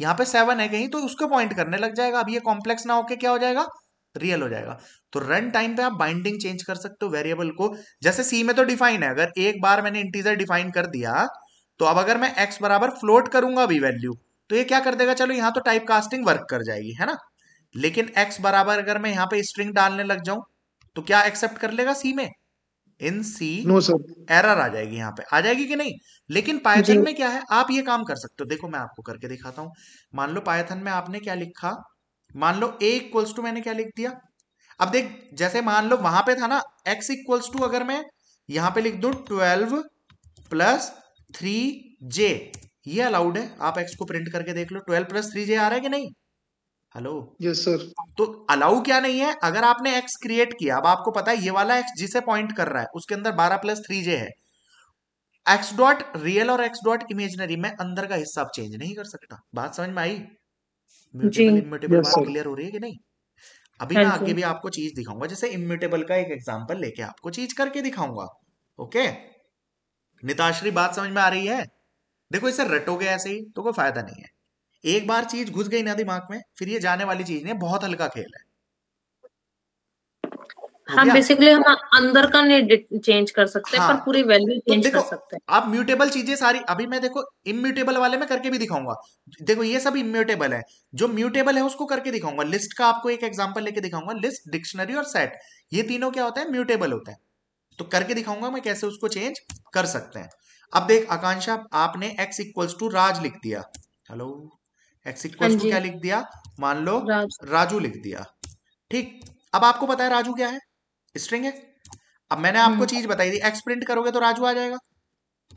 यहाँ पे सेवन है कहीं तो उसको पॉइंट करने लग जाएगा अब ये कॉम्प्लेक्स ना होके क्या हो जाएगा रियल हो जाएगा तो रन टाइम पे आप बाइंडिंग चेंज कर सकते हो वेरिएबल को जैसे सी में तो डिफाइन है अगर एक बार मैंने इंटीजर डिफाइन कर दिया तो अब अगर मैं एक्स बराबर फ्लोट करूंगा अभी वैल्यू तो ये क्या कर देगा चलो यहाँ तो टाइप कास्टिंग वर्क कर जाएगी है ना लेकिन x बराबर अगर मैं यहाँ पे स्ट्रिंग डालने लग जाऊं तो क्या एक्सेप्ट कर लेगा सी में in C no sir error आ जाएगी यहाँ पे आ जाएगी कि नहीं लेकिन पायथन में क्या है आप ये काम कर सकते हो देखो मैं आपको करके दिखाता हूं मान लो पायथन में आपने क्या लिखा मान लो ए इक्वल्स टू मैंने क्या लिख दिया अब देख जैसे मान लो वहां पे था ना एक्स इक्वल्स टू अगर मैं यहाँ पे लिख दू ट्वेल्व प्लस थ्री जे ये अलाउड है आप एक्स को प्रिंट करके देख लो ट्वेल्व प्लस थ्री जे आ रहा है कि नहीं हेलो यस सर तो अलाउ क्या नहीं है अगर आपने एक्स क्रिएट किया अब आपको पता है ये वाला एक्स जिसे पॉइंट कर रहा है उसके अंदर बारह प्लस थ्री जे है एक्स डॉट रियल और एक्स डॉट इमेजनरी में अंदर का हिस्सा आप चेंज नहीं कर सकता बात समझ में आई म्यूटेबल इम्यूटेबल बात क्लियर हो रही है कि नहीं अभी मैं हाँ हाँ आगे भी आपको चीज दिखाऊंगा जैसे इम्यूटेबल का एक एग्जाम्पल लेके आपको चीज करके दिखाऊंगा ओके निताश्री बात समझ में आ रही है देखो इसे रटोगे ऐसे ही तो कोई फायदा नहीं है एक बार चीज घुस गई ना दिमाग में फिर ये जाने वाली चीज नहीं बहुत हल्का खेल है हम बेसिकली हाँ, हम अंदर का नहीं चेंज कर सकते हाँ, पर पूरी वैल्यू चेंज तो कर सकते हैं आप म्यूटेबल चीजें सारी अभी मैं देखो इम्यूटेबल वाले में करके भी दिखाऊंगा देखो ये सब इम्यूटेबल है जो म्यूटेबल है उसको करके दिखाऊंगा लिस्ट का आपको एक एग्जांपल लेके दिखाऊंगा लिस्ट डिक्शनरी और सेट ये तीनों क्या होता है म्यूटेबल होता है तो करके दिखाऊंगा मैं कैसे उसको चेंज कर सकते हैं अब देख आकांक्षा आपने एक्स इक्वल्स टू राज लिख दिया हेलो एक्स इक्वल टू क्या लिख दिया मान लो राजू लिख दिया ठीक अब आपको पता है राजू क्या है स्ट्रिंग है अब मैंने आपको हाँ। चीज बताई थी एक्स प्रिंट करोगे तो राजू आ जाएगा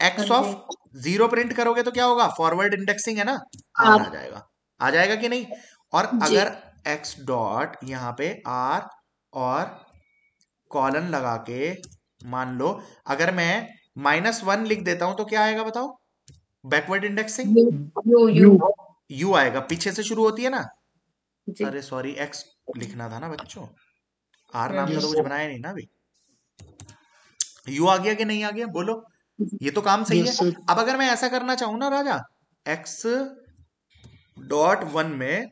एक्स ऑफ जीरो प्रिंट करोगे तो क्या होगा फॉरवर्ड इंडेक्सिंग है ना आर हाँ। आ जाएगा आ जाएगा कि नहीं और अगर एक्स डॉट यहाँ पे आर और कॉलन लगा के मान लो अगर मैं माइनस वन लिख देता हूं तो क्या आएगा बताओ बैकवर्ड इंडेक्सिंग यू आएगा पीछे से शुरू होती है ना अरे सॉरी एक्स लिखना था ना बच्चों आर नाम का तो कुछ बनाया नहीं ना अभी यू आ गया कि नहीं आ गया बोलो ये तो काम सही है अब अगर मैं ऐसा करना चाहूं ना राजा एक्स डॉट वन में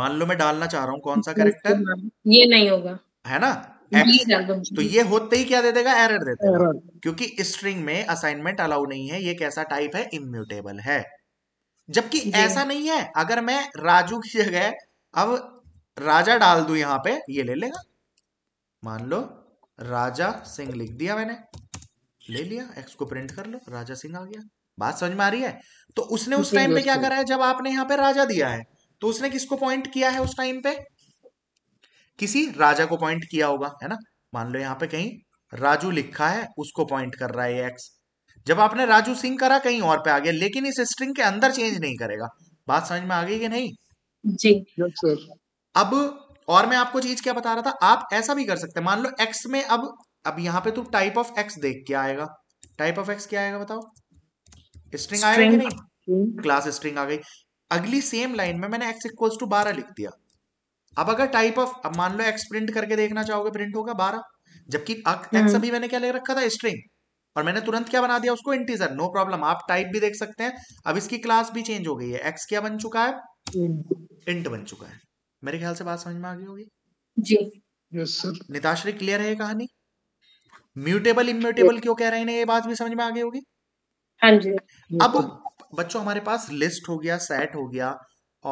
मान लो मैं डालना चाह रहा हूँ कौन सा कैरेक्टर ये नहीं होगा है ना X, तो ये होते ही क्या दे देगा एरर दे देगा क्योंकि स्ट्रिंग में असाइनमेंट अलाउ नहीं है ये कैसा टाइप है इम्यूटेबल है जबकि ऐसा नहीं है अगर मैं राजू की जगह अब राजा डाल दू यहां पे ये ले लेगा मान लो राजा सिंह लिख दिया मैंने ले लिया एक्स को प्रिंट कर लो राजा सिंह आ गया बात समझ में आ रही है तो उसने उस टाइम पे क्या करा है जब आपने यहां पे राजा दिया है तो उसने किसको पॉइंट किया है उस टाइम पे किसी राजा को पॉइंट किया होगा है ना मान लो यहां पे कहीं राजू लिखा है उसको पॉइंट कर रहा है एक्स जब आपने राजू सिंह करा कहीं और पे आ गया लेकिन इस स्ट्रिंग के अंदर चेंज नहीं करेगा बात समझ में आ गई कि नहीं जी अब और मैं आपको चीज क्या बता रहा था आप ऐसा भी कर सकते हैं मान लो एक्स में अब अब यहाँ पे तू टाइप ऑफ एक्स देख के आएगा टाइप ऑफ एक्स क्या आएगा बताओ स्ट्रिंग आएगा कि नहीं क्लास स्ट्रिंग आ गई अगली सेम लाइन में मैंने एक्स इक्वल्स टू बारह लिख दिया अब अगर टाइप ऑफ अब मान लो एक्स प्रिंट करके देखना चाहोगे प्रिंट होगा बारह जबकि एक्स हम्म। अभी मैंने क्या ले रखा था स्ट्रिंग और मैंने तुरंत क्या बना दिया उसको इंटीजर नो प्रॉब्लम आप टाइप भी देख सकते हैं अब इसकी क्लास भी चेंज हो गई है एक्स क्या बन चुका है इंट बन चुका है मेरे ख्याल से बात समझ में आ गई होगी जी यस सर निताश्री क्लियर है कहानी म्यूटेबल इम्यूटेबल क्यों कह रहे हैं ये बात भी समझ में आ गई होगी हाँ जी अब बच्चों हमारे पास लिस्ट हो गया सेट हो गया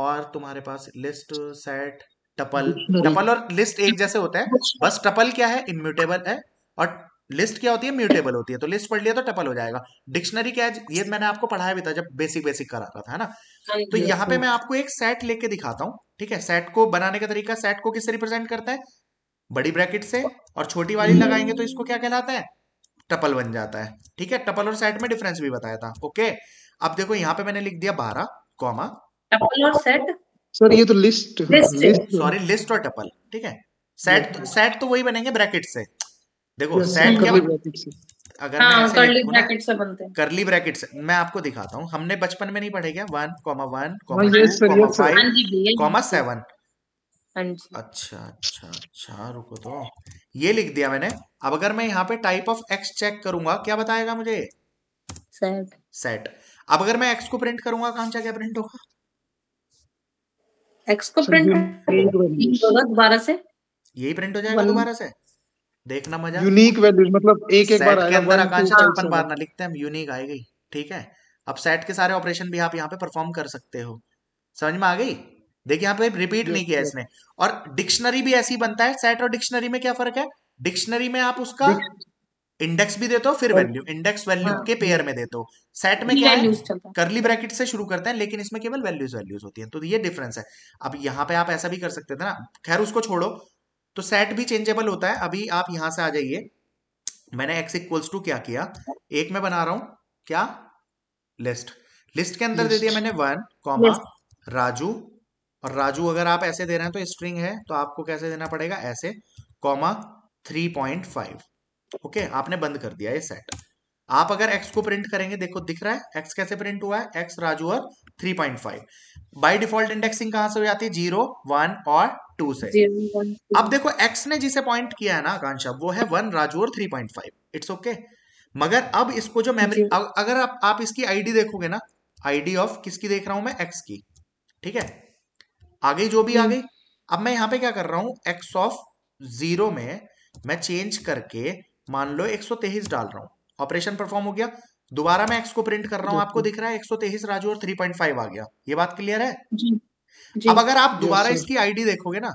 और तुम्हारे पास लिस्ट सेट टपल टपल और लिस्ट एक जैसे होता है बस टपल क्या है इम्यूटेबल है और लिस्ट क्या होती है म्यूटेबल होती है तो लिस्ट पढ़ लिया तो टपल हो जाएगा डिक्शनरी क्या है ये मैंने आपको पढ़ाया भी था जब बेसिक बेसिक करा रहा था है ना हाँ तो यहाँ पे हाँ। मैं आपको एक सेट लेके दिखाता हूँ ठीक है सेट को बनाने का तरीका सेट को किससे रिप्रेजेंट करता है बड़ी ब्रैकेट से और छोटी वाली लगाएंगे तो इसको क्या कहलाता है टपल बन जाता है ठीक है टपल और सेट में डिफरेंस भी बताया था ओके अब देखो यहाँ पे मैंने लिख दिया बारह कॉमा टपल और सेट सर ये तो लिस्ट सॉरी लिस्ट और टपल ठीक है सेट सेट तो वही बनेंगे ब्रैकेट से देखो सेट क्या अगर हाँ, कर्ली ब्रैकेट से बनते हैं कर्ली ब्रैकेट से मैं आपको दिखाता हूँ हमने बचपन में नहीं पढ़े क्या one comma one comma seven अच्छा अच्छा अच्छा रुको तो ये लिख दिया मैंने अब अगर मैं यहाँ पे टाइप ऑफ एक्स चेक करूंगा क्या बताएगा मुझे सेट सेट अब अगर मैं एक्स को प्रिंट करूंगा कहाँ क्या प्रिंट होगा एक्स को प्रिंट होगा दोबारा से यही प्रिंट हो जाएगा दोबारा से देखना मजा यूनिक वैल्यूज मतलब एक एक बार के अंदर आकांक्षा अपन बार ना लिखते हैं यूनिक आ गई ठीक है अब सेट के सारे ऑपरेशन भी आप यहाँ पे परफॉर्म कर सकते हो समझ में आ गई देखिए यहाँ पे रिपीट नहीं किया इसने और डिक्शनरी भी ऐसी बनता है सेट और डिक्शनरी में क्या फर्क है डिक्शनरी में आप उसका इंडेक्स भी देते हो फिर वैल्यू इंडेक्स वैल्यू के पेयर में देते हो सेट में क्या करली ब्रैकेट से शुरू करते हैं लेकिन इसमें केवल वैल्यूज वैल्यूज होती है तो ये डिफरेंस है अब यहाँ पे आप ऐसा भी कर सकते थे ना खैर उसको छोड़ो तो सेट भी चेंजेबल होता है अभी आप यहां से आ जाइए मैंने एक्स इक्वल्स टू क्या किया एक मैं बना रहा हूं क्या लिस्ट लिस्ट के अंदर दे दिया मैंने वन कॉमा राजू और राजू अगर आप ऐसे दे रहे हैं तो स्ट्रिंग है तो आपको कैसे देना पड़ेगा ऐसे comma three point five okay आपने बंद कर दिया ये सेट आप अगर एक्स को प्रिंट करेंगे देखो दिख रहा है एक्स कैसे प्रिंट हुआ है एक्स राजू और three point five by default indexing कहां से हो जाती है जीरो वन और टू से अब देखो एक्स ने जिसे पॉइंट किया है ना आकांक्षा वो है वन राजू और three point five it's okay मगर अब इसको जो मेमोरी अगर आप, आप इसकी आईडी देखोगे ना आईडी ऑफ किसकी देख रहा हूं मैं एक्स की ठीक है आ गई जो भी आ hmm. गई अब मैं यहां पे क्या कर रहा हूं एक्स ऑफ जीरो में मैं चेंज करके मान लो एक डाल रहा हूं ऑपरेशन परफॉर्म हो गया दोबारा मैं एक्स को प्रिंट कर रहा हूं आपको दिख रहा है एक सौ तेईस राजू और थ्री पॉइंट फाइव आ गया ये बात क्लियर है जी अब अगर आप दोबारा इसकी आईडी देखोगे ना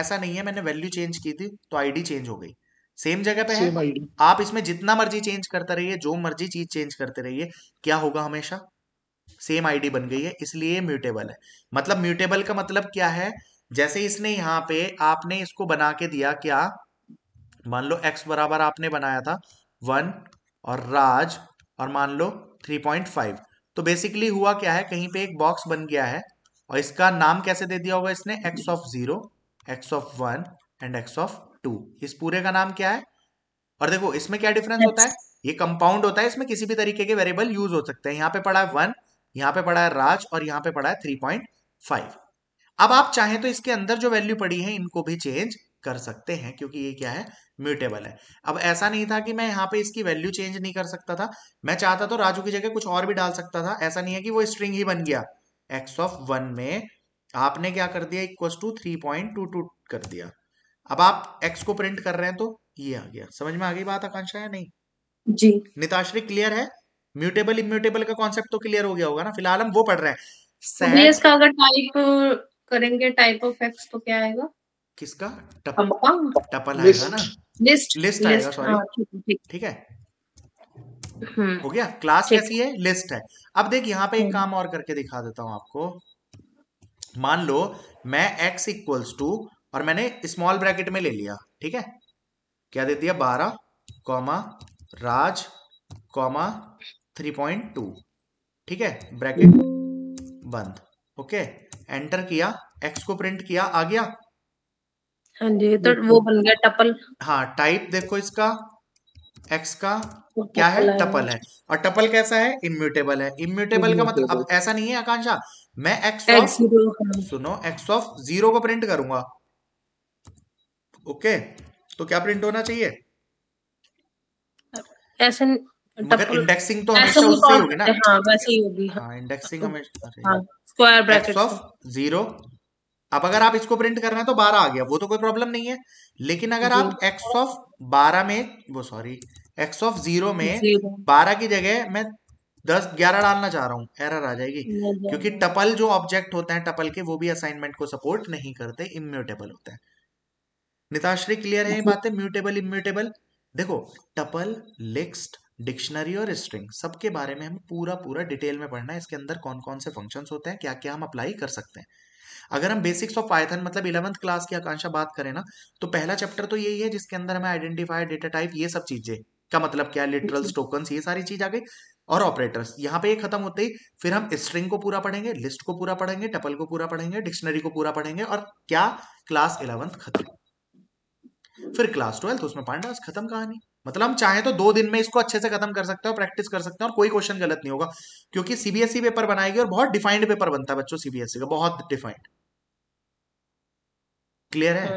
ऐसा नहीं है मैंने वैल्यू चेंज की थी तो आईडी चेंज हो गई सेम जगह पे है आप इसमें जितना मर्जी चेंज करते रहिए जो मर्जी चीज चेंज करते रहिए क्या होगा हमेशा सेम आईडी बन गई है इसलिए म्यूटेबल है मतलब म्यूटेबल का मतलब क्या है जैसे इसने यहाँ पे आपने इसको बना के दिया क्या मान लो एक्स बराबर आपने बनाया था वन और राज और मान लो थ्री पॉइंट फाइव तो बेसिकली हुआ क्या है कहीं पे एक बॉक्स बन गया है और इसका नाम कैसे दे दिया होगा इसने X of zero X of one and X of two इस पूरे का नाम क्या है और देखो इसमें क्या डिफरेंस होता है ये कंपाउंड होता है इसमें किसी भी तरीके के वेरिएबल यूज हो सकते हैं यहाँ पे पड़ा है वन यहाँ पे पड़ा है राज और यहाँ पे पड़ा है थ्री पॉइंट फाइव अब आप चाहें तो इसके अंदर जो वैल्यू पड़ी है इनको भी चेंज कर सकते हैं क्योंकि ये क्या है म्यूटेबल है अब ऐसा नहीं था कि मैं यहाँ पे इसकी वैल्यू चेंज नहीं कर सकता था मैं चाहता तो राजू की जगह कुछ और भी डाल सकता था ऐसा नहीं है कि वो स्ट्रिंग ही बन गया एक्स ऑफ वन में आपने क्या कर दिया equals to three point two two कर दिया अब आप एक्स को प्रिंट कर रहे हैं तो ये आ गया समझ में आ गई बात आकांक्षा या नहीं जी निताश्री क्लियर है म्यूटेबल इम्यूटेबल का कॉन्सेप्ट तो क्लियर हो गया होगा ना फिलहाल हम वो पढ़ रहे हैं तो इसका अगर टाइप करेंगे टाइप ऑफ एक्स तो क्या आएगा किसका टपल टपल आएगा ना लिस्ट लिस्ट आएगा सॉरी हाँ, ठीक है हम्म। हो गया क्लास कैसी है लिस्ट है अब देख यहाँ पे एक हम्म। काम और करके दिखा देता हूं आपको मान लो मैं x इक्वल्स टू और मैंने स्मॉल ब्रैकेट में ले लिया ठीक है क्या दे दिया बारह comma Raj comma three point two ठीक है ब्रैकेट बंद ओके एंटर किया x को प्रिंट किया आ गया हाँ जी तो वो बन गया टपल हाँ टाइप देखो इसका x का क्या है टपल है और टपल कैसा है इम्यूटेबल है इम्यूटेबल का मतलब अब ऐसा नहीं है आकांक्षा मैं एक्स ऑफ सुनो एक्स ऑफ जीरो को प्रिंट करूंगा ओके तो क्या प्रिंट होना चाहिए मगर इंडेक्सिंग तो हमेशा उससे होगी ना हाँ वैसे ही होगी हाँ इंडेक्सिंग हमेशा ऑफ जीरो अब अगर आप इसको प्रिंट करना है तो बारह आ गया वो तो कोई प्रॉब्लम नहीं है लेकिन अगर आप एक्स ऑफ बारह में वो सॉरी एक्स ऑफ जीरो में बारह की जगह मैं दस ग्यारह डालना चाह रहा हूँ एरर आ जाएगी क्योंकि टपल जो ऑब्जेक्ट होते हैं टपल के वो भी असाइनमेंट को सपोर्ट नहीं करते इम्यूटेबल होते हैं निताश्री क्लियर है बातें म्यूटेबल इम्यूटेबल देखो टपल लिस्ट डिक्शनरी और स्ट्रिंग सबके बारे में हम पूरा पूरा डिटेल में पढ़ना है इसके अंदर कौन कौन से फंक्शन होते हैं क्या क्या हम अप्लाई कर सकते हैं अगर हम बेसिक्स ऑफ पाइथन मतलब इलेवंथ क्लास की आकांक्षा बात करें ना तो पहला चैप्टर तो यही है जिसके अंदर हमें आइडेंटिफाई डेटा टाइप ये सब चीजें का मतलब क्या है लिटरल्स टोकन ये सारी चीज आ गई और ऑपरेटर्स यहाँ पे ये खत्म होते ही फिर हम स्ट्रिंग को पूरा पढ़ेंगे लिस्ट को पूरा पढ़ेंगे टपल को पूरा पढ़ेंगे डिक्शनरी को पूरा पढ़ेंगे और क्या क्लास इलेवंथ खत्म फिर क्लास ट्वेल्थ उसमें पांडा खत्म कहानी मतलब हम चाहें तो दो दिन में इसको अच्छे से खत्म कर सकते हैं और प्रैक्टिस कर सकते हैं और कोई क्वेश्चन गलत नहीं होगा क्योंकि सीबीएसई पेपर e बनाएगी और बहुत डिफाइंड पेपर बनता है बच्चों सीबीएसई e का बहुत डिफाइंड क्लियर है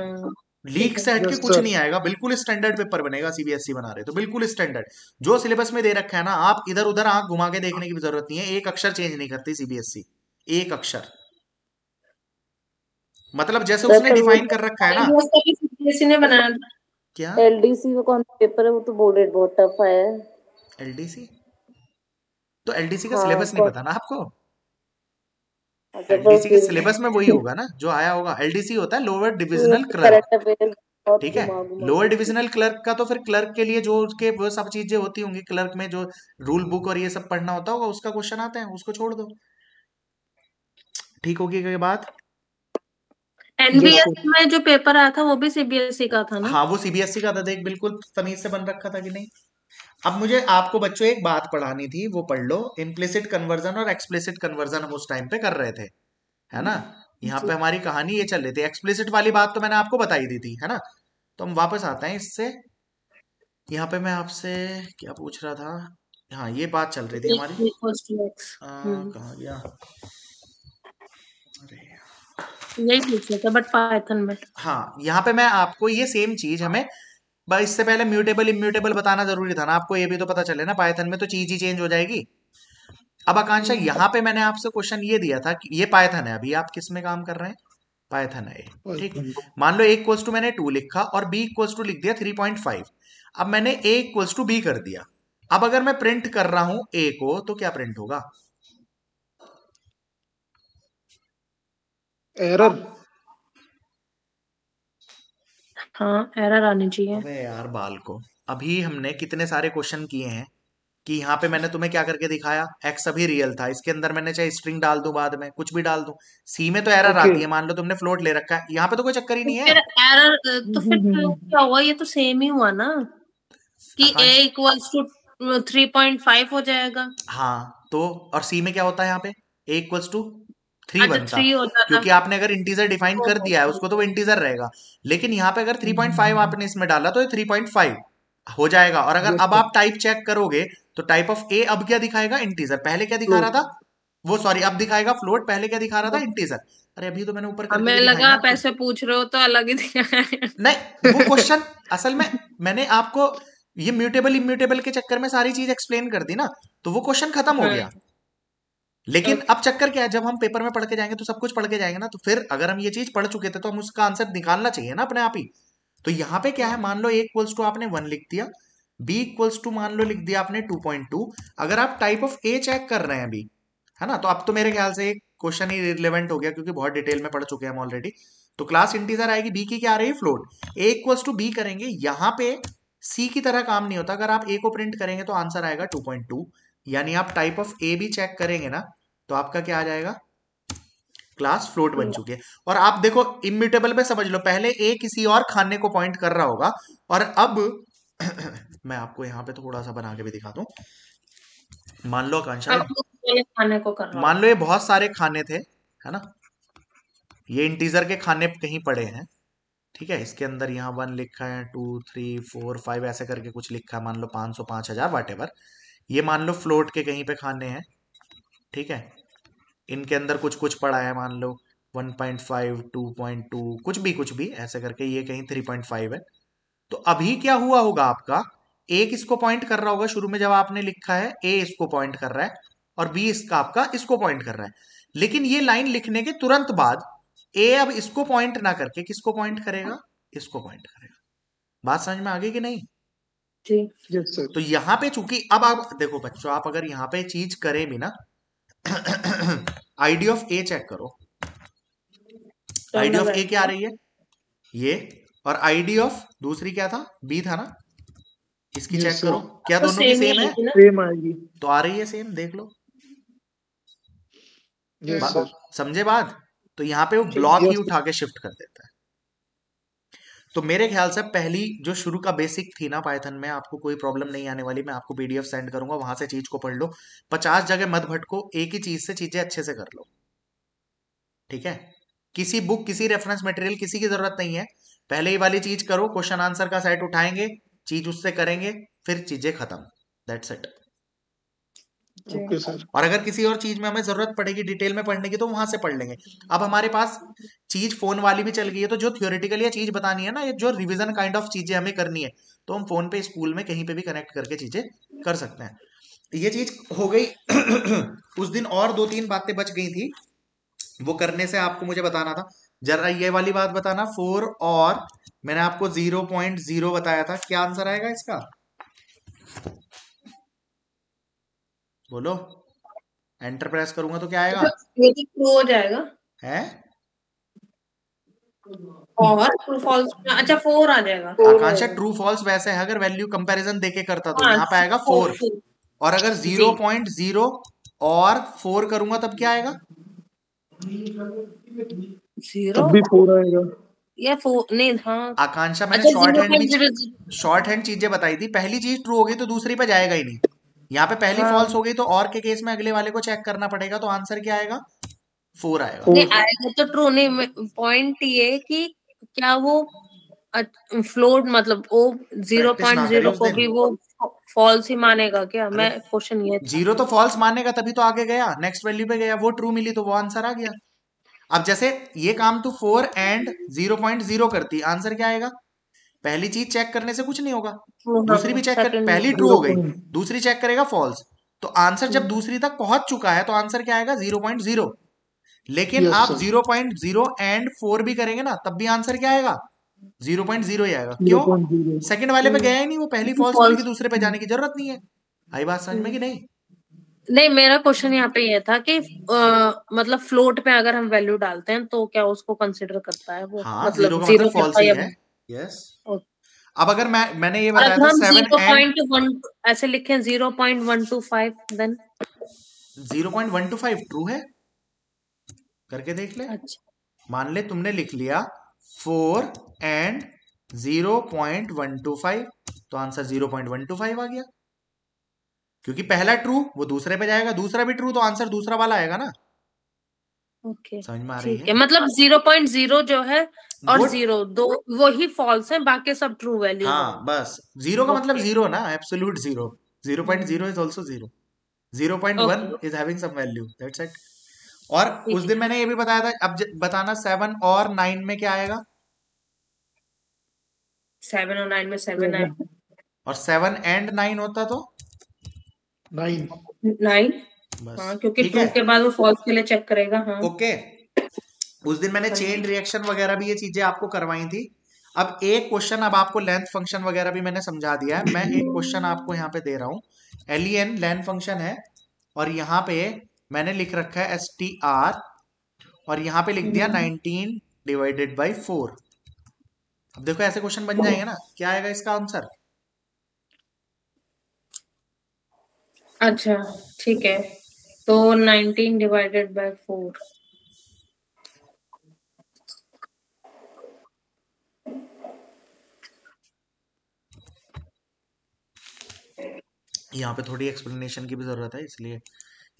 लीक से हटके कुछ नहीं आएगा बिल्कुल स्टैंडर्ड पेपर बनेगा सीबीएसई e बना रहे तो बिल्कुल स्टैंडर्ड जो सिलेबस में दे रखा है ना आप इधर उधर आंख घुमा के देखने की जरूरत नहीं है एक अक्षर चेंज नहीं करती सीबीएसई e। एक अक्षर मतलब जैसे उसने डिफाइन तो कर रखा है ना सीबीएसई e ने बनाया क्या एलडीसी का कौन सा पेपर है वो तो बोर्डेड बहुत टफ है एलडीसी तो एलडीसी का सिलेबस हाँ, नहीं पता ना आपको एलडीसी के सिलेबस में वही होगा ना जो आया होगा एलडीसी होता है लोअर डिविजनल क्लर्क ठीक है लोअर डिविजनल क्लर्क का तो फिर क्लर्क के लिए जो उसके वो सब चीजें होती होंगी क्लर्क में जो रूल बुक और ये सब पढ़ना होता होगा उसका क्वेश्चन आते हैं उसको छोड़ दो ठीक होगी क्या बात एनबीएससी में जो पेपर आया था वो भी सीबीएसई का था ना हाँ वो सीबीएसई का था देख बिल्कुल तमीज से बन रखा था कि नहीं अब मुझे आपको बच्चों एक बात पढ़ानी थी वो पढ़ लो इम्प्लिसिट कन्वर्जन और एक्सप्लिसिट कन्वर्जन हम उस टाइम पे कर रहे थे है ना हम्म, यहाँ पे हमारी कहानी ये चल रही थी एक्सप्लिसिट वाली बात तो मैंने आपको बताई दी थी है ना तो हम वापस आते हैं इससे यहाँ पे मैं आपसे क्या पूछ रहा था हाँ ये बात चल रही थी हमारी हम्म। कहा गया यही पूछ रहा था बट पाइथन में हाँ यहाँ पे मैं आपको ये सेम चीज हमें इससे पहले म्यूटेबल इम्यूटेबल बताना जरूरी था ना आपको ये भी तो पता चले ना पायथन में तो चीज ही चेंज हो जाएगी अब आकांक्षा हम्म। यहाँ पे मैंने आपसे क्वेश्चन ये दिया था कि ये पायथन है अभी आप किस में काम कर रहे हैं पायथन है ठीक मान लो एक टू मैंने टू लिखा और बी इक्वल्स टू लिख दिया थ्री पॉइंट फाइव अब मैंने ए इक्वल्स टू बी कर दिया अब अगर मैं प्रिंट कर रहा हूं ए को तो क्या प्रिंट होगा एरर हाँ एरर आनी चाहिए अबे यार बाल को अभी हमने कितने सारे क्वेश्चन किए हैं कि यहाँ पे मैंने तुम्हें क्या करके दिखाया एक्स अभी रियल था इसके अंदर मैंने चाहे स्ट्रिंग डाल दू बाद में कुछ भी डाल दू सी में तो एरर okay. आती है मान लो तुमने फ्लोट ले रखा है यहाँ पे तो कोई चक्कर ही नहीं है एरर तो फिर हम्म, हम्म, हम्म। क्या हुआ ये तो सेम ही हुआ ना कि A equals to three point five हो जाएगा हाँ तो और सी में क्या होता है यहाँ पे ए इक्वल्स टू थ्री अच्छा, बनता हाँ। क्योंकि आपने अगर इंटीजर डिफाइन हाँ, कर हाँ, दिया है उसको तो वो इंटीजर रहेगा लेकिन यहाँ पे अगर थ्री पॉइंट फाइव आपने इसमें डाला तो ये थ्री पॉइंट फाइव हो जाएगा और अगर अब आप टाइप चेक करोगे तो टाइप ऑफ ए अब क्या दिखाएगा इंटीजर पहले क्या दिखा रहा था वो सॉरी अब दिखाएगा फ्लोट पहले क्या दिखा रहा था इंटीजर अरे अभी तो मैंने ऊपर हमें लगा आप ऐसे पूछ रहे हो तो अलग ही नहीं वो क्वेश्चन असल में मैंने आपको ये म्यूटेबल इम्यूटेबल के चक्कर में सारी चीज एक्सप्लेन कर दी ना तो वो क्वेश्चन खत्म हो गया लेकिन तो अब चक्कर क्या है जब हम पेपर में पढ़ के जाएंगे तो सब कुछ पढ़ के जाएंगे ना तो फिर अगर हम ये चीज पढ़ चुके थे तो हम उसका आंसर निकालना चाहिए ना अपने आप ही तो यहाँ पे क्या है मान लो एक्वल्स टू आपने वन लिख दिया बी इक्वल्स टू मान लो लिख दिया आपने टू पॉइंट टू अगर आप टाइप ऑफ ए चेक कर रहे हैं अभी है ना तो अब तो मेरे ख्याल से एक क्वेश्चन ही रिलेवेंट हो गया क्योंकि बहुत डिटेल में पढ़ चुके हैं हम ऑलरेडी तो क्लास इंटीजर आएगी बी की क्या आ रही है float A equals to B करेंगे यहाँ पे सी की तरह काम नहीं होता अगर आप ए को प्रिंट करेंगे तो आंसर आएगा टू पॉइंट टू यानी आप टाइप ऑफ ए भी चेक करेंगे ना तो आपका क्या आ जाएगा क्लास फ्लोट बन hmm. चुकी है और आप देखो इमिटेबल पे समझ लो पहले ए किसी और खाने को पॉइंट कर रहा होगा और अब मैं आपको यहाँ पे थोड़ा सा बना के भी दिखा दू मान लो आकांक्षा मान लो ये बहुत सारे खाने थे है ना ये इंटीजर के खाने कहीं पड़े हैं ठीक है इसके अंदर यहाँ वन लिखा है टू थ्री फोर फाइव ऐसे करके कुछ लिखा है मान लो पांच सौ पांच हजार वाट एवर ये मान लो फ्लोट के कहीं पे खाने हैं ठीक है इनके अंदर कुछ कुछ पड़ा है मान लो 1.5 2.2 कुछ भी कुछ भी ऐसे करके ये कहीं 3.5 है तो अभी क्या हुआ होगा आपका ए किसको पॉइंट कर रहा होगा शुरू में जब आपने लिखा है ए इसको पॉइंट कर रहा है और बी इसका आपका इसको पॉइंट कर रहा है लेकिन ये लाइन लिखने के तुरंत बाद ए अब इसको पॉइंट ना करके किसको पॉइंट करेगा इसको पॉइंट करेगा बात समझ में आ गई कि नहीं तो यहाँ पे चूंकि अब आप देखो बच्चों आप अगर यहाँ पे चीज करें भी ना आईडी ऑफ ए चेक करो आईडी ऑफ ए क्या आ रही है ये और आईडी ऑफ दूसरी क्या था बी था ना इसकी चेक करो क्या तो दोनों की सेम है सेम आएगी तो आ रही है सेम देख लो समझे बात तो यहाँ पे वो ब्लॉक ही उठा के शिफ्ट कर देता है तो मेरे ख्याल से पहली जो शुरू का बेसिक थी ना पाइथन में आपको कोई प्रॉब्लम नहीं आने वाली मैं आपको पीडीएफ सेंड करूंगा वहां से चीज को पढ़ लो पचास जगह मत भटको एक ही चीज से चीजें अच्छे से कर लो ठीक है किसी बुक किसी रेफरेंस मटेरियल किसी की जरूरत नहीं है पहले ही वाली चीज करो क्वेश्चन आंसर का सेट उठाएंगे चीज उससे करेंगे फिर चीजें खत्म दैट्स इट okay, और अगर किसी और चीज में हमें जरूरत पड़ेगी डिटेल में पढ़ने की तो वहां से पढ़ लेंगे अब हमारे पास चीज फोन वाली भी चल गई है तो जो थियोरिटिकल ये चीज बतानी है ना ये जो रिविजन काइंड ऑफ चीजें हमें करनी है तो हम फोन पे स्कूल में कहीं पे भी कनेक्ट करके चीजें कर सकते हैं ये चीज हो गई उस दिन और दो तीन बातें बच गई थी वो करने से आपको मुझे बताना था जरा ये वाली बात बताना फोर और मैंने आपको जीरो पॉइंट जीरो बताया था क्या आंसर आएगा इसका बोलो एंटर प्रेस करूंगा तो क्या आएगा ट्रू तो तो हो जाएगा है और ट्रू फॉल्स अच्छा फोर आ जाएगा आकांक्षा ट्रू फॉल्स वैसे है अगर वैल्यू कंपैरिजन देके करता तो हाँ, यहाँ पे आएगा फोर और अगर जीरो पॉइंट जीरो और फोर करूंगा तब क्या आएगा जीरो हाँ। आकांक्षा मैंने शॉर्ट हैंड शॉर्ट हैंड चीजें बताई थी पहली चीज ट्रू होगी तो दूसरी पे जाएगा ही नहीं यहाँ पे पहली फॉल्स हाँ। हो गई तो और के केस में अगले वाले को चेक करना पड़ेगा तो आंसर क्या आएगा फोर आएगा नहीं आएगा तो ट्रू नहीं पॉइंट ये कि क्या वो फ्लोट मतलब वो जीरो पॉइंट जीरो को भी वो फॉल्स ही मानेगा क्या मैं क्वेश्चन ये जीरो तो फॉल्स मानेगा तभी तो आगे गया नेक्स्ट वैल्यू पे गया वो ट्रू मिली तो वो आंसर आ गया अब जैसे ये काम तू four and zero point zero करती आंसर क्या आएगा पहली चीज चेक करने से कुछ नहीं होगा हाँ, दूसरी भी चेक कर पहली ट्रू हो गई दूसरी चेक करेगा फॉल्स तो आंसर जब दूसरी तक पहुंच चुका है तो आंसर क्या आएगा जीरो पॉइंट जीरो लेकिन आप zero point zero and four भी करेंगे ना तब भी आंसर क्या आएगा जीरो पॉइंट जीरो ही आएगा क्यों सेकंड वाले पे गया ही नहीं वो पहली फॉल्स वाली की दूसरे पे जाने की जरूरत नहीं है आई बात समझ में कि नहीं नहीं मेरा क्वेश्चन यहाँ पे ये था कि आ, मतलब फ्लोट पे अगर हम वैल्यू डालते हैं तो क्या उसको कंसिडर करता है वो हाँ, मतलब जीरो, मतलब जीरो फॉल्स है यस अब अगर मैं मैंने ये बताया था सेवन एंड ऐसे लिखें zero point one two five then zero point one two five true है करके देख ले अच्छा। मान ले तुमने लिख लिया four and zero point one two five तो answer zero point one two five आ गया क्योंकि पहला ट्रू वो दूसरे पे जाएगा दूसरा भी ट्रू तो आंसर दूसरा वाला आएगा ना ओके okay. समझ में आ रही है मतलब जीरो पॉइंट जीरो जो है और जीरो दो वही फॉल्स है बाकी सब ट्रू वैल्यू हाँ बस जीरो का मतलब जीरो ना absolute zero zero point zero is also zero zero point one is having some value that's it और उस दिन मैंने ये भी बताया था अब बताना सेवन और नाइन में क्या आएगा सेवन और नाइन में सेवन आएगा और सेवन एंड नाइन होता तो नाइन नाइन हाँ, क्योंकि हाँ। उस दिन मैंने चेन हाँ रिएक्शन वगैरह भी ये चीजें आपको करवाई थी अब एक क्वेश्चन अब आपको लेंथ फंक्शन वगैरह भी मैंने समझा दिया है मैं एक क्वेश्चन आपको यहाँ पे दे रहा हूँ एलियन लेंथ फंक्शन है और यहाँ पे मैंने लिख रखा है एस टी आर और यहाँ पे लिख दिया नाइनटीन डिवाइडेड बाई फोर अब देखो ऐसे क्वेश्चन बन जाएंगे ना क्या आएगा इसका आंसर अच्छा ठीक है तो नाइनटीन डिवाइडेड बाय फोर यहाँ पे थोड़ी एक्सप्लेनेशन की भी ज़रूरत है इसलिए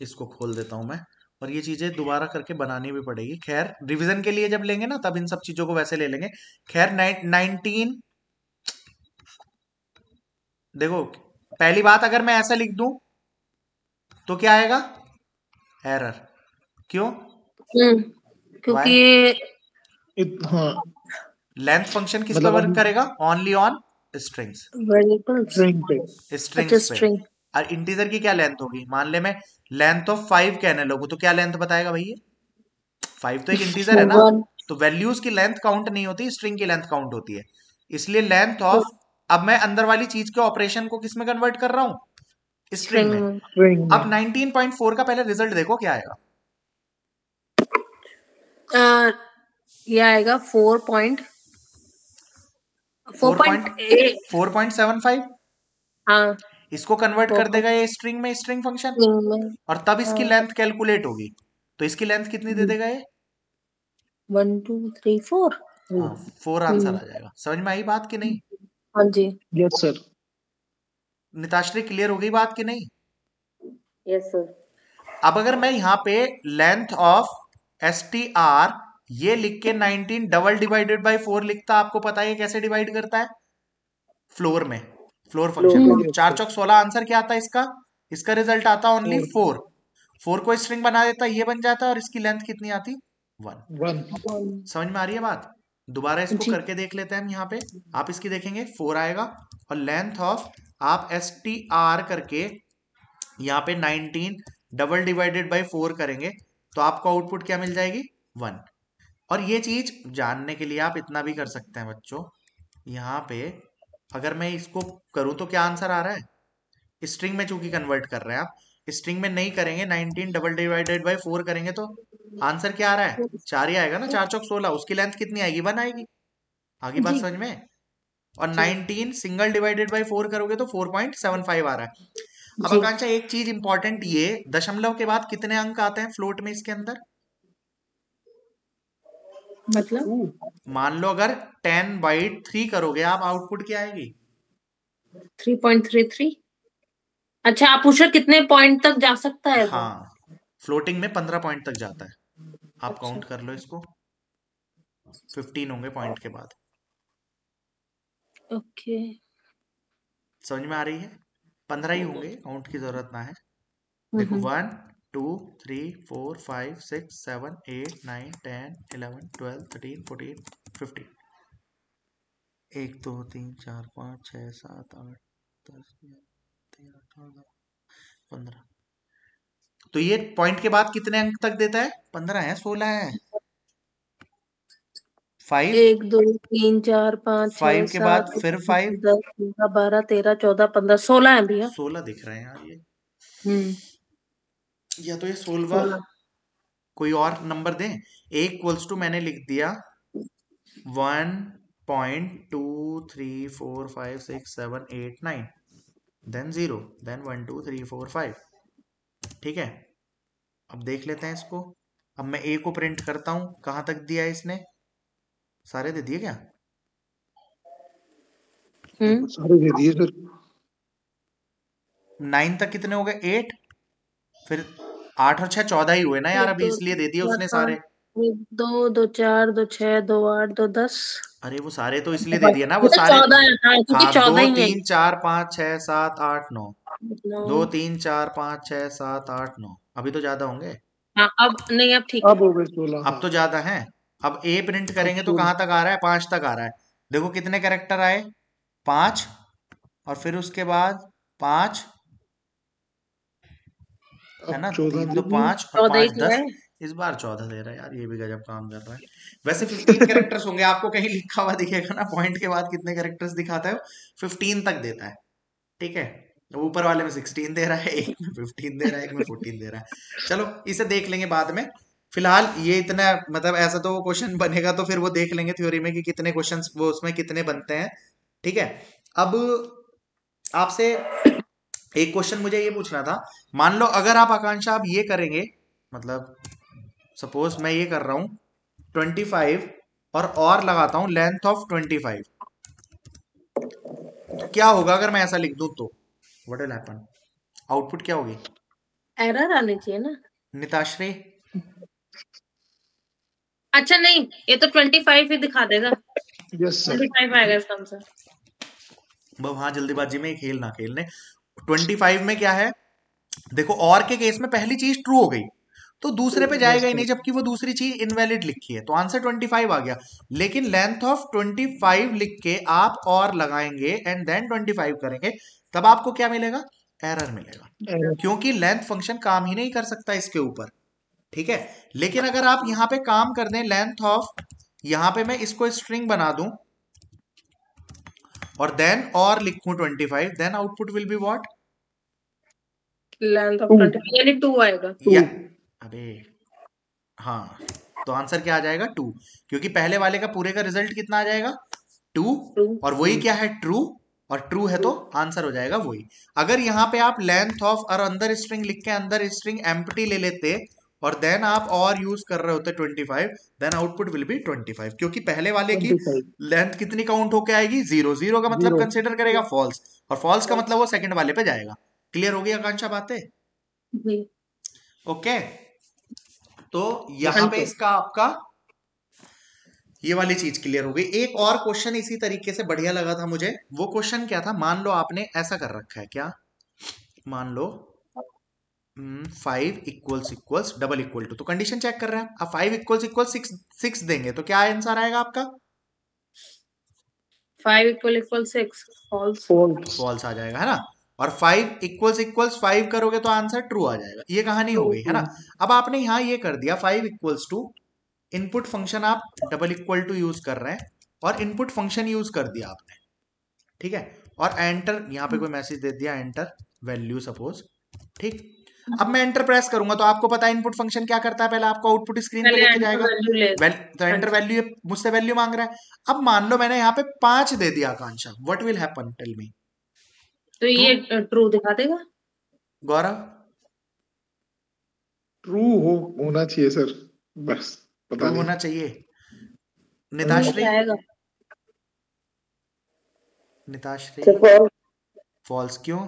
इसको खोल देता हूं मैं और ये चीज़ें दोबारा करके बनानी भी पड़ेगी खैर रिवीजन के लिए जब लेंगे ना तब इन सब चीज़ों को वैसे ले लेंगे खैर नाइनटीन देखो पहली बात अगर मैं ऐसा लिख दूं तो क्या आएगा एरर क्यों हम्म, क्योंकि लेंथ फंक्शन किस पर वर्क करेगा ओनली ऑन स्ट्रिंग्स स्ट्रिंग पे अच्छा, और इंटीजर की क्या लेंथ होगी मान ले मैं लेंथ ऑफ फाइव कहने लोगों तो क्या लेंथ बताएगा भैया फाइव तो एक इंटीजर है ना तो वैल्यूज की लेंथ काउंट नहीं होती स्ट्रिंग की लेंथ काउंट होती है इसलिए लेंथ ऑफ तो- अब मैं अंदर वाली चीज के ऑपरेशन को किस में कन्वर्ट कर रहा हूं स्ट्रिंग में अब 19.4 का पहले रिजल्ट देखो क्या आएगा ये हाँ। इसको कन्वर्ट कर देगा ये स्ट्रिंग में स्ट्रिंग फंक्शन और तब इसकी लेंथ हाँ। कैलकुलेट होगी तो इसकी लेंथ कितनी दे हम्म। देगा ये one two three four four answer आ जाएगा समझ में आई बात कि नहीं हाँ जी यस सर नीताश्री क्लियर हो गई बात कि नहीं यस yes, सर अब अगर मैं यहाँ पे length of S T R ये लिख के 19 डबल डिवाइडेड बाय फोर लिखता आपको पता है कैसे डिवाइड करता है फ्लोर में फ्लोर फंक्शन चार चौक सोलह आंसर क्या आता है इसका इसका रिजल्ट आता ओनली फोर फोर को स्ट्रिंग बना देता ये बन जाता और इसकी लेंथ कितनी आती वन वन समझ में आ रही है बात दोबारा इसको करके देख लेते हैं हम यहाँ पे आप इसकी देखेंगे फोर आएगा और लेंथ ऑफ आप एस टी आर करके यहाँ पे 19 डबल डिवाइडेड बाई फोर करेंगे तो आपको आउटपुट क्या मिल जाएगी वन और ये चीज जानने के लिए आप इतना भी कर सकते हैं बच्चों यहाँ पे अगर मैं इसको करूँ तो क्या आंसर आ रहा है स्ट्रिंग में चूंकि कन्वर्ट कर रहे हैं आप स्ट्रिंग में नहीं करेंगे 19 डबल डिवाइडेड बाई फोर करेंगे तो आंसर क्या आ रहा है चार ही आएगा ना चार चौक सोलह उसकी लेंथ कितनी आएगी वन आएगी आगे बात समझ में और 19 सिंगल डिवाइडेड बाय फोर करोगे तो 4.75 आ रहा है अब आकांक्षा एक चीज इंपॉर्टेंट ये दशमलव के बाद कितने अंक आते हैं फ्लोट में इसके अंदर मतलब मान लो अगर टेन बाई थ्री करोगे आप आउटपुट क्या आएगी थ्री पॉइंट थ्री थ्री अच्छा आप पूछ रहे कितने पॉइंट तक जा सकता है हाँ फ्लोटिंग में पंद्रह पॉइंट तक जाता है आप काउंट अच्छा। कर लो इसको फिफ्टीन होंगे पॉइंट के बाद ओके समझ में आ रही है पंद्रह ही हम्म। होंगे काउंट की जरूरत ना है हम्म, देखो one two three four five six seven eight nine ten eleven twelve thirteen fourteen fifteen एक दो तीन चार पाँच छः सात आठ दस तेरह चौदह पंद्रह तो ये पॉइंट के बाद कितने अंक तक देता है पंद्रह है सोलह है फाइव एक दो तीन चार पाँच फाइव के बाद फिर फाइव दस ग्यारह बारह तेरह चौदह पंद्रह सोलह है भैया सोलह दिख रहे हैं यार ये हम्म। या तो ये सोलवा कोई और नंबर दें एक इक्वल्स टू मैंने लिख दिया one point two three four five six seven eight nine then zero then one two three four five ठीक है अब देख लेते हैं इसको अब मैं ए को प्रिंट करता हूं कहां तक दिया इसने सारे दे दिए क्या हम्म। सारे दे दिए सर नाइन तक कितने हो गए एट फिर आठ और छह चौदह ही हुए ना यार अभी तो इसलिए दे दिए उसने सारे दो दो चार दो छह दो आठ दो दस अरे वो सारे तो इसलिए दे दिया ना वो तो सारे चौदह हाँ, हाँ, दो तीन चार पाँच छह सात आठ नौ दो तीन चार पाँच छह सात आठ नौ अभी तो ज्यादा होंगे हाँ, अब नहीं अब ठीक अब हो गए सोलह अब तो ज्यादा है अब ए प्रिंट करेंगे तो, तो कहाँ तक आ रहा है पांच तक आ रहा है देखो कितने कैरेक्टर आए पांच और फिर उसके बाद पांच है ना तीन तो पांच और पांच दस इस बार चौदह दे रहा है यार ये भी गजब काम कर रहा है वैसे फिफ्टीन कैरेक्टर्स होंगे आपको कहीं लिखा हुआ दिखेगा ना पॉइंट के बाद कितने कैरेक्टर्स दिखाता है फिफ्टीन तक देता है ठीक है तो ऊपर वाले में सिक्सटीन दे रहा है एक में फिफ्टीन दे रहा है एक में फोर्टीन दे रहा है चलो इसे देख लेंगे बाद में फिलहाल ये इतना मतलब ऐसा तो वो क्वेश्चन बनेगा तो फिर वो देख लेंगे थ्योरी में कि कितने क्वेश्चन वो उसमें कितने बनते हैं ठीक है अब आपसे एक क्वेश्चन मुझे ये पूछना था मान लो अगर आप आकांक्षा आप ये करेंगे मतलब सपोज मैं ये कर रहा हूँ ट्वेंटी फाइव और और लगाता हूँ लेंथ ऑफ ट्वेंटी फाइव क्या होगा अगर मैं ऐसा लिख दू तो वट विल हैपन आउटपुट क्या होगी एरर आने चाहिए ना निताश्री अच्छा नहीं ये तो ट्वेंटी फाइव ही दिखा देगा Yes, हाँ जल्दीबाजी में खेल ना खेलने 25 में क्या है देखो और के केस में पहली चीज ट्रू हो गई तो दूसरे पे जाएगा ही नहीं जबकि वो दूसरी चीज इनवैलिड लिखी है तो आंसर 25 आ गया लेकिन लेंथ ऑफ 25 लिख के आप और लगाएंगे एंड देन 25 करेंगे तब आपको क्या मिलेगा एरर मिलेगा एरर। क्योंकि लेंथ फंक्शन काम ही नहीं कर सकता इसके ऊपर ठीक है लेकिन अगर आप यहां पे काम कर दें लेंथ ऑफ यहां पे मैं इसको स्ट्रिंग बना दूं और देन और लिखूं 25 then output will be what length of 25 यानी 2 आएगा या, अबे हाँ तो आंसर क्या आ जाएगा टू क्योंकि पहले वाले का पूरे का रिजल्ट कितना आ जाएगा टू और वही क्या है ट्रू और ट्रू है तो आंसर हो जाएगा वही अगर यहाँ पे आप लेंथ ऑफ और अंदर स्ट्रिंग लिख के अंदर स्ट्रिंग एम्प्टी ले लेते और देन आप और यूज कर रहे होते twenty five then output will be twenty five क्योंकि पहले वाले 25. की लेंथ कितनी काउंट होके आएगी जीरो जीरो का मतलब कंसिडर करेगा फॉल्स और फॉल्स का मतलब वो सेकंड वाले पे जाएगा क्लियर हो गया आकांक्षा बातें ओके तो यहां पे इसका आपका ये वाली चीज क्लियर हो गई एक और क्वेश्चन इसी तरीके से बढ़िया लगा था मुझे वो क्वेश्चन क्या था मान लो आपने ऐसा कर रखा है क्या मान लो five equals equals double equal to तो कंडीशन चेक कर रहे हैं आप five equals equal six six देंगे तो क्या आंसर आएगा आपका five equal equal six false false false आ जाएगा है ना और फाइव इक्वल्स इक्वल्स फाइव करोगे तो आंसर ट्रू आ जाएगा ये कहानी हो गई है ना अब आपने यहां ये कर दिया five equals to input function आप डबल इक्वल टू यूज कर रहे हैं और इनपुट फंक्शन यूज कर दिया आपने ठीक है और एंटर यहां पे कोई मैसेज दे दिया एंटर वैल्यू सपोज ठीक अब मैं एंटर प्रेस करूंगा तो आपको पता है इनपुट फंक्शन क्या करता है पहले आपको आउटपुट स्क्रीन पे लेके जाएगा तो एंटर वैल्यू हाँ। मुझसे वैल्यू मांग रहा है अब मान लो मैंने यहाँ पे पांच दे दिया Akanksha what will happen tell me तो ये ट्रू दिखा देगा गौरव ट्रू हो होना चाहिए सर बस पता नहीं होना चाहिए हम्म। निताश्री निताश्री फॉल्स अच्छा, क्यों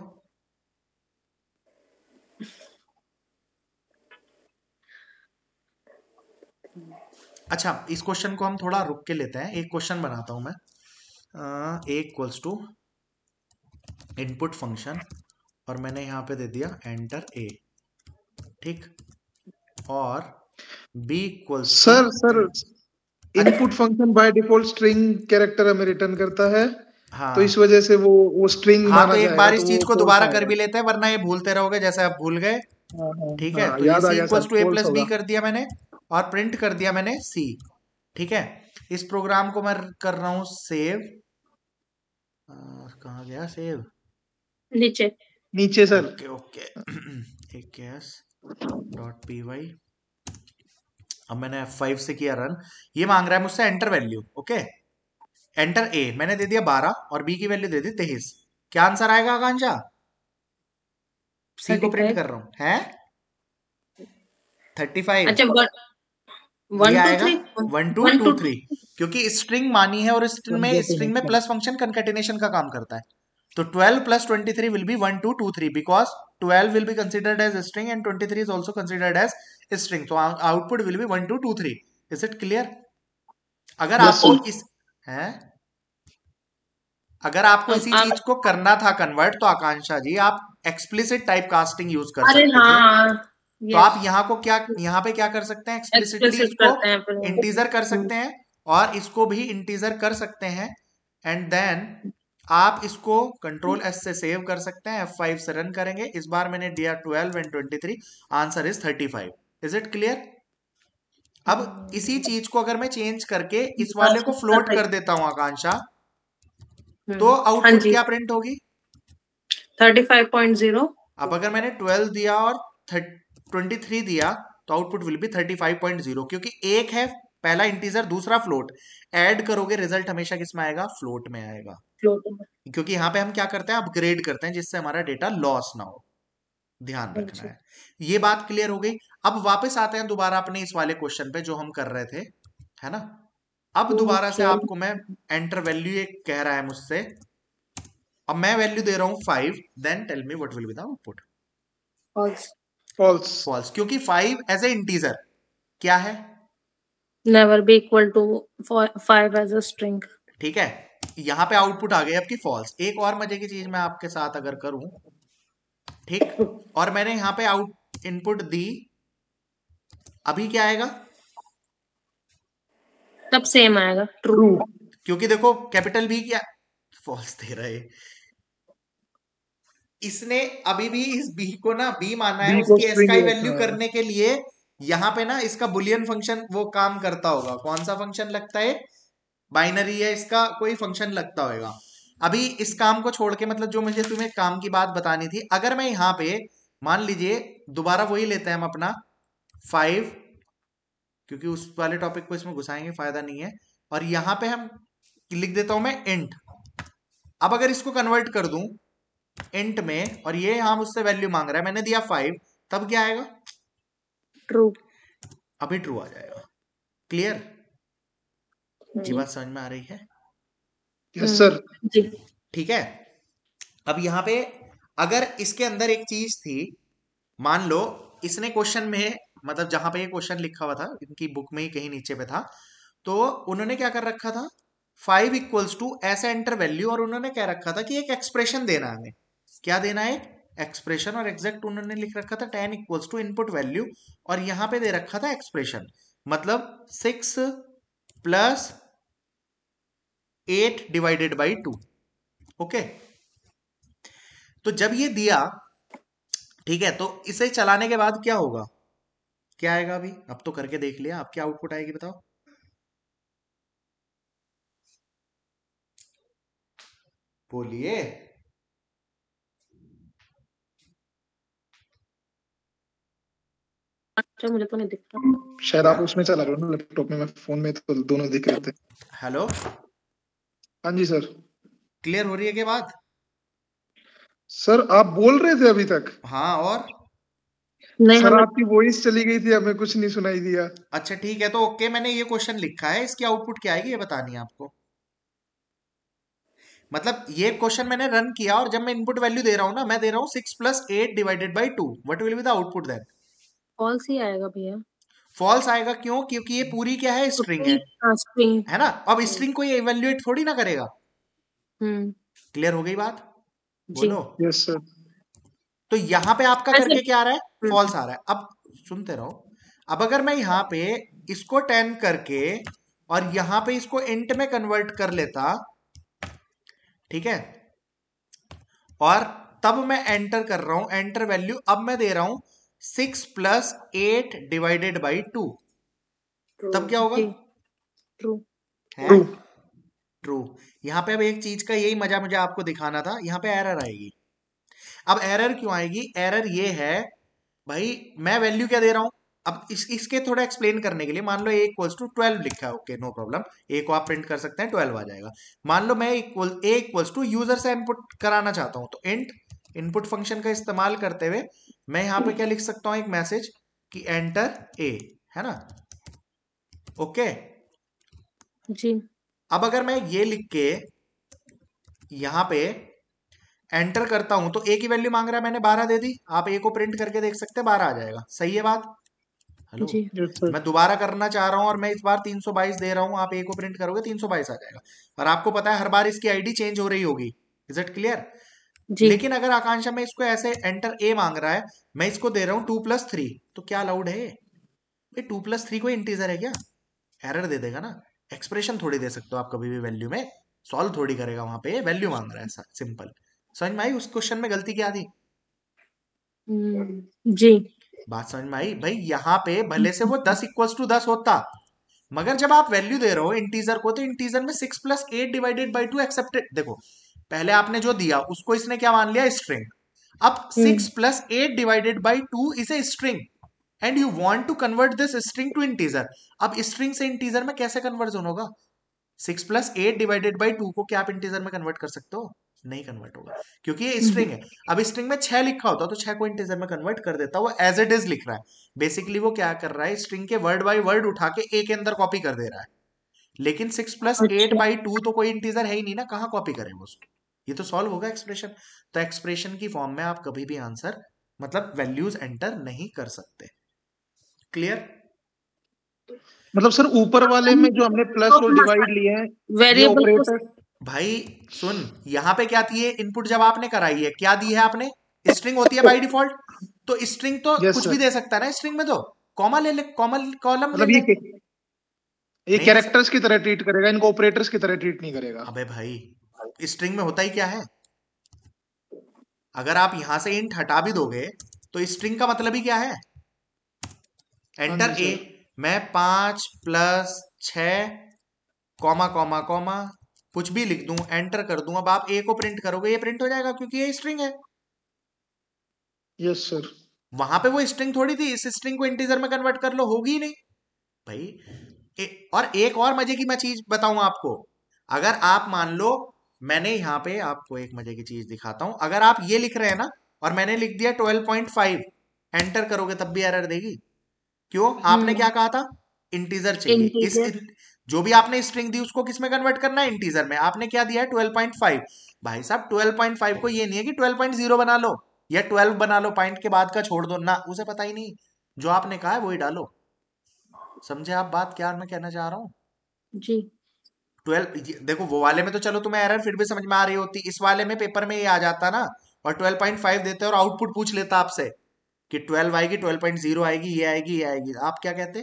अच्छा इस क्वेश्चन को हम थोड़ा रुक के लेते हैं एक क्वेश्चन बनाता हूं मैं एक्वल्स टू इनपुट फंक्शन और मैंने यहां पे दे दिया एंटर ए ठीक और b equal sir sir input function by default string character हमें रिटर्न करता है हाँ। तो इस वजह से वो वो स्ट्रिंग हाँ, तो एक बार इस तो चीज को दोबारा कर भी लेते हैं वरना ये भूलते रहोगे जैसे आप भूल गए हाँ, हाँ। ठीक है हाँ, तो याद equals to A plus b कर दिया मैंने और प्रिंट कर दिया मैंने सी ठीक है इस प्रोग्राम को मैं कर रहा हूँ सेव कहा गया सेव नीचे नीचे सर ओके ओके एक डॉट पी वाई अब मैंने F5 से किया रन ये मांग रहा है मुझसे enter value okay enter a मैंने दे दिया बारह और बी की वैल्यू दे दी तेईस क्या आंसर आएगा आकांक्षा सी को प्रिंट कर रहा हूँ है थर्टी फाइव अच्छा वन टू टू थ्री क्योंकि स्ट्रिंग मानी है और स्ट्रिंग में स्ट्रिंग में प्लस फंक्शन कंकेटिनेशन का काम करता है तो 12 plus 23 will be 1 2 2 3 because 12 will be considered as string and 23 is also considered as string so output will be 1 2 2 3 is it clear अगर yes, आपको इस है अगर आपको तो इसी आप, चीज को करना था कन्वर्ट तो आकांक्षा जी आप एक्सप्लिसिट टाइप कास्टिंग यूज कर सकते हाँ। yes. तो आप यहाँ को क्या यहाँ पे क्या कर सकते हैं एक्सप्लिसिटली इसको इंटीजर कर सकते हैं और इसको भी इंटीजर कर सकते हैं एंड देन आप इसको कंट्रोल एस से सेव कर सकते हैं एफ फाइव से रन करेंगे इस बार मैंने दिया twelve and twenty three answer is thirty five is it clear अब इसी चीज को अगर मैं चेंज करके इस वाले को फ्लोट कर देता हूं आकांक्षा हम्म। तो आउटपुट हाँ क्या प्रिंट होगी थर्टी फाइव पॉइंट जीरो अब अगर मैंने ट्वेल्व दिया और ट्वेंटी थ्री दिया तो output will be thirty five point zero क्योंकि एक है पहला इंटीजर दूसरा फ्लोट ऐड करोगे रिजल्ट हमेशा किसमें आएगा फ्लोट में आएगा फ्लोट क्योंकि यहाँ पे हम क्या करते हैं अपग्रेड करते हैं जिससे हमारा डेटा लॉस ना हो ध्यान हाँ रखना है ये बात क्लियर हो गई अब वापस आते हैं दोबारा अपने इस वाले क्वेश्चन पे जो हम कर रहे थे है ना अब दोबारा से आपको मैं एंटर वैल्यू ये कह रहा है मुझसे अब मैं वैल्यू दे रहा हूं five then tell me what will be the output false false क्योंकि फाइव एज ए इंटीजर क्या है never be equal to five as a string ठीक है यहाँ पे आउटपुट आ गई आपकी फॉल्स एक और मजे की चीज मैं आपके साथ अगर करूं ठीक और मैंने यहाँ पे आउट इनपुट दी अभी क्या आएगा तब सेम आएगा ट्रू क्योंकि देखो कैपिटल भी क्या फॉल्स दे रहे इसने अभी भी इस बी को ना बी माना है उसकी एस का वैल्यू हाँ। करने के लिए यहाँ पे ना इसका बुलियन फंक्शन वो काम करता होगा कौन सा फंक्शन लगता है बाइनरी है इसका कोई फंक्शन लगता होगा अभी इस काम को छोड़ के मतलब जो मुझे तुम्हें काम की बात बतानी थी अगर मैं यहाँ पे मान लीजिए दोबारा वही लेते हैं हम अपना फाइव क्योंकि उस वाले टॉपिक को इसमें घुसाएंगे फायदा नहीं है और यहाँ पे हम लिख देता हूं मैं इंट अब अगर इसको कन्वर्ट कर दूं इंट में और ये यहां मुझसे वैल्यू मांग रहा है मैंने दिया फाइव तब क्या आएगा ट्रू अभी ट्रू आ जाएगा क्लियर ये बात समझ में आ रही है यस सर हम्म, ठीक है अब यहाँ पे अगर इसके अंदर एक चीज थी मान लो इसने क्वेश्चन में मतलब जहां पे ये क्वेश्चन लिखा हुआ था इनकी बुक में ही कहीं नीचे पे था तो उन्होंने क्या कर रखा था फाइव इक्वल्स टू ऐसा एंटर वैल्यू और उन्होंने क्या रखा था कि एक एक्सप्रेशन देना है हमें क्या देना है एक्सप्रेशन और एग्जैक्ट उन्होंने लिख रखा था ten equals to input value और यहां पे दे रखा था एक्सप्रेशन मतलब six plus eight divided by two okay तो जब ये दिया ठीक है तो इसे चलाने के बाद क्या होगा क्या आएगा अभी अब तो करके देख लिया आप क्या आउटपुट आएगी बताओ बोलिए अच्छा मुझे तो नहीं दिख रहा शायद आप उसमें चला करो ना लैपटॉप में मैं फोन में तो दोनों दिख रहे थे हेलो हाँ जी सर क्लियर हो रही है क्या बात सर आप बोल रहे थे अभी तक हाँ और नहीं सर आपकी वॉइस चली गई थी हमें कुछ नहीं सुनाई दिया अच्छा ठीक है तो ओके मैंने ये क्वेश्चन लिखा है इसकी आउटपुट क्या आएगी ये बतानी है आपको मतलब ये क्वेश्चन मैंने रन किया और जब मैं इनपुट वैल्यू दे रहा हूं ना मैं दे रहा हूं six plus eight divided by two what will be the output then false ही आएगा भैया फॉल्स आएगा क्यों क्योंकि ये पूरी क्या है स्ट्रिंग तो है स्ट्रिंग हाँ, है ना अब स्ट्रिंग को ये इवेल्युएट थोड़ी ना करेगा क्लियर हम्म। हो गई बात बोलो यस सर तो यहाँ पे आपका करके क्या आ रहा है फॉल्स हम्म। आ रहा है अब सुनते रहो अब अगर मैं यहाँ पे इसको टेन करके और यहाँ पे इसको इंट में कन्वर्ट कर लेता ठीक है और तब मैं एंटर कर रहा हूं एंटर वैल्यू अब मैं दे रहा हूं six plus eight divided by two तब क्या होगा ट्रू है ट्रू यहाँ पे अब एक चीज का यही मजा मुझे आपको दिखाना था यहाँ पे एरर आएगी अब एरर क्यों आएगी एरर ये है भाई मैं वैल्यू क्या दे रहा हूं अब इस इसके थोड़ा एक्सप्लेन करने के लिए मान लो एक्वल्स टू ट्वेल्व लिखा है ओके नो प्रॉब्लम ए को आप प्रिंट कर सकते हैं ट्वेल्व आ जाएगा मान लो मैं एक्वल्स टू यूजर से इनपुट कराना चाहता हूँ तो इंट इनपुट फंक्शन का इस्तेमाल करते हुए मैं यहां पे क्या लिख सकता हूं एक मैसेज कि एंटर ए है ना ओके जी अब अगर मैं ये लिख के यहां पे एंटर करता हूं तो ए की वैल्यू मांग रहा है मैंने बारह दे दी आप ए को प्रिंट करके देख सकते हैं बारह आ जाएगा सही है बात हेलो मैं दोबारा करना चाह रहा हूं और मैं इस बार 322 दे रहा हूं आप ए को प्रिंट करोगे 322 आ जाएगा और आपको पता है हर बार इसकी आईडी चेंज हो रही होगी इज इट क्लियर जी लेकिन अगर आकांक्षा में इसको ऐसे एंटर ए मांग रहा है मैं इसको दे रहा हूँ टू प्लस थ्री तो क्या अलाउड है ये टू प्लस थ्री कोई इंटीजर है क्या एरर दे देगा ना एक्सप्रेशन थोड़ी दे सकते हो आप कभी भी वैल्यू में सॉल्व थोड़ी करेगा वहां पे वैल्यू मांग रहा है ऐसा सिंपल समझ में आई उस क्वेश्चन में गलती क्या थी हम्म, जी बात समझ में आई भाई यहाँ पे भले से वो दस इक्वल टू दस होता मगर जब आप वैल्यू दे रहे हो इंटीजर को तो इंटीजर में six plus eight divided by two accepted देखो पहले आपने जो दिया उसको इसने क्या मान लिया स्ट्रिंग अब six plus eight divided by two is a string and you want to convert this string to integer अब स्ट्रिंग से इंटीजर में कैसे कन्वर्जन होगा six plus eight divided by two को क्या आप इंटीजर में कन्वर्ट कर सकते हो नहीं कन्वर्ट होगा क्योंकि ये स्ट्रिंग है हम्म। अब स्ट्रिंग में छह लिखा होता तो छह को इंटीजर में कन्वर्ट कर देता वो एज इट इज लिख रहा है बेसिकली वो क्या कर रहा है स्ट्रिंग के वर्ड बाई वर्ड उठा के ए के अंदर कॉपी कर दे रहा है लेकिन six plus eight by two तो कोई इंटीजर है ही नहीं ना कहा कॉपी करे वो उसको ये तो सॉल्व होगा एक्सप्रेशन तो एक्सप्रेशन की फॉर्म में आप कभी भी आंसर मतलब वैल्यूज एंटर नहीं कर सकते क्लियर मतलब सर ऊपर वाले में जो हमने प्लस और डिवाइड लिए हैं वेरिएबल भाई सुन यहाँ पे क्या दिए इनपुट जब आपने कराई है क्या दी है आपने स्ट्रिंग होती है बाय डिफॉल्ट तो स्ट्रिंग तो yes, कुछ sir. भी दे सकता है ना स्ट्रिंग में तो कॉमा ले ले कॉमा कॉलम मतलब ये, ये कैरेक्टर्स की तरह ट्रीट करेगा इनको ऑपरेटर्स की तरह ट्रीट नहीं करेगा अबे भाई स्ट्रिंग में होता ही क्या है अगर आप यहां से इंट हटा भी दोगे तो स्ट्रिंग का मतलब ही क्या है एंटर ए हाँ मैं पांच प्लस छ कॉमा कॉमा कॉमा कुछ भी लिख दूं एंटर कर दूं अब आप ए को प्रिंट करोगे ये प्रिंट हो जाएगा क्योंकि ये स्ट्रिंग है यस सर वहां पे वो स्ट्रिंग थोड़ी थी इस स्ट्रिंग को इंटीजर में कन्वर्ट कर लो होगी नहीं भाई ए, और एक और मजे की मैं चीज बताऊं आपको अगर आप मान लो मैंने यहाँ पे आपको एक मजे की चीज दिखाता हूं अगर आप ये लिख रहे हैं ना और मैंने लिख दिया 12.5 एंटर करोगे तब भी एरर देगी क्यों आपने हम्म। क्या कहा था इंटीजर चाहिए इस जो भी आपने स्ट्रिंग दी उसको किसमें कन्वर्ट करना है इंटीजर में आपने क्या दिया है 12.5 भाई साहब 12.5 को ये नहीं है कि 12.0 बना लो या ट्वेल्व बना लो पॉइंट के बाद का छोड़ दो ना उसे पता ही नहीं जो आपने कहा है वही डालो समझे आप बात क्या मैं कहना चाह रहा हूँ जी ट्वेल्व देखो वो वाले में तो चलो तुम्हें एरर फिर भी समझ में आ रही होती इस वाले में पेपर में ये आ जाता ना और ट्वेल्व पॉइंट फाइव देते और आउटपुट पूछ लेता आपसे कि ट्वेल्व आएगी ट्वेल्व पॉइंट जीरो आएगी ये आएगी ये आएगी आप क्या कहते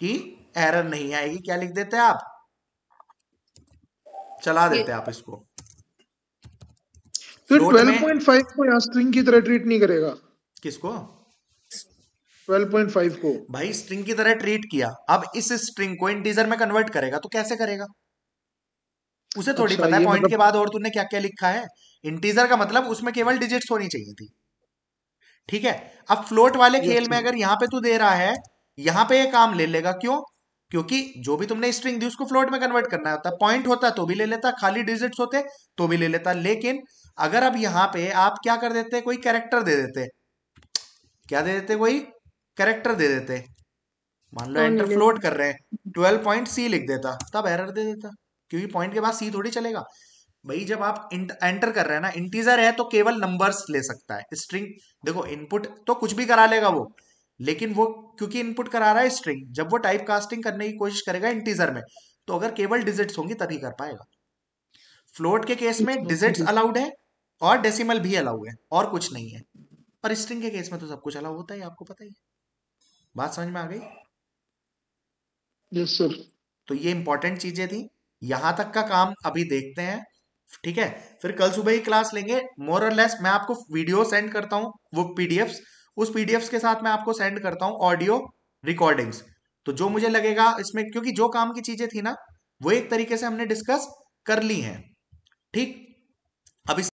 कि एरर नहीं आएगी क्या लिख देते आप चला देते आप इसको फिर 12.5 को यहाँ स्ट्रिंग की तरह ट्रीट नहीं करेगा किसको 12.5 को भाई स्ट्रिंग की तरह ट्रीट किया अब इस स्ट्रिंग को इंटीजर में कन्वर्ट करेगा तो कैसे करेगा उसे थोड़ी अच्छा, पता है पॉइंट मतलब... के बाद और तूने क्या क्या लिखा है इंटीजर का मतलब उसमें केवल डिजिट्स होनी चाहिए थी ठीक है अब फ्लोट वाले खेल अच्छा में अगर यहाँ पे तू दे रहा है यहाँ पे ये काम ले लेगा क्यों क्योंकि जो भी तुमने स्ट्रिंग दी उसको फ्लोट में कन्वर्ट करना होता पॉइंट होता तो भी ले लेता खाली डिजिट्स होते तो भी ले लेता लेकिन अगर अब यहाँ पे आप क्या कर देते कोई कैरेक्टर दे देते क्या दे देते कोई करेक्टर दे देते मान लो एंटर हाँ, फ्लोट कर रहे हैं ट्वेल्व पॉइंट सी लिख देता तब एरर दे देता क्योंकि पॉइंट के बाद सी थोड़ी चलेगा भाई जब आप एंटर कर रहे हैं ना इंटीजर है तो केवल नंबर्स ले सकता है स्ट्रिंग देखो इनपुट तो कुछ भी करा लेगा वो लेकिन वो क्योंकि इनपुट करा रहा है स्ट्रिंग जब वो टाइप कास्टिंग करने की कोशिश करेगा इंटीजर में तो अगर केवल डिजिट्स होंगी तभी कर पाएगा फ्लोट के केस में डिजिट्स अलाउड है और डेसिमल भी अलाउड है और कुछ नहीं है पर स्ट्रिंग के केस में तो सब कुछ अलाउड होता है आपको पता ही है बात समझ में आ गई यस सर तो ये इंपॉर्टेंट चीजें थी यहां तक का काम अभी देखते हैं ठीक है फिर कल सुबह ही क्लास लेंगे मोर और लेस मैं आपको वीडियो सेंड करता हूँ वो पीडीएफ उस पीडीएफ के साथ मैं आपको सेंड करता हूँ ऑडियो रिकॉर्डिंग्स तो जो मुझे लगेगा इसमें क्योंकि जो काम की चीजें थी ना वो एक तरीके से हमने डिस्कस कर ली हैं ठीक अब इस